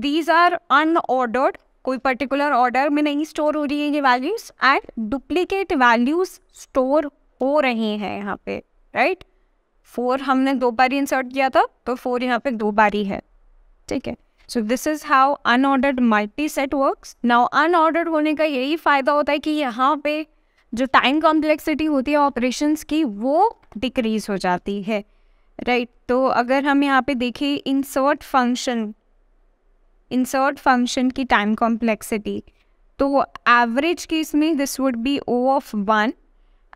दीज आर अनऑर्डर्ड कोई पर्टिकुलर ऑर्डर में नहीं स्टोर हो रही है ये values and duplicate values store हो रही हैं यहाँ पे राइट फोर हमने दो बारी इंसर्ट किया था तो फोर यहाँ पे दो बारी है ठीक है so this is how unordered multi set work now unordered होने का यही फायदा होता है कि यहाँ पे जो टाइम कॉम्प्लेक्सिटी होती है ऑपरेशन की वो डिक्रीज हो जाती है राइट right? तो अगर हम यहाँ पे देखें इंसर्ट फंक्शन इंसर्ट फंक्शन की टाइम कॉम्प्लेक्सिटी तो एवरेज केस में this would be O of one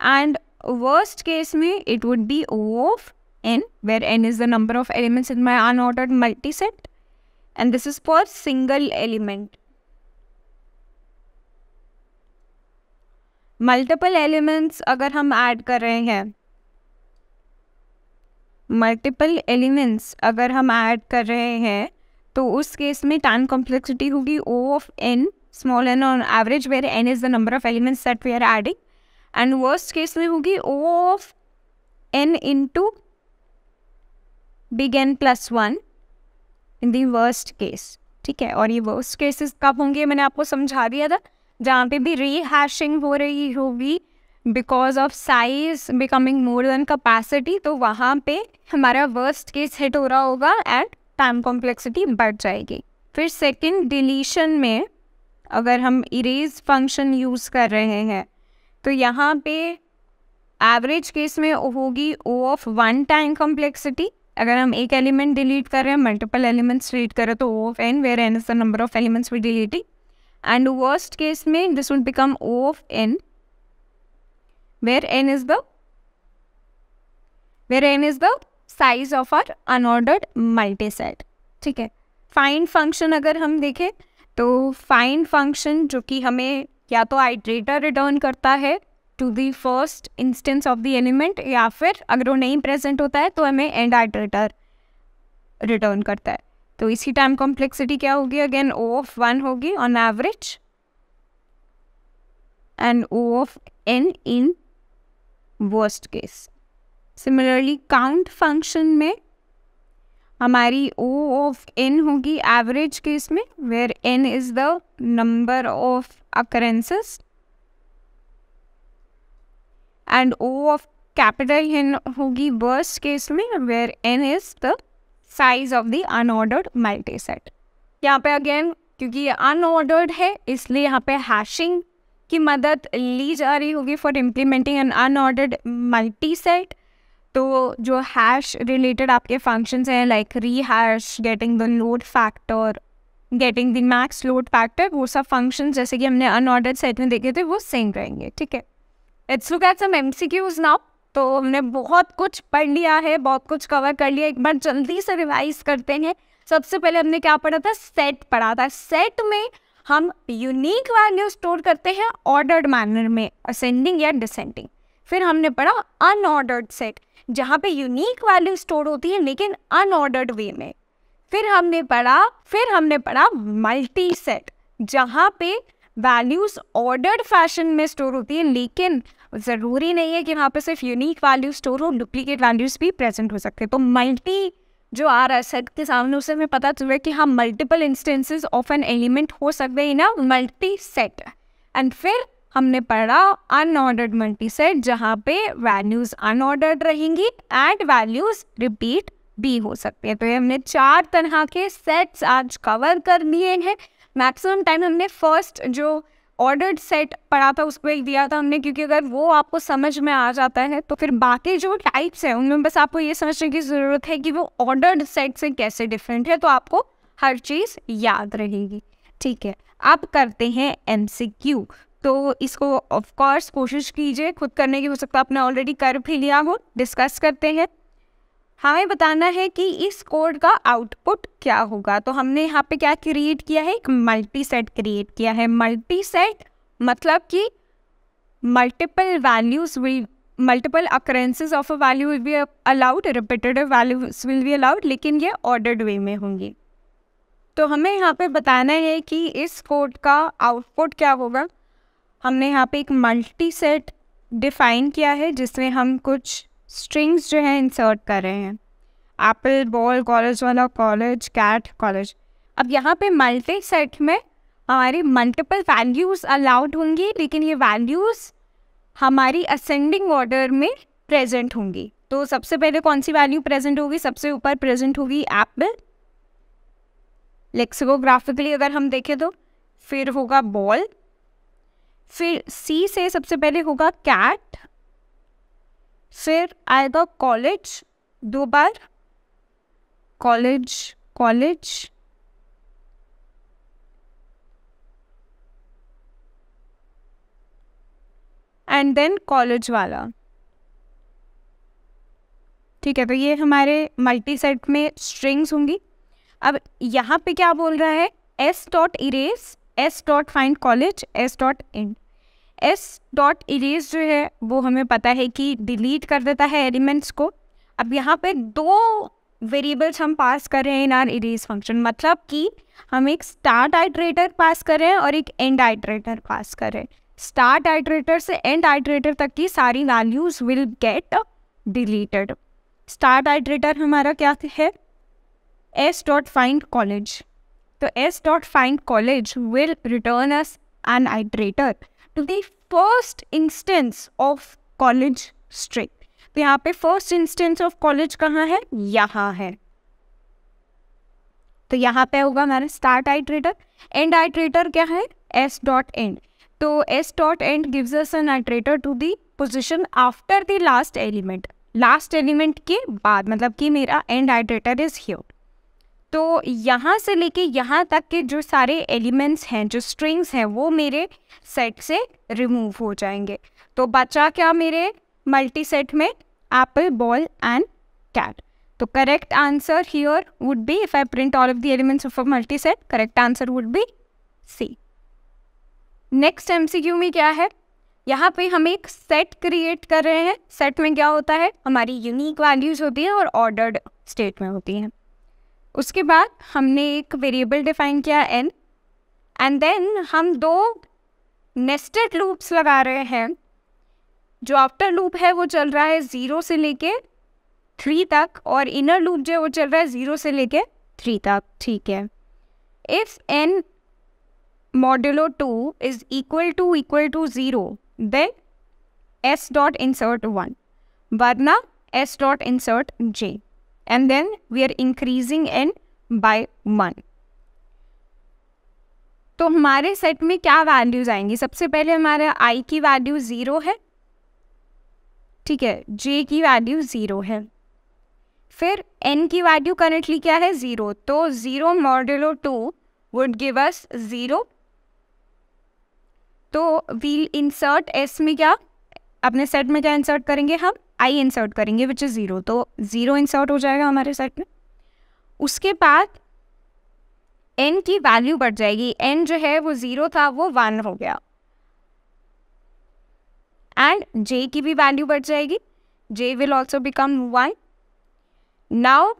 and worst case mein, it would be O of n, where n is the number of elements in my unordered multiset. And this is for single element. Multiple elements अगर हम add कर रहे हैं multiple elements अगर हम add कर रहे हैं तो उस केस में टैन कॉम्प्लेक्सिटी होगी O of n small n on average where n is the number of elements that we are adding and worst case में होगी O of n into big n plus one in the worst case ठीक है और ये worst cases कब होंगे मैंने आपको समझा दिया था जहाँ पे भी रीहैशिंग हो रही होगी because of size becoming more than capacity तो वहाँ पे हमारा वर्स्ट केस हिट हो रहा होगा एंड टाइम कॉम्प्लेक्सिटी बढ़ जाएगी फिर सेकेंड डिलीशन में अगर हम इरेज फंक्शन यूज़ कर रहे हैं तो यहाँ पे एवरेज केस में होगी O of one time complexity अगर हम एक एलिमेंट डिलीट कर रहे हैं मल्टीपल एलिमेंट्स डिलीट कर रहे हैं तो O of n where n is the number of elements we deleting worst case में this would become O of n where n is the the n is the size of our unordered multi multiset ठीक है find function अगर हम देखें तो find function जो कि हमें या तो आइट्रेटर रिटर्न करता है to the first instance of the element या फिर अगर वो नहीं प्रेजेंट होता है तो हमें एंड आइट्रेटर रिटर्न करता है तो इसी टाइम कॉम्प्लेक्सिटी क्या होगी अगेन ओ ऑफ वन होगी on average and O of n in worst case similarly count function में हमारी ओ ऑफ एन होगी एवरेज केस में where n is the number of occurrences and O of capital N होगी worst case में where N is the size of the unordered multiset. यहाँ पे again क्योंकि ये unordered है इसलिए यहाँ पे hashing की मदद ली जा रही होगी for implementing an unordered multiset. तो जो हैश रिलेटेड आपके फंक्शंस हैं like rehash getting the node factor getting the max load factor वो सब फंक्शन जैसे कि हमने अनऑर्डर्ड सेट में देखे थे वो सेम रहेंगे ठीक है it's look at some M C Qs now तो हमने बहुत कुछ पढ़ लिया है बहुत कुछ कवर कर लिया एक बार जल्दी से रिवाइज करते हैं सबसे पहले हमने क्या पढ़ा था सेट पढ़ा था सेट में हम यूनिक वैल्यू स्टोर करते हैं ऑर्डर्ड मैनर में असेंडिंग या डिसेंडिंग फिर हमने पढ़ा अनऑर्डर्ड सेट जहाँ पे यूनिक वैल्यू स्टोर होती है लेकिन अनऑर्डर्ड वे में फिर हमने पढ़ा फिर हमने पढ़ा मल्टी सेट जहाँ पे वैल्यूज ऑर्डर्ड फैशन में स्टोर होती है लेकिन ज़रूरी नहीं है कि यहाँ पे सिर्फ यूनिक वैल्यू स्टोर हो डुप्लीकेट वैल्यूज भी प्रेजेंट हो सकते हैं तो मल्टी जो आ रहा है सेट के सामने उससे हमें पता चल रहा है कि हाँ multiple instances of an element हो सकते हैं ना मल्टी सेट एंड फिर हमने पढ़ा अनऑर्डर्ड मल्टी सेट जहाँ पे वैल्यूज अनऑर्डर्ड रहेंगी एंड वैल्यूज रिपीट भी हो सकते हैं तो ये हमने चार तरह के सेट्स आज कवर कर लिए हैं मैक्सिमम टाइम हमने फर्स्ट जो ऑर्डर्ड सेट पढ़ा था उसको एक दिया था हमने क्योंकि अगर वो आपको समझ में आ जाता है तो फिर बाकी जो टाइप्स हैं उनमें बस आपको ये समझने की ज़रूरत है कि वो ऑर्डर्ड सेट से कैसे डिफरेंट है तो आपको हर चीज़ याद रहेगी ठीक है अब करते हैं एम तो इसको ऑफ कोर्स कोशिश कीजिए खुद करने की हो सकता है आपने ऑलरेडी कर भी लिया हो डिस्कस करते हैं हमें बताना है कि इस कोड का आउटपुट क्या होगा तो हमने यहाँ पे क्या क्रिएट किया है एक मल्टी सेट क्रिएट किया है मल्टी सेट मतलब कि multiple values will multiple occurrences of a value will be allowed repeated values will be allowed लेकिन ये ऑर्डर्ड वे में होंगी तो हमें यहाँ पे बताना है कि इस कोड का आउटपुट क्या होगा हमने यहाँ पे एक मल्टी सेट डिफाइन किया है जिसमें हम कुछ स्ट्रिंग्स जो है इंसर्ट कर रहे हैं एप्पल बॉल कॉलेज वाला कॉलेज कैट कॉलेज अब यहाँ पे मल्टी सेट में हमारी मल्टीपल वैल्यूज़ अलाउड होंगी लेकिन ये वैल्यूज़ हमारी असेंडिंग ऑर्डर में प्रेजेंट होंगी तो सबसे पहले कौन सी वैल्यू प्रेजेंट होगी सबसे ऊपर प्रेजेंट होगी एप्पल लेक्सिकोग्राफिकली अगर हम देखें तो फिर होगा बॉल फिर सी से सबसे पहले होगा कैट फिर आएगा कॉलेज दो बार college college and then college वाला ठीक है तो ये हमारे मल्टी सेट में स्ट्रिंग्स होंगी अब यहाँ पे क्या बोल रहा है S dot erase S dot find college S dot end S dot erase जो है वो हमें पता है कि डिलीट कर देता है एलिमेंट्स को अब यहाँ पे दो वेरिएबल्स हम पास कर रहे हैं इन आर इरेज फंक्शन मतलब कि हम एक स्टार्ट आइट्रेटर पास कर रहे हैं और एक एंड आइट्रेटर पास कर रहे हैं स्टार्ट आइट्रेटर से एंड आइट्रेटर तक की सारी values will get deleted start iterator हमारा क्या है एस डॉट फाइंड कॉलेज तो S dot find college will return us an iterator to the first instance of college string तो यहाँ पे फर्स्ट इंस्टेंस ऑफ कॉलेज कहाँ है यहाँ है तो यहाँ पे होगा हमारा स्टार्ट आइट्रेटर एंड आइट्रेटर क्या है एस डॉट एंड तो S dot end gives us an iterator to the position after the last element last element के बाद मतलब कि मेरा एंड आइट्रेटर इज ह्योर तो यहाँ से लेके यहाँ तक के जो सारे एलिमेंट्स हैं जो स्ट्रिंग्स हैं वो मेरे सेट से रिमूव हो जाएंगे तो बचा क्या मेरे मल्टी सेट में एप्पल बॉल एंड कैट तो correct answer here would be if I print all of the elements of a multi set correct answer would be C next MCQ में क्या है यहाँ पे हम एक सेट क्रिएट कर रहे हैं सेट में क्या होता है हमारी यूनिक वैल्यूज होती है और ऑर्डर्ड स्टेट में होती हैं उसके बाद हमने एक वेरिएबल डिफाइन किया एन एंड देन हम दो नेस्टेड लूप्स लगा रहे हैं जो आफ्टर लूप है वो चल रहा है ज़ीरो से लेके थ्री तक और इनर लूप जो है वो चल रहा है ज़ीरो से लेके थ्री तक ठीक है if n modulo two is equal to equal to zero then S dot insert one वरना S dot insert J and then we are increasing n by one तो हमारे सेट में क्या वैल्यूज आएंगी सबसे पहले हमारे आई की वैल्यू ज़ीरो है ठीक है जे की वैल्यू ज़ीरो है फिर एन की वैल्यू करेंटली क्या है ज़ीरो तो zero modulo two would give us zero तो वील इंसर्ट एस में क्या अपने सेट में क्या इंसर्ट करेंगे हम आई इंसर्ट करेंगे विच इज़ ज़ीरो तो ज़ीरो इंसर्ट हो जाएगा हमारे सेट में उसके बाद एन की वैल्यू बढ़ जाएगी एन जो है वो ज़ीरो था वो वन हो गया एंड जे की भी वैल्यू बढ़ जाएगी j will also become one now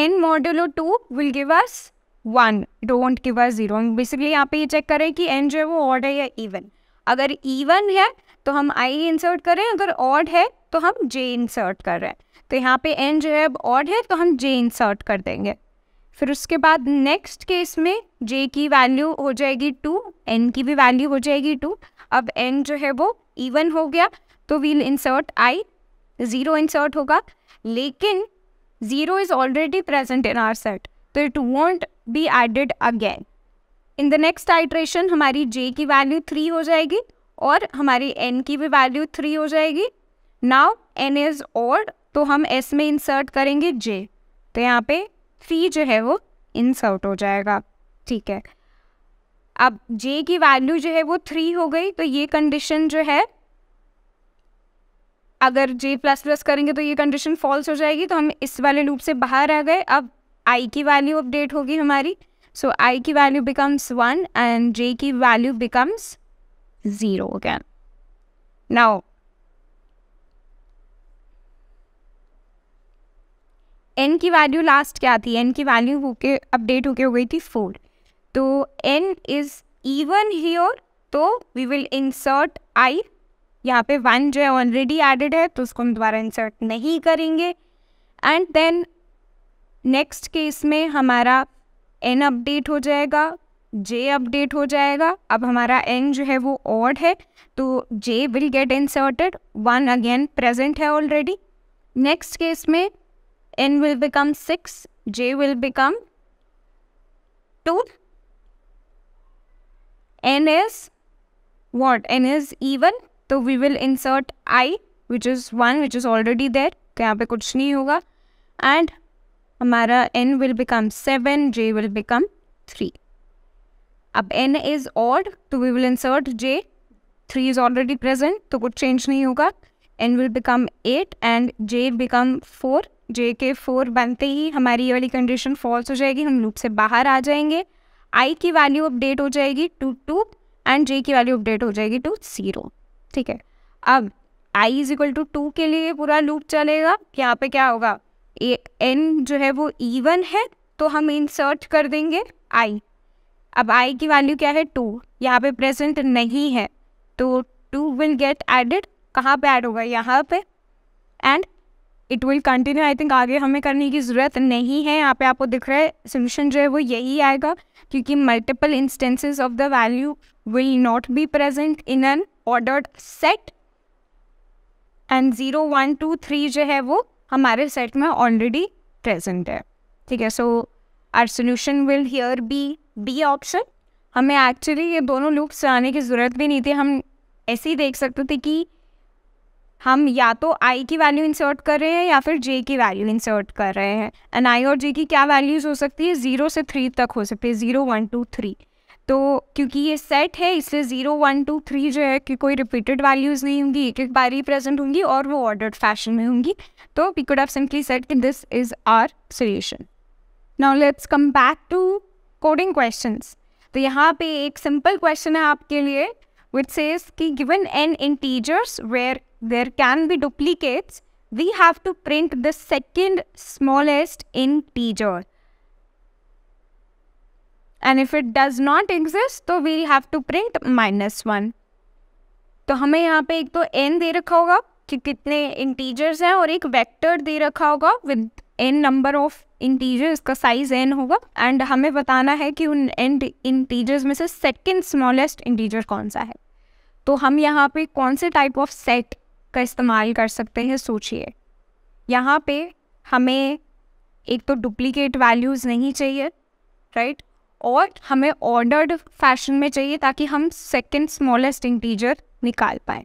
n modulo two will give us one don't give us zero basically यहाँ पे ये चेक करें कि एन जो है वो ऑर्डर है या इवन अगर इवन है तो हम आई इंसर्ट करें अगर ऑड है तो हम जे इंसर्ट कर रहे हैं तो यहाँ पे एन जो है अब ऑड है तो हम जे इंसर्ट कर देंगे फिर उसके बाद नेक्स्ट केस में जे की वैल्यू हो जाएगी टू एन की भी वैल्यू हो जाएगी टू अब एन जो है वो इवन हो गया तो we'll insert i zero insert होगा लेकिन zero is already present in our set तो it won't be added again in the next iteration हमारी जे की वैल्यू थ्री हो जाएगी और हमारी एन की भी वैल्यू थ्री हो जाएगी नाउ एन इज़ ऑड तो हम एस में इंसर्ट करेंगे जे तो यहाँ पे थ्री जो है वो इंसर्ट हो जाएगा ठीक है अब जे की वैल्यू जो है वो थ्री हो गई तो ये कंडीशन जो है अगर जे प्लस प्लस करेंगे तो ये कंडीशन फॉल्स हो जाएगी तो हम इस वाले लूप से बाहर आ गए अब आई की वैल्यू अपडेट होगी हमारी सो so, आई की value becomes one and j की value becomes 0 again. Now, n की वैल्यू लास्ट क्या थी एन की वैल्यू होके अपडेट होके हो गई थी फोर तो एन इज इवन हियर तो वी विल इंसर्ट आई यहाँ पे वन जो है ऑलरेडी एडेड है तो उसको हम दोबारा इंसर्ट नहीं करेंगे एंड देन नेक्स्ट केस में हमारा एन अपडेट हो जाएगा जे अपडेट हो जाएगा अब हमारा एन जो है वो ऑड है तो j will get inserted one again present है ऑलरेडी नेक्स्ट केस में n will become six j will become two n is what n is even तो we will insert i which is one which is already there तो यहाँ पे कुछ नहीं होगा and हमारा n will become seven j will become three अब n is odd तो we will insert j three is already present तो कुछ चेंज नहीं होगा n will become eight and j become four j के फोर बनते ही हमारी ये वाली कंडीशन फॉल्स हो जाएगी हम लूप से बाहर आ जाएंगे i की वैल्यू अपडेट हो जाएगी टू टू एंड j की वैल्यू अपडेट हो जाएगी टू ज़ीरो ठीक है अब i is equal to two के लिए पूरा लूप चलेगा यहाँ पे क्या होगा ए एन जो है वो ईवन है तो हम इंसर्ट कर देंगे आई अब आई की वैल्यू क्या है टू यहाँ पे प्रेजेंट नहीं है तो टू विल गेट एडेड कहाँ पे ऐड होगा यहाँ पे and it will continue I think आगे हमें करने की ज़रूरत नहीं है यहाँ पे आपको दिख रहा है सोल्यूशन जो है वो यही आएगा क्योंकि multiple instances of the value will not be present in an ordered set and zero one two three जो है वो हमारे सेट में ऑलरेडी प्रेजेंट है ठीक है so our solution will here be b option हमें एक्चुअली ये दोनों लूप चलाने की ज़रूरत भी नहीं थी हम ऐसे ही देख सकते थे कि हम या तो आई की वैल्यू इंसर्ट कर रहे हैं या फिर जे की वैल्यू इंसर्ट कर रहे हैं एंड आई और जे की क्या वैल्यूज़ हो सकती है ज़ीरो से थ्री तक हो सकती है ज़ीरो वन टू थ्री तो क्योंकि ये सेट है इसलिए ज़ीरो वन टू थ्री जो है कि कोई रिपीटेड वैल्यूज़ नहीं होंगी एक एक बार ही प्रेजेंट होंगी और वो ऑर्डर्ड फैशन में होंगी तो we could have simply set कि this is our solution now let's come back to coding question तो यहाँ पे एक सिंपल क्वेश्चन है आपके लिए विच सेज कि given n integers where there can be duplicates we have to print the second smallest integer and if it does not exist तो we have to print minus one तो हमें यहाँ पे एक तो एन दे रखा होगा कि कितने इंटीजर्स हैं और एक वेक्टर दे रखा होगा with n number of integer इसका साइज एन होगा एंड हमें बताना है कि उन एंड इंटीजर्स में से सेकेंड स्मॉलेस्ट इंटीजर कौन सा है तो हम यहाँ पे कौन से टाइप ऑफ सेट का इस्तेमाल कर सकते हैं सोचिए यहाँ पे हमें एक तो डुप्लीकेट वैल्यूज़ नहीं चाहिए राइट right? और हमें ऑर्डर्ड फैशन में चाहिए ताकि हम सेकेंड स्मॉलेस्ट इंटीजर निकाल पाएँ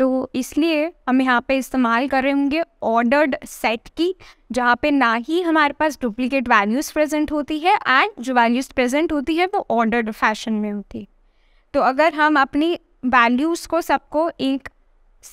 तो इसलिए हम यहाँ पे इस्तेमाल कर रहे होंगे ऑर्डर्ड सेट की जहाँ पे ना ही हमारे पास डुप्लीकेट वैल्यूज़ प्रेजेंट होती है एंड जो वैल्यूज़ प्रेजेंट होती है वो ऑर्डर्ड फैशन में होती है तो अगर हम अपनी वैल्यूज़ को सबको एक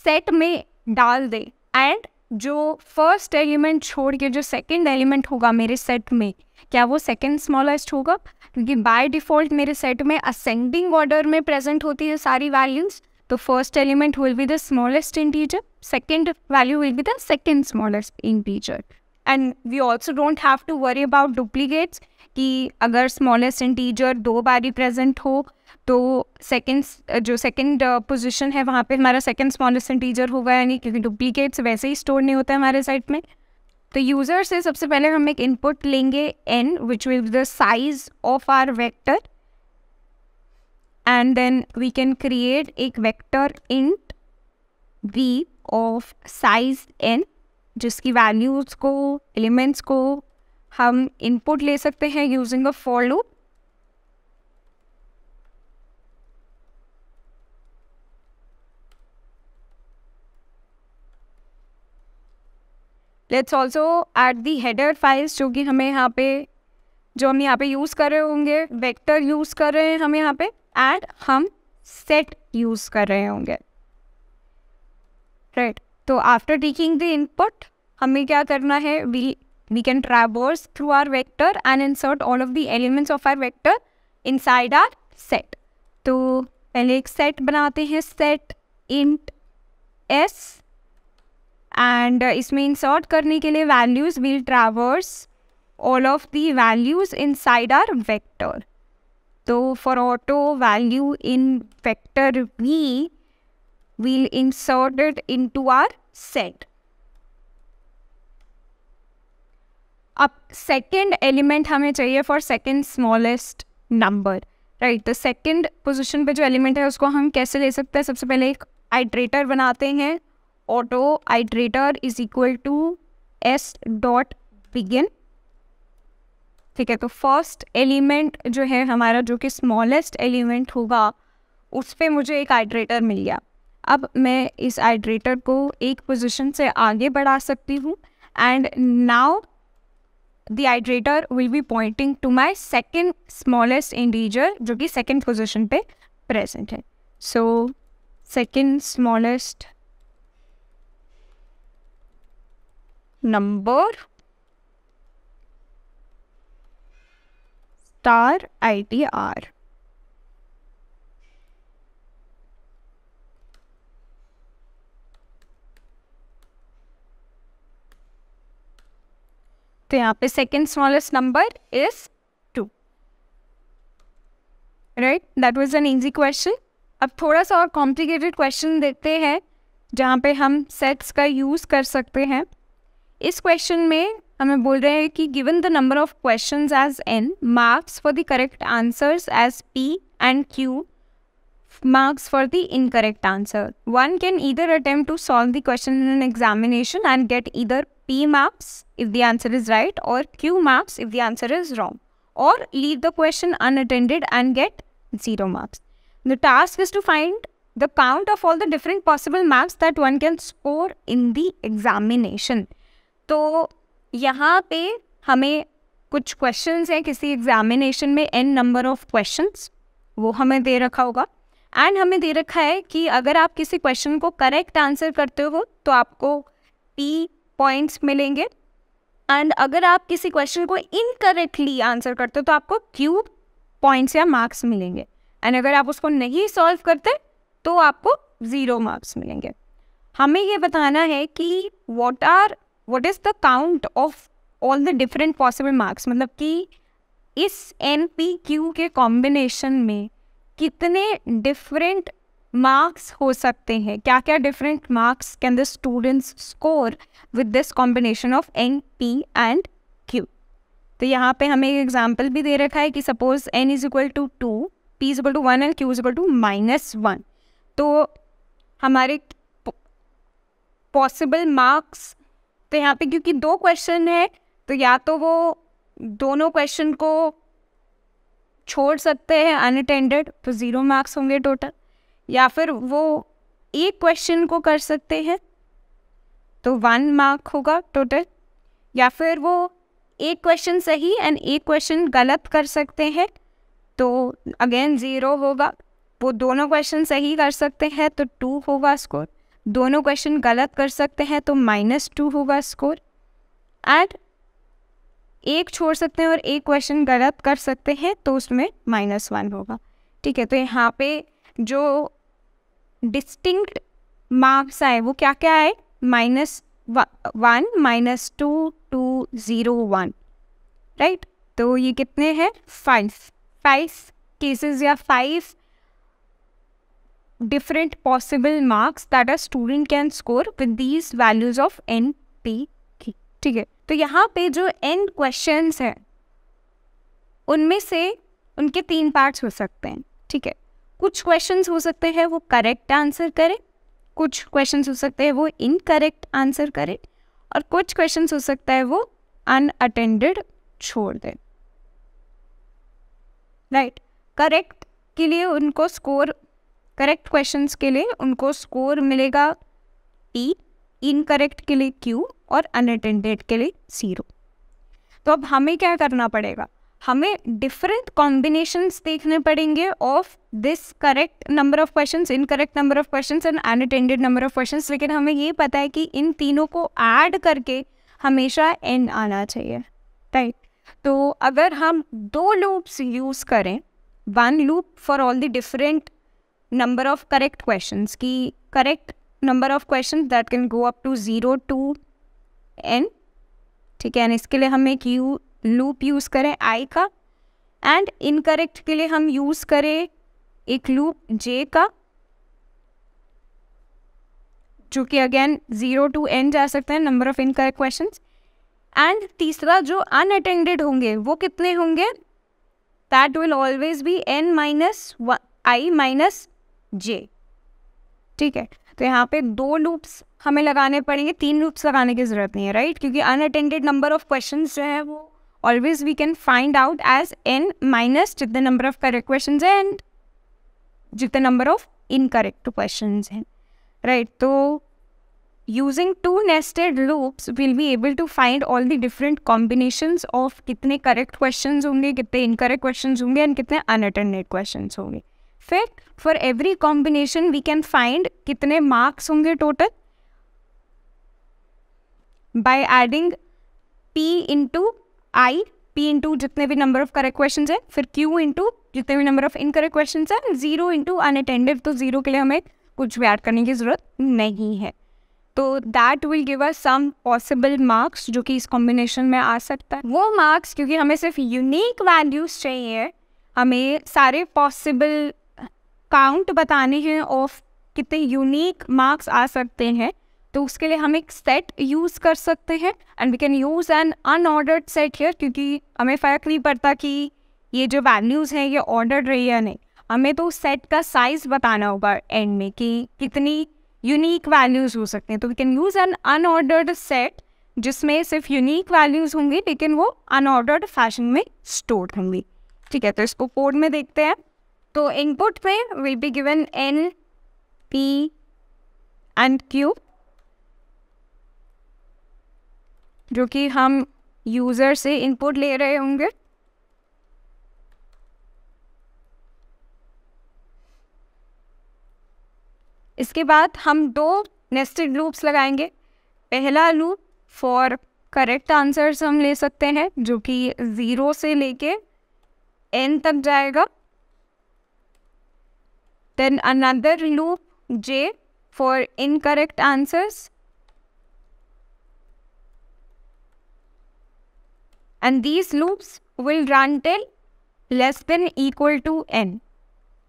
सेट में डाल दें एंड जो फर्स्ट एलिमेंट छोड़ के जो सेकंड एलिमेंट होगा मेरे सेट में क्या वो सेकंड स्मॉलेस्ट होगा क्योंकि बाय डिफ़ॉल्ट मेरे सेट में असेंडिंग ऑर्डर में प्रेजेंट होती है सारी वैल्यूज़ तो first element will be the smallest integer second value will be the second smallest integer and we also don't have to worry about duplicates कि अगर smallest integer दो बार represent हो तो सेकेंड जो सेकेंड पोजिशन uh, है वहाँ पे हमारा सेकेंड स्मॉलेस्ट इंटीजर होगा यानी क्योंकि डुप्लीकेट्स वैसे ही स्टोर नहीं होता है हमारे साइड में तो यूज़र से सबसे पहले हम एक इनपुट लेंगे n which will the size of our vector and then we can create a vector int v of size n जिसकी वैल्यूज़ को एलिमेंट्स को हम इनपुट ले सकते हैं using a for loop let's also add the header files जो कि हमें यहाँ पे जो हम यहाँ पे यूज़ कर रहे होंगे वेक्टर यूज़ कर रहे हैं हम यहाँ पे एंड हम सेट यूज कर रहे होंगे राइट तो आफ्टर टेकिंग द इनपुट हमें क्या करना है we we can traverse through our vector and insert all of the elements of our vector side our set तो पहले एक सेट बनाते हैं सेट इंट एस एंड इसमें इंसर्ट करने के लिए values will traverse all of the values in side our vector तो for auto value in factor we will inserted into our set अब सेकेंड एलिमेंट हमें चाहिए for second smallest number right तो second position पे जो element है उसको हम कैसे ले सकते हैं सबसे पहले एक आइड्रेटर बनाते हैं auto iterator is equal to s dot begin ठीक है तो फर्स्ट एलिमेंट जो है हमारा जो कि स्मॉलेस्ट एलिमेंट होगा उस पर मुझे एक आइड्रेटर मिल गया अब मैं इस आइड्रेटर को एक पोजिशन से आगे बढ़ा सकती हूँ and now the iterator will be pointing to my second smallest integer जो कि सेकेंड पोजिशन पे प्रेजेंट है so second smallest number star ITR. तो यहाँ पे second smallest number is two right that was an easy question अब थोड़ा सा और कॉम्प्लिकेटेड क्वेश्चन देखते हैं जहाँ पे हम सेट्स का यूज़ कर सकते हैं इस क्वेश्चन में हमें बोल रहे हैं कि given the number of question as n marks for the correct answers as p and q marks for the incorrect answer. One can either attempt to solve the question in an examination and get either P marks if the answer is right or Q marks if the answer is wrong or leave the question unattended and get 0 marks. The task is to find the count of all the different possible maps that one can score in the examination. So, यहाँ पे हमें कुछ questions हैं किसी examination में N number of questions वो हमें दे रखा होगा एंड हमें दे रखा है कि अगर आप किसी क्वेश्चन को करेक्ट आंसर करते हो तो आपको पी पॉइंट्स मिलेंगे एंड अगर आप किसी क्वेश्चन को इनकरेक्टली आंसर करते हो तो आपको क्यू पॉइंट्स या मार्क्स मिलेंगे एंड अगर आप उसको नहीं सॉल्व करते तो आपको ज़ीरो मार्क्स मिलेंगे हमें ये बताना है कि what are what is the count of all the different possible marks मतलब कि इस एन पी क्यू के कॉम्बिनेशन में कितने डिफरेंट मार्क्स हो सकते हैं क्या क्या different marks can the students score with this combination of n p and q तो यहाँ पे हमें एक एग्जाम्पल भी दे रखा है कि suppose n is equal to two p is equal to one and q is equal to minus one तो हमारे पॉसिबल मार्क्स तो यहाँ पे क्योंकि दो क्वेश्चन है तो या तो वो दोनों क्वेश्चन को छोड़ सकते हैं अनअटेंडेड तो ज़ीरो मार्क्स होंगे टोटल या फिर वो एक क्वेश्चन को कर सकते हैं तो वन मार्क होगा टोटल या फिर वो एक क्वेश्चन सही एंड एक क्वेश्चन गलत कर सकते हैं तो अगेन ज़ीरो होगा वो दोनों क्वेश्चन सही कर सकते हैं तो टू होगा स्कोर दोनों क्वेश्चन गलत कर सकते हैं तो माइनस टू होगा स्कोर एंड एक छोड़ सकते हैं और एक क्वेश्चन गलत कर सकते हैं तो उसमें माइनस वन होगा ठीक है तो यहाँ पे जो डिस्टिंक्ट मार्क्स आए वो क्या क्या आए minus one minus two two zero one right तो ये कितने हैं फाइव फाइव केसेस या five different possible marks that a student can score with these values of n p k ठीक है तो यहाँ पे जो एन क्वेश्चन हैं उनमें से उनके तीन पार्ट्स हो सकते हैं ठीक है कुछ क्वेश्चन हो सकते हैं वो करेक्ट आंसर करें कुछ क्वेश्चन हो सकते हैं वो इनकरेक्ट आंसर करें और कुछ क्वेश्चन हो सकता है वो अनअटेंडेड छोड़ दें राइट करेक्ट के लिए उनको स्कोर करेक्ट क्वेश्चंस के लिए उनको स्कोर मिलेगा टी इनकरेक्ट के लिए क्यू और अनअटेंडेड के लिए ज़ीरो तो अब हमें क्या करना पड़ेगा हमें डिफरेंट कॉम्बिनेशंस देखने पड़ेंगे of this correct number of questions incorrect number of questions and unattended number of questions लेकिन हमें ये पता है कि इन तीनों को ऐड करके हमेशा एन आना चाहिए राइट तो अगर हम दो लूप्स यूज़ करें one loop for all the different number of correct question की correct number of question that can go up to zero to n ठीक है एंड इसके लिए हम एक यू लूप यूज़ करें आई का एंड इनकरेक्ट के लिए हम यूज़ करें एक लूप जे का जो कि अगेन ज़ीरो टू एन जा सकते हैं number of incorrect question and तीसरा जो अनअटेंडेड होंगे वो कितने होंगे that will always be n minus i minus j ठीक है तो यहाँ पे दो लूप्स हमें लगाने पड़ेंगे तीन लूप्स लगाने की ज़रूरत नहीं है राइट क्योंकि अनअटेंडेड नंबर ऑफ क्वेश्चन जो है वो always we can find out as n minus जितने नंबर ऑफ करेक्ट क्वेश्चन है एंड जितने नंबर ऑफ इनकरेक्ट क्वेश्चन हैं राइट तो using two nested loops will be able to find all the different combination of कितने correct question होंगे कितने incorrect question होंगे and कितने अनअटेंडेड क्वेश्चन होंगे फिर for every combination we can find कितने मार्क्स होंगे total by adding p into I P into जितने भी नंबर ऑफ करेक्ट क्वेश्चन है फिर क्यू इंटू जितने भी नंबर ऑफ इनकरेक्ट क्वेश्चन है जीरो इंटू अनअटेंडेड तो जीरो के लिए हमें कुछ भी ऐड करने की ज़रूरत नहीं है तो that will give us some possible marks जो कि इस कॉम्बिनेशन में आ सकता है वो मार्क्स क्योंकि हमें सिर्फ यूनिक वैल्यूज़ चाहिए हमें सारे पॉसिबल काउंट बताने हैं ऑफ कितने यूनिक मार्क्स आ सकते हैं तो उसके लिए हम एक सेट यूज़ कर सकते हैं and we can use an unordered set here क्योंकि हमें फ़र्क नहीं पड़ता कि ये जो वैल्यूज़ हैं ये ऑर्डर्ड रही या नहीं हमें तो सेट का साइज़ बताना होगा एंड में कि कितनी यूनिक वैल्यूज़ हो सकते हैं तो we can use an unordered set जिसमें सिर्फ यूनिक वैल्यूज़ होंगी लेकिन वो अनऑर्डर्ड फैशन में स्टोर होंगी ठीक है तो इसको कोड में देखते हैं तो इनपुट में will be given n p and q जो कि हम यूज़र से इनपुट ले रहे होंगे इसके बाद हम दो नेस्टेड लूप्स लगाएंगे पहला लूप फॉर करेक्ट आंसर्स हम ले सकते हैं जो कि ज़ीरो से लेके एन तक जाएगा Then another loop J for incorrect answers. And these loops will run till less than equal to n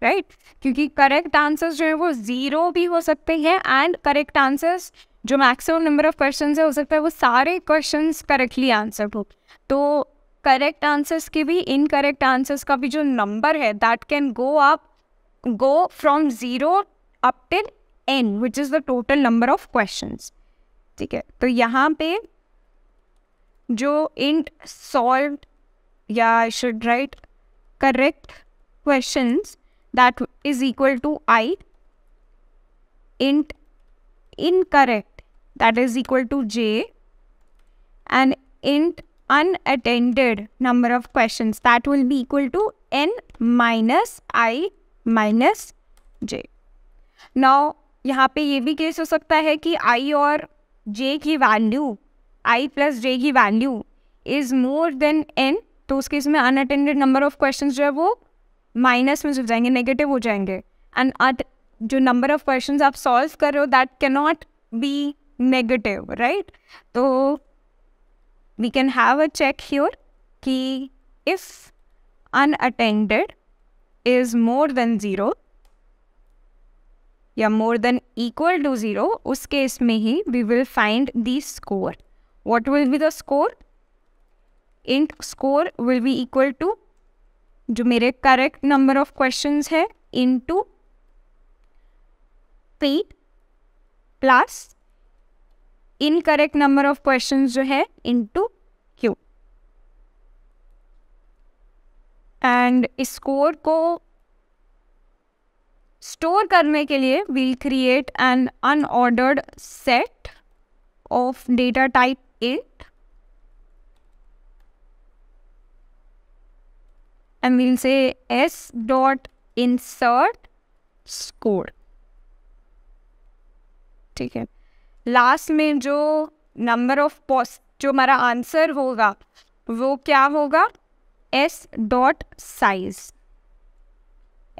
right क्योंकि करेक्ट आंसर्स जो है वो ज़ीरो भी हो सकते हैं एंड करेक्ट आंसर्स जो मैक्सिमम नंबर ऑफ क्वेश्चन है हो सकता है वो सारे क्वेश्चन करेक्टली आंसर हो तो करेक्ट आंसर्स के भी इनकरेक्ट आंसर्स का भी जो नंबर है that can go up go from zero up till n, which is the total number of questions. ठीक है तो यहाँ पे int solved yeah, I should write correct questions that is equal to i int incorrect that is equal to j and int unattended number of questions that will be equal to n minus i minus j now यहाँ पे ये भी case हो सकता है कि आई और जे की वैल्यू आई प्लस जे की value is more than n तो उस केस में अनअटेंडेड नंबर ऑफ क्वेश्चन जो है वो माइनस में जुट जाएंगे नेगेटिव हो जाएंगे एंड जो नंबर ऑफ क्वेश्चन आप सॉल्व कर रहे हो that cannot be negative right तो we can have a check here कि if unattended is more than zero या more than equal to zero उस केस में ही we will find the score what will be the score int score will be equal to जो मेरे correct number of question है into p plus incorrect number of question जो है into and इस code को store करने के लिए we'll create an unordered set of data type int and we'll say S dot insert score ठीक है लास्ट में जो नंबर ऑफ पॉस जो हमारा आंसर होगा वो क्या होगा s dot size.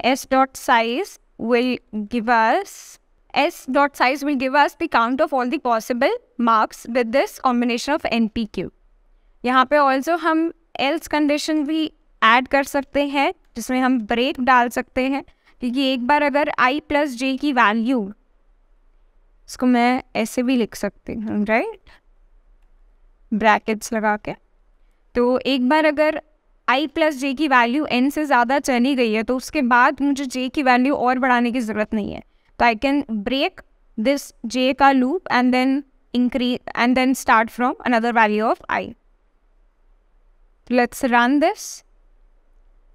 s dot size will give us s dot size will give us the count of all the possible marks with this combination of n p q. यहाँ पे also हम else condition भी add कर सकते हैं जिसमें हम break डाल सकते हैं क्योंकि एक बार अगर i प्लस जे की वैल्यू इसको मैं ऐसे भी लिख सकती हूँ राइट ब्रैकेट्स लगा के तो एक बार अगर आई प्लस जे की वैल्यू एन से ज़्यादा चली गई है तो उसके बाद मुझे जे की वैल्यू और बढ़ाने की ज़रूरत नहीं है तो I can break this j का loop and then increase and then start from another value of i let's run this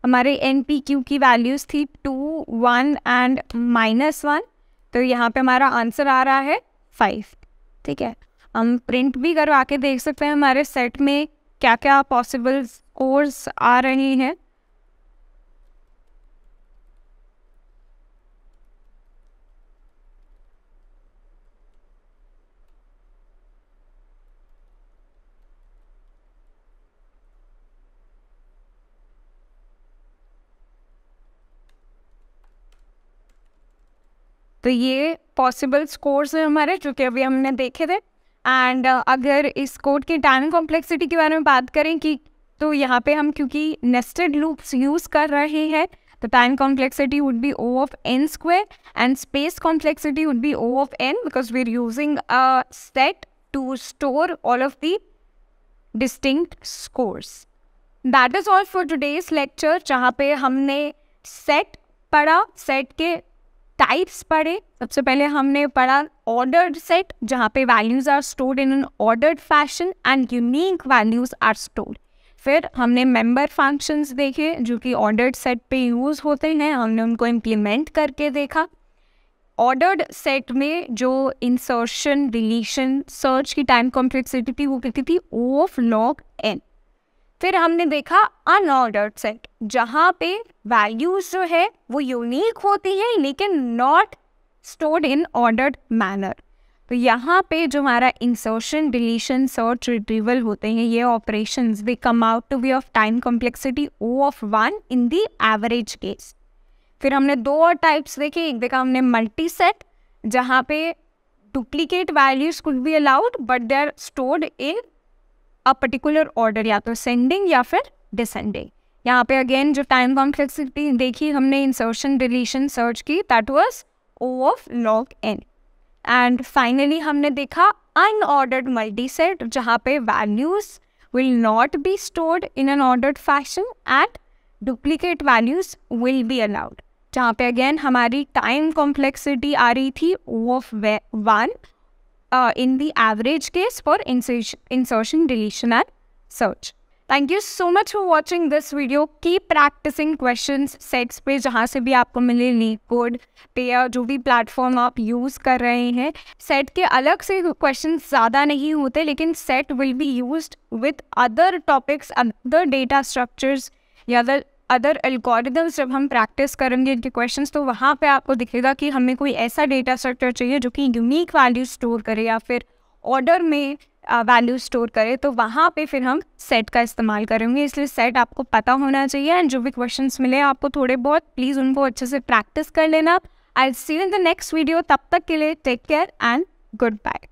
हमारे एन पी क्यू की वैल्यूज़ थी two one and minus one तो यहाँ पे हमारा आंसर आ रहा है फाइव ठीक है हम प्रिंट भी करवा के देख सकते हैं हमारे सेट में क्या क्या पॉसिबल्स कोर्स आ रहे हैं तो ये पॉसिबल स्कोर्स हैं हमारे जो कि अभी हमने देखे थे एंड uh, अगर इस कोड की टाइम कॉम्प्लेक्सिटी के बारे में बात करें कि तो यहाँ पे हम क्योंकि नेस्टेड लूप्स यूज कर रहे हैं तो time complexity would be O of n square and space complexity would be O of n because we are using a set to store all of the distinct scores that is all for today's lecture जहाँ पे हमने set पढ़ा set के types पढ़े सबसे पहले हमने पढ़ा ऑर्डर्ड सेट जहाँ पे values are stored in an ordered fashion and unique values are stored फिर हमने मेंबर फंक्शंस देखे जो कि ऑर्डर्ड सेट पे यूज़ होते हैं हमने उनको इम्प्लीमेंट करके देखा ऑर्डर्ड सेट में जो इंसर्शन डिलीशन सर्च की टाइम कॉम्प्लेक्सिटी थी वो कितनी थी ओ ऑफ लॉग एन फिर हमने देखा अनऑर्डर्ड सेट जहाँ पे वैल्यूज जो है वो यूनिक होती है लेकिन not stored in ordered manner तो यहाँ पे जो हमारा इंसर्शन डिलीशन सर्च रिट्रीवल होते हैं ये operation they come out to be of time complexity O of one in the average case फिर हमने दो और टाइप्स देखे एक देखा हमने मल्टी सेट जहाँ पे duplicate values could be allowed but they are stored in a particular order या तो सेंडिंग या फिर डिसेंडिंग यहाँ पे अगेन जो टाइम कॉम्प्लेक्सिटी देखी हमने इंसर्शन डिलीशन सर्च की that was O of log n and finally हमने देखा अनऑर्डर्ड मल्टी सेट जहाँ पे values will not be stored in an ordered fashion and duplicate values will be allowed जहाँ पे again हमारी टाइम कॉम्प्लेक्सिटी आ रही थी वो one in the average case for insertion deletion and search thank you so much for watching this video की practicing question sets पे जहाँ से भी आपको मिले लीक कोड पे या जो भी प्लेटफॉर्म आप यूज़ कर रहे हैं सेट के अलग से क्वेश्चन ज़्यादा नहीं होते लेकिन set will be use with other topics other data structures या अदर अदर एल्गोरिदम्स जब हम प्रैक्टिस करेंगे इनके क्वेश्चंस तो वहाँ पे आपको दिखेगा कि हमें कोई ऐसा डेटा स्ट्रक्चर चाहिए जो कि यूनिक वैल्यू स्टोर करे या फिर ऑर्डर में वैल्यू स्टोर करें तो वहाँ पे फिर हम सेट का इस्तेमाल करेंगे इसलिए सेट आपको पता होना चाहिए एंड जो भी क्वेश्चन मिले आपको थोड़े बहुत प्लीज़ उनको अच्छे से प्रैक्टिस कर लेना I see in the next video तब तक के लिए take care and good bye